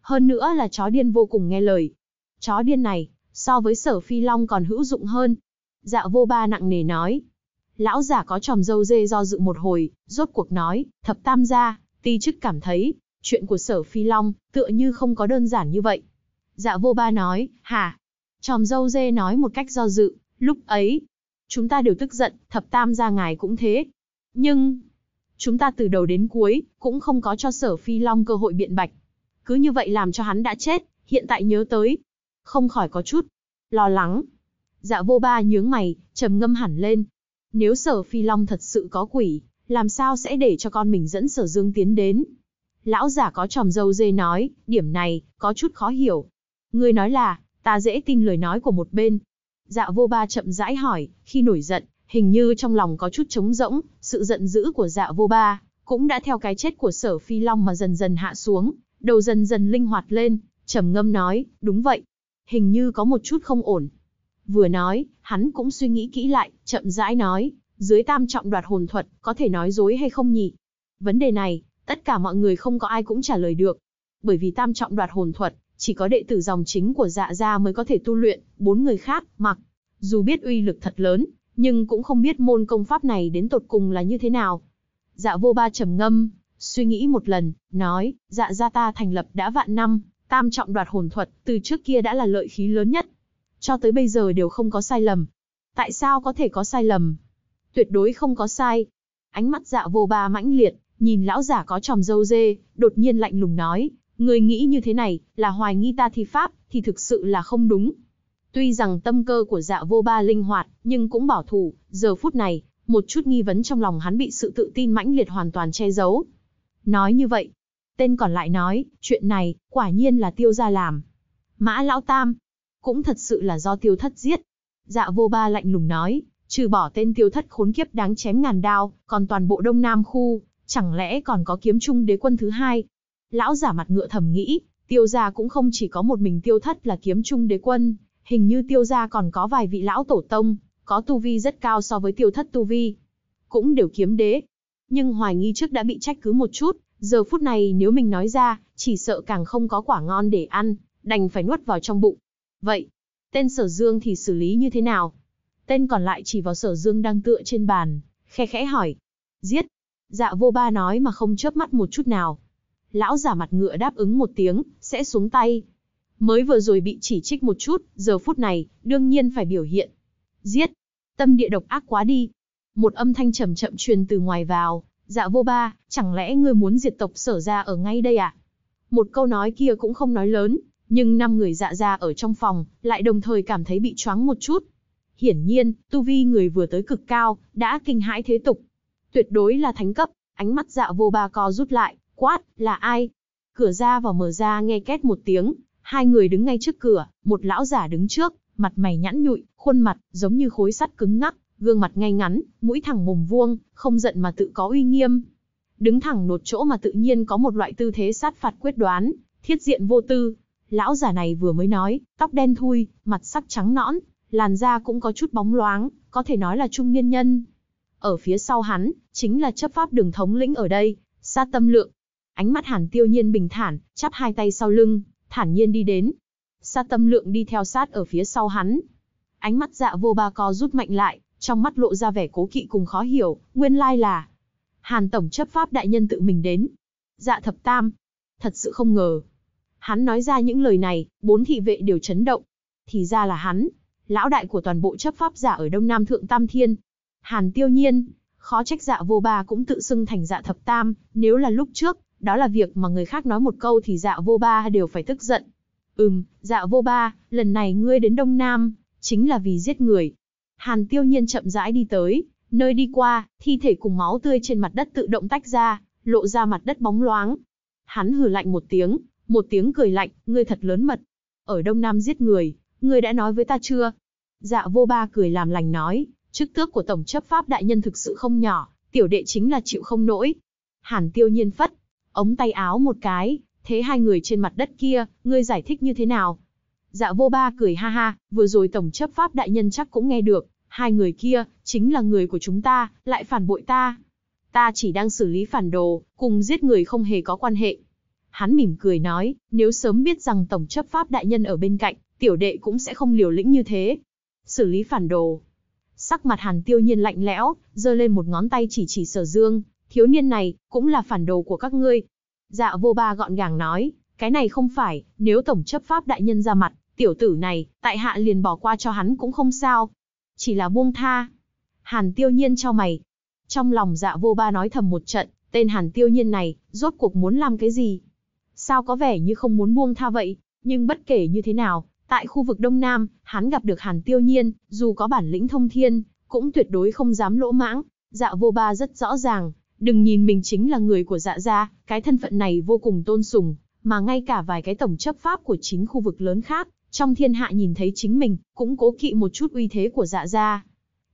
Hơn nữa là chó điên vô cùng nghe lời. Chó điên này, so với sở phi long còn hữu dụng hơn. Dạ vô ba nặng nề nói. Lão giả có tròm dâu dê do dự một hồi, rốt cuộc nói, thập tam gia, ti chức cảm thấy, chuyện của sở phi long, tựa như không có đơn giản như vậy. Dạ vô ba nói, hả? Chòm dâu dê nói một cách do dự, lúc ấy, chúng ta đều tức giận, thập tam gia ngài cũng thế. Nhưng, chúng ta từ đầu đến cuối, cũng không có cho sở phi long cơ hội biện bạch. Cứ như vậy làm cho hắn đã chết, hiện tại nhớ tới. Không khỏi có chút, lo lắng. Dạ vô ba nhướng mày, trầm ngâm hẳn lên. Nếu sở phi long thật sự có quỷ, làm sao sẽ để cho con mình dẫn sở dương tiến đến? Lão giả có tròm dâu dê nói, điểm này, có chút khó hiểu. Ngươi nói là, ta dễ tin lời nói của một bên. Dạ vô ba chậm rãi hỏi, khi nổi giận, hình như trong lòng có chút trống rỗng, sự giận dữ của dạ vô ba, cũng đã theo cái chết của sở phi long mà dần dần hạ xuống, đầu dần dần linh hoạt lên, trầm ngâm nói, đúng vậy, hình như có một chút không ổn. Vừa nói, hắn cũng suy nghĩ kỹ lại, chậm rãi nói, dưới tam trọng đoạt hồn thuật, có thể nói dối hay không nhỉ? Vấn đề này, tất cả mọi người không có ai cũng trả lời được. Bởi vì tam trọng đoạt hồn thuật, chỉ có đệ tử dòng chính của dạ gia mới có thể tu luyện, bốn người khác, mặc dù biết uy lực thật lớn, nhưng cũng không biết môn công pháp này đến tột cùng là như thế nào. Dạ vô ba trầm ngâm, suy nghĩ một lần, nói, dạ gia ta thành lập đã vạn năm, tam trọng đoạt hồn thuật, từ trước kia đã là lợi khí lớn nhất. Cho tới bây giờ đều không có sai lầm. Tại sao có thể có sai lầm? Tuyệt đối không có sai. Ánh mắt dạ vô ba mãnh liệt, nhìn lão giả có tròm dâu dê, đột nhiên lạnh lùng nói, Người nghĩ như thế này, là hoài nghi ta thi pháp, thì thực sự là không đúng. Tuy rằng tâm cơ của dạ vô ba linh hoạt, nhưng cũng bảo thủ, giờ phút này, một chút nghi vấn trong lòng hắn bị sự tự tin mãnh liệt hoàn toàn che giấu. Nói như vậy, tên còn lại nói, chuyện này, quả nhiên là tiêu gia làm. Mã lão tam, cũng thật sự là do tiêu thất giết. Dạ vô ba lạnh lùng nói, trừ bỏ tên tiêu thất khốn kiếp đáng chém ngàn đao, còn toàn bộ đông nam khu, chẳng lẽ còn có kiếm trung đế quân thứ hai, lão giả mặt ngựa thầm nghĩ, tiêu gia cũng không chỉ có một mình tiêu thất là kiếm trung đế quân, hình như tiêu gia còn có vài vị lão tổ tông, có tu vi rất cao so với tiêu thất tu vi. Cũng đều kiếm đế. Nhưng hoài nghi trước đã bị trách cứ một chút, giờ phút này nếu mình nói ra, chỉ sợ càng không có quả ngon để ăn, đành phải nuốt vào trong bụng. Vậy, tên sở dương thì xử lý như thế nào? Tên còn lại chỉ vào sở dương đang tựa trên bàn, khe khẽ hỏi. Giết. Dạ vô ba nói mà không chớp mắt một chút nào lão giả mặt ngựa đáp ứng một tiếng, sẽ xuống tay. Mới vừa rồi bị chỉ trích một chút, giờ phút này, đương nhiên phải biểu hiện. Giết! Tâm địa độc ác quá đi. Một âm thanh trầm chậm truyền từ ngoài vào, dạ vô ba, chẳng lẽ ngươi muốn diệt tộc sở ra ở ngay đây à? Một câu nói kia cũng không nói lớn, nhưng năm người dạ ra ở trong phòng, lại đồng thời cảm thấy bị choáng một chút. Hiển nhiên, tu vi người vừa tới cực cao, đã kinh hãi thế tục. Tuyệt đối là thánh cấp, ánh mắt dạ vô ba co rút lại, Quát, là ai? Cửa ra vào mở ra nghe két một tiếng, hai người đứng ngay trước cửa, một lão giả đứng trước, mặt mày nhẵn nhụi, khuôn mặt giống như khối sắt cứng ngắc, gương mặt ngay ngắn, mũi thẳng mồm vuông, không giận mà tự có uy nghiêm. Đứng thẳng nột chỗ mà tự nhiên có một loại tư thế sát phạt quyết đoán, thiết diện vô tư. Lão giả này vừa mới nói, tóc đen thui, mặt sắc trắng nõn, làn da cũng có chút bóng loáng, có thể nói là trung niên nhân. Ở phía sau hắn, chính là chấp pháp đường thống lĩnh ở đây, Sa Tâm Lượng, ánh mắt Hàn Tiêu Nhiên bình thản, chắp hai tay sau lưng, thản nhiên đi đến. Sa Tâm Lượng đi theo sát ở phía sau hắn. Ánh mắt Dạ Vô Ba co rút mạnh lại, trong mắt lộ ra vẻ cố kỵ cùng khó hiểu, nguyên lai là Hàn tổng chấp pháp đại nhân tự mình đến. Dạ Thập Tam, thật sự không ngờ. Hắn nói ra những lời này, bốn thị vệ đều chấn động. Thì ra là hắn, lão đại của toàn bộ chấp pháp giả ở Đông Nam Thượng Tam Thiên. Hàn Tiêu Nhiên, khó trách dạ vô ba cũng tự xưng thành dạ thập tam, nếu là lúc trước, đó là việc mà người khác nói một câu thì dạ vô ba đều phải tức giận. Ừm, dạ vô ba, lần này ngươi đến Đông Nam, chính là vì giết người. Hàn tiêu nhiên chậm rãi đi tới, nơi đi qua, thi thể cùng máu tươi trên mặt đất tự động tách ra, lộ ra mặt đất bóng loáng. Hắn hừ lạnh một tiếng, một tiếng cười lạnh, ngươi thật lớn mật. Ở Đông Nam giết người, ngươi đã nói với ta chưa? Dạ vô ba cười làm lành nói, chức tước của Tổng chấp pháp đại nhân thực sự không nhỏ, tiểu đệ chính là chịu không nổi. Hàn tiêu nhiên phất, ống tay áo một cái, thế hai người trên mặt đất kia, ngươi giải thích như thế nào? Dạ vô ba cười ha ha, vừa rồi tổng chấp pháp đại nhân chắc cũng nghe được, hai người kia, chính là người của chúng ta, lại phản bội ta. Ta chỉ đang xử lý phản đồ, cùng giết người không hề có quan hệ. Hắn mỉm cười nói, nếu sớm biết rằng tổng chấp pháp đại nhân ở bên cạnh, tiểu đệ cũng sẽ không liều lĩnh như thế. Xử lý phản đồ. Sắc mặt hàn tiêu nhiên lạnh lẽo, giơ lên một ngón tay chỉ chỉ sở dương, thiếu niên này, cũng là phản đồ của các ngươi. Dạ vô ba gọn gàng nói, cái này không phải, nếu tổng chấp pháp đại nhân ra mặt, tiểu tử này, tại hạ liền bỏ qua cho hắn cũng không sao. Chỉ là buông tha. Hàn tiêu nhiên cho mày. Trong lòng dạ vô ba nói thầm một trận, tên hàn tiêu nhiên này, rốt cuộc muốn làm cái gì? Sao có vẻ như không muốn buông tha vậy, nhưng bất kể như thế nào, tại khu vực Đông Nam, hắn gặp được hàn tiêu nhiên, dù có bản lĩnh thông thiên, cũng tuyệt đối không dám lỗ mãng. Dạ vô ba rất rõ ràng, Đừng nhìn mình chính là người của dạ gia, cái thân phận này vô cùng tôn sùng, mà ngay cả vài cái tổng chấp pháp của chính khu vực lớn khác, trong thiên hạ nhìn thấy chính mình, cũng cố kỵ một chút uy thế của dạ gia.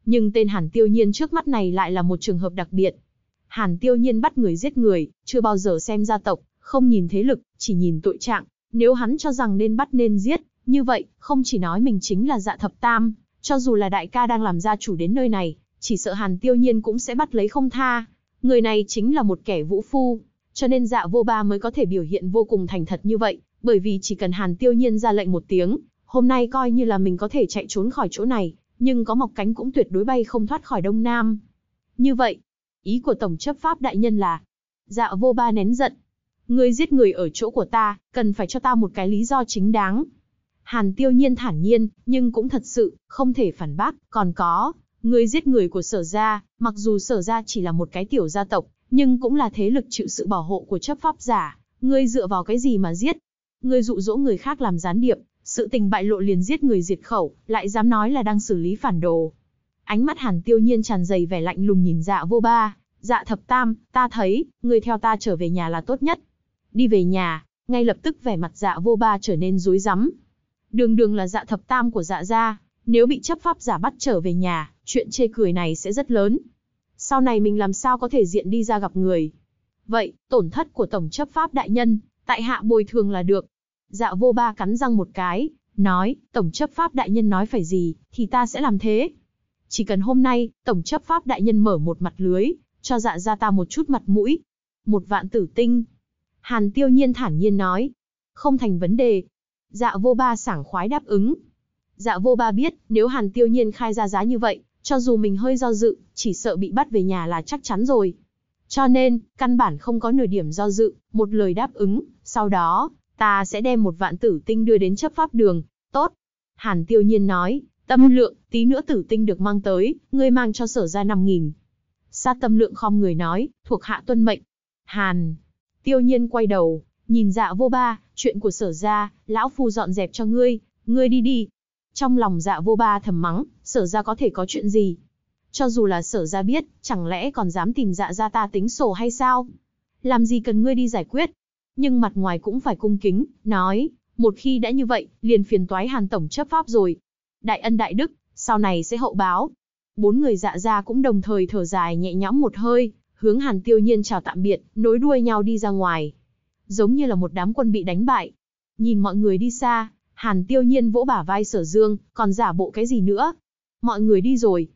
Nhưng tên Hàn Tiêu Nhiên trước mắt này lại là một trường hợp đặc biệt. Hàn Tiêu Nhiên bắt người giết người, chưa bao giờ xem gia tộc, không nhìn thế lực, chỉ nhìn tội trạng. Nếu hắn cho rằng nên bắt nên giết, như vậy, không chỉ nói mình chính là dạ thập tam, cho dù là đại ca đang làm gia chủ đến nơi này, chỉ sợ Hàn Tiêu Nhiên cũng sẽ bắt lấy không tha. Người này chính là một kẻ vũ phu, cho nên dạ vô ba mới có thể biểu hiện vô cùng thành thật như vậy, bởi vì chỉ cần Hàn Tiêu Nhiên ra lệnh một tiếng, hôm nay coi như là mình có thể chạy trốn khỏi chỗ này, nhưng có mọc cánh cũng tuyệt đối bay không thoát khỏi Đông Nam. Như vậy, ý của Tổng chấp pháp đại nhân là, dạ vô ba nén giận, ngươi giết người ở chỗ của ta, cần phải cho ta một cái lý do chính đáng. Hàn Tiêu Nhiên thản nhiên, nhưng cũng thật sự, không thể phản bác, còn có, Người giết người của sở gia, mặc dù sở gia chỉ là một cái tiểu gia tộc, nhưng cũng là thế lực chịu sự bảo hộ của chấp pháp giả. Ngươi dựa vào cái gì mà giết? Ngươi dụ dỗ người khác làm gián điệp, sự tình bại lộ liền giết người diệt khẩu, lại dám nói là đang xử lý phản đồ. Ánh mắt hàn tiêu nhiên tràn đầy vẻ lạnh lùng nhìn dạ vô ba, dạ thập tam, ta thấy, ngươi theo ta trở về nhà là tốt nhất. Đi về nhà, ngay lập tức vẻ mặt dạ vô ba trở nên rối rắm. Đường đường là dạ thập tam của dạ gia, nếu bị chấp pháp giả bắt trở về nhà, chuyện chê cười này sẽ rất lớn. Sau này mình làm sao có thể diện đi ra gặp người. Vậy, tổn thất của Tổng chấp pháp đại nhân, tại hạ bồi thường là được. Dạ vô ba cắn răng một cái, nói, Tổng chấp pháp đại nhân nói phải gì, thì ta sẽ làm thế. Chỉ cần hôm nay, Tổng chấp pháp đại nhân mở một mặt lưới, cho dạ ra ta một chút mặt mũi. Một vạn tử tinh. Hàn tiêu nhiên thản nhiên nói. Không thành vấn đề. Dạ vô ba sảng khoái đáp ứng. Dạ vô ba biết, nếu Hàn Tiêu Nhiên khai ra giá như vậy, cho dù mình hơi do dự, chỉ sợ bị bắt về nhà là chắc chắn rồi. Cho nên, căn bản không có nửa điểm do dự, một lời đáp ứng, sau đó, ta sẽ đem một vạn tử tinh đưa đến chấp pháp đường, tốt. Hàn Tiêu Nhiên nói, tâm lượng, tí nữa tử tinh được mang tới, ngươi mang cho sở ra 5.000. Sa tâm lượng khom người nói, thuộc hạ tuân mệnh. Hàn, Tiêu Nhiên quay đầu, nhìn dạ vô ba, chuyện của sở ra, lão phu dọn dẹp cho ngươi, ngươi đi đi, trong lòng dạ vô ba thầm mắng, sở ra có thể có chuyện gì? Cho dù là sở ra biết, chẳng lẽ còn dám tìm dạ ra ta tính sổ hay sao? Làm gì cần ngươi đi giải quyết? Nhưng mặt ngoài cũng phải cung kính, nói, một khi đã như vậy, liền phiền toái hàn tổng chấp pháp rồi. Đại ân đại đức, sau này sẽ hậu báo. Bốn người dạ ra cũng đồng thời thở dài nhẹ nhõm một hơi, hướng hàn tiêu nhiên chào tạm biệt, nối đuôi nhau đi ra ngoài. Giống như là một đám quân bị đánh bại. Nhìn mọi người đi xa, Hàn tiêu nhiên vỗ bả vai sở dương, còn giả bộ cái gì nữa. Mọi người đi rồi,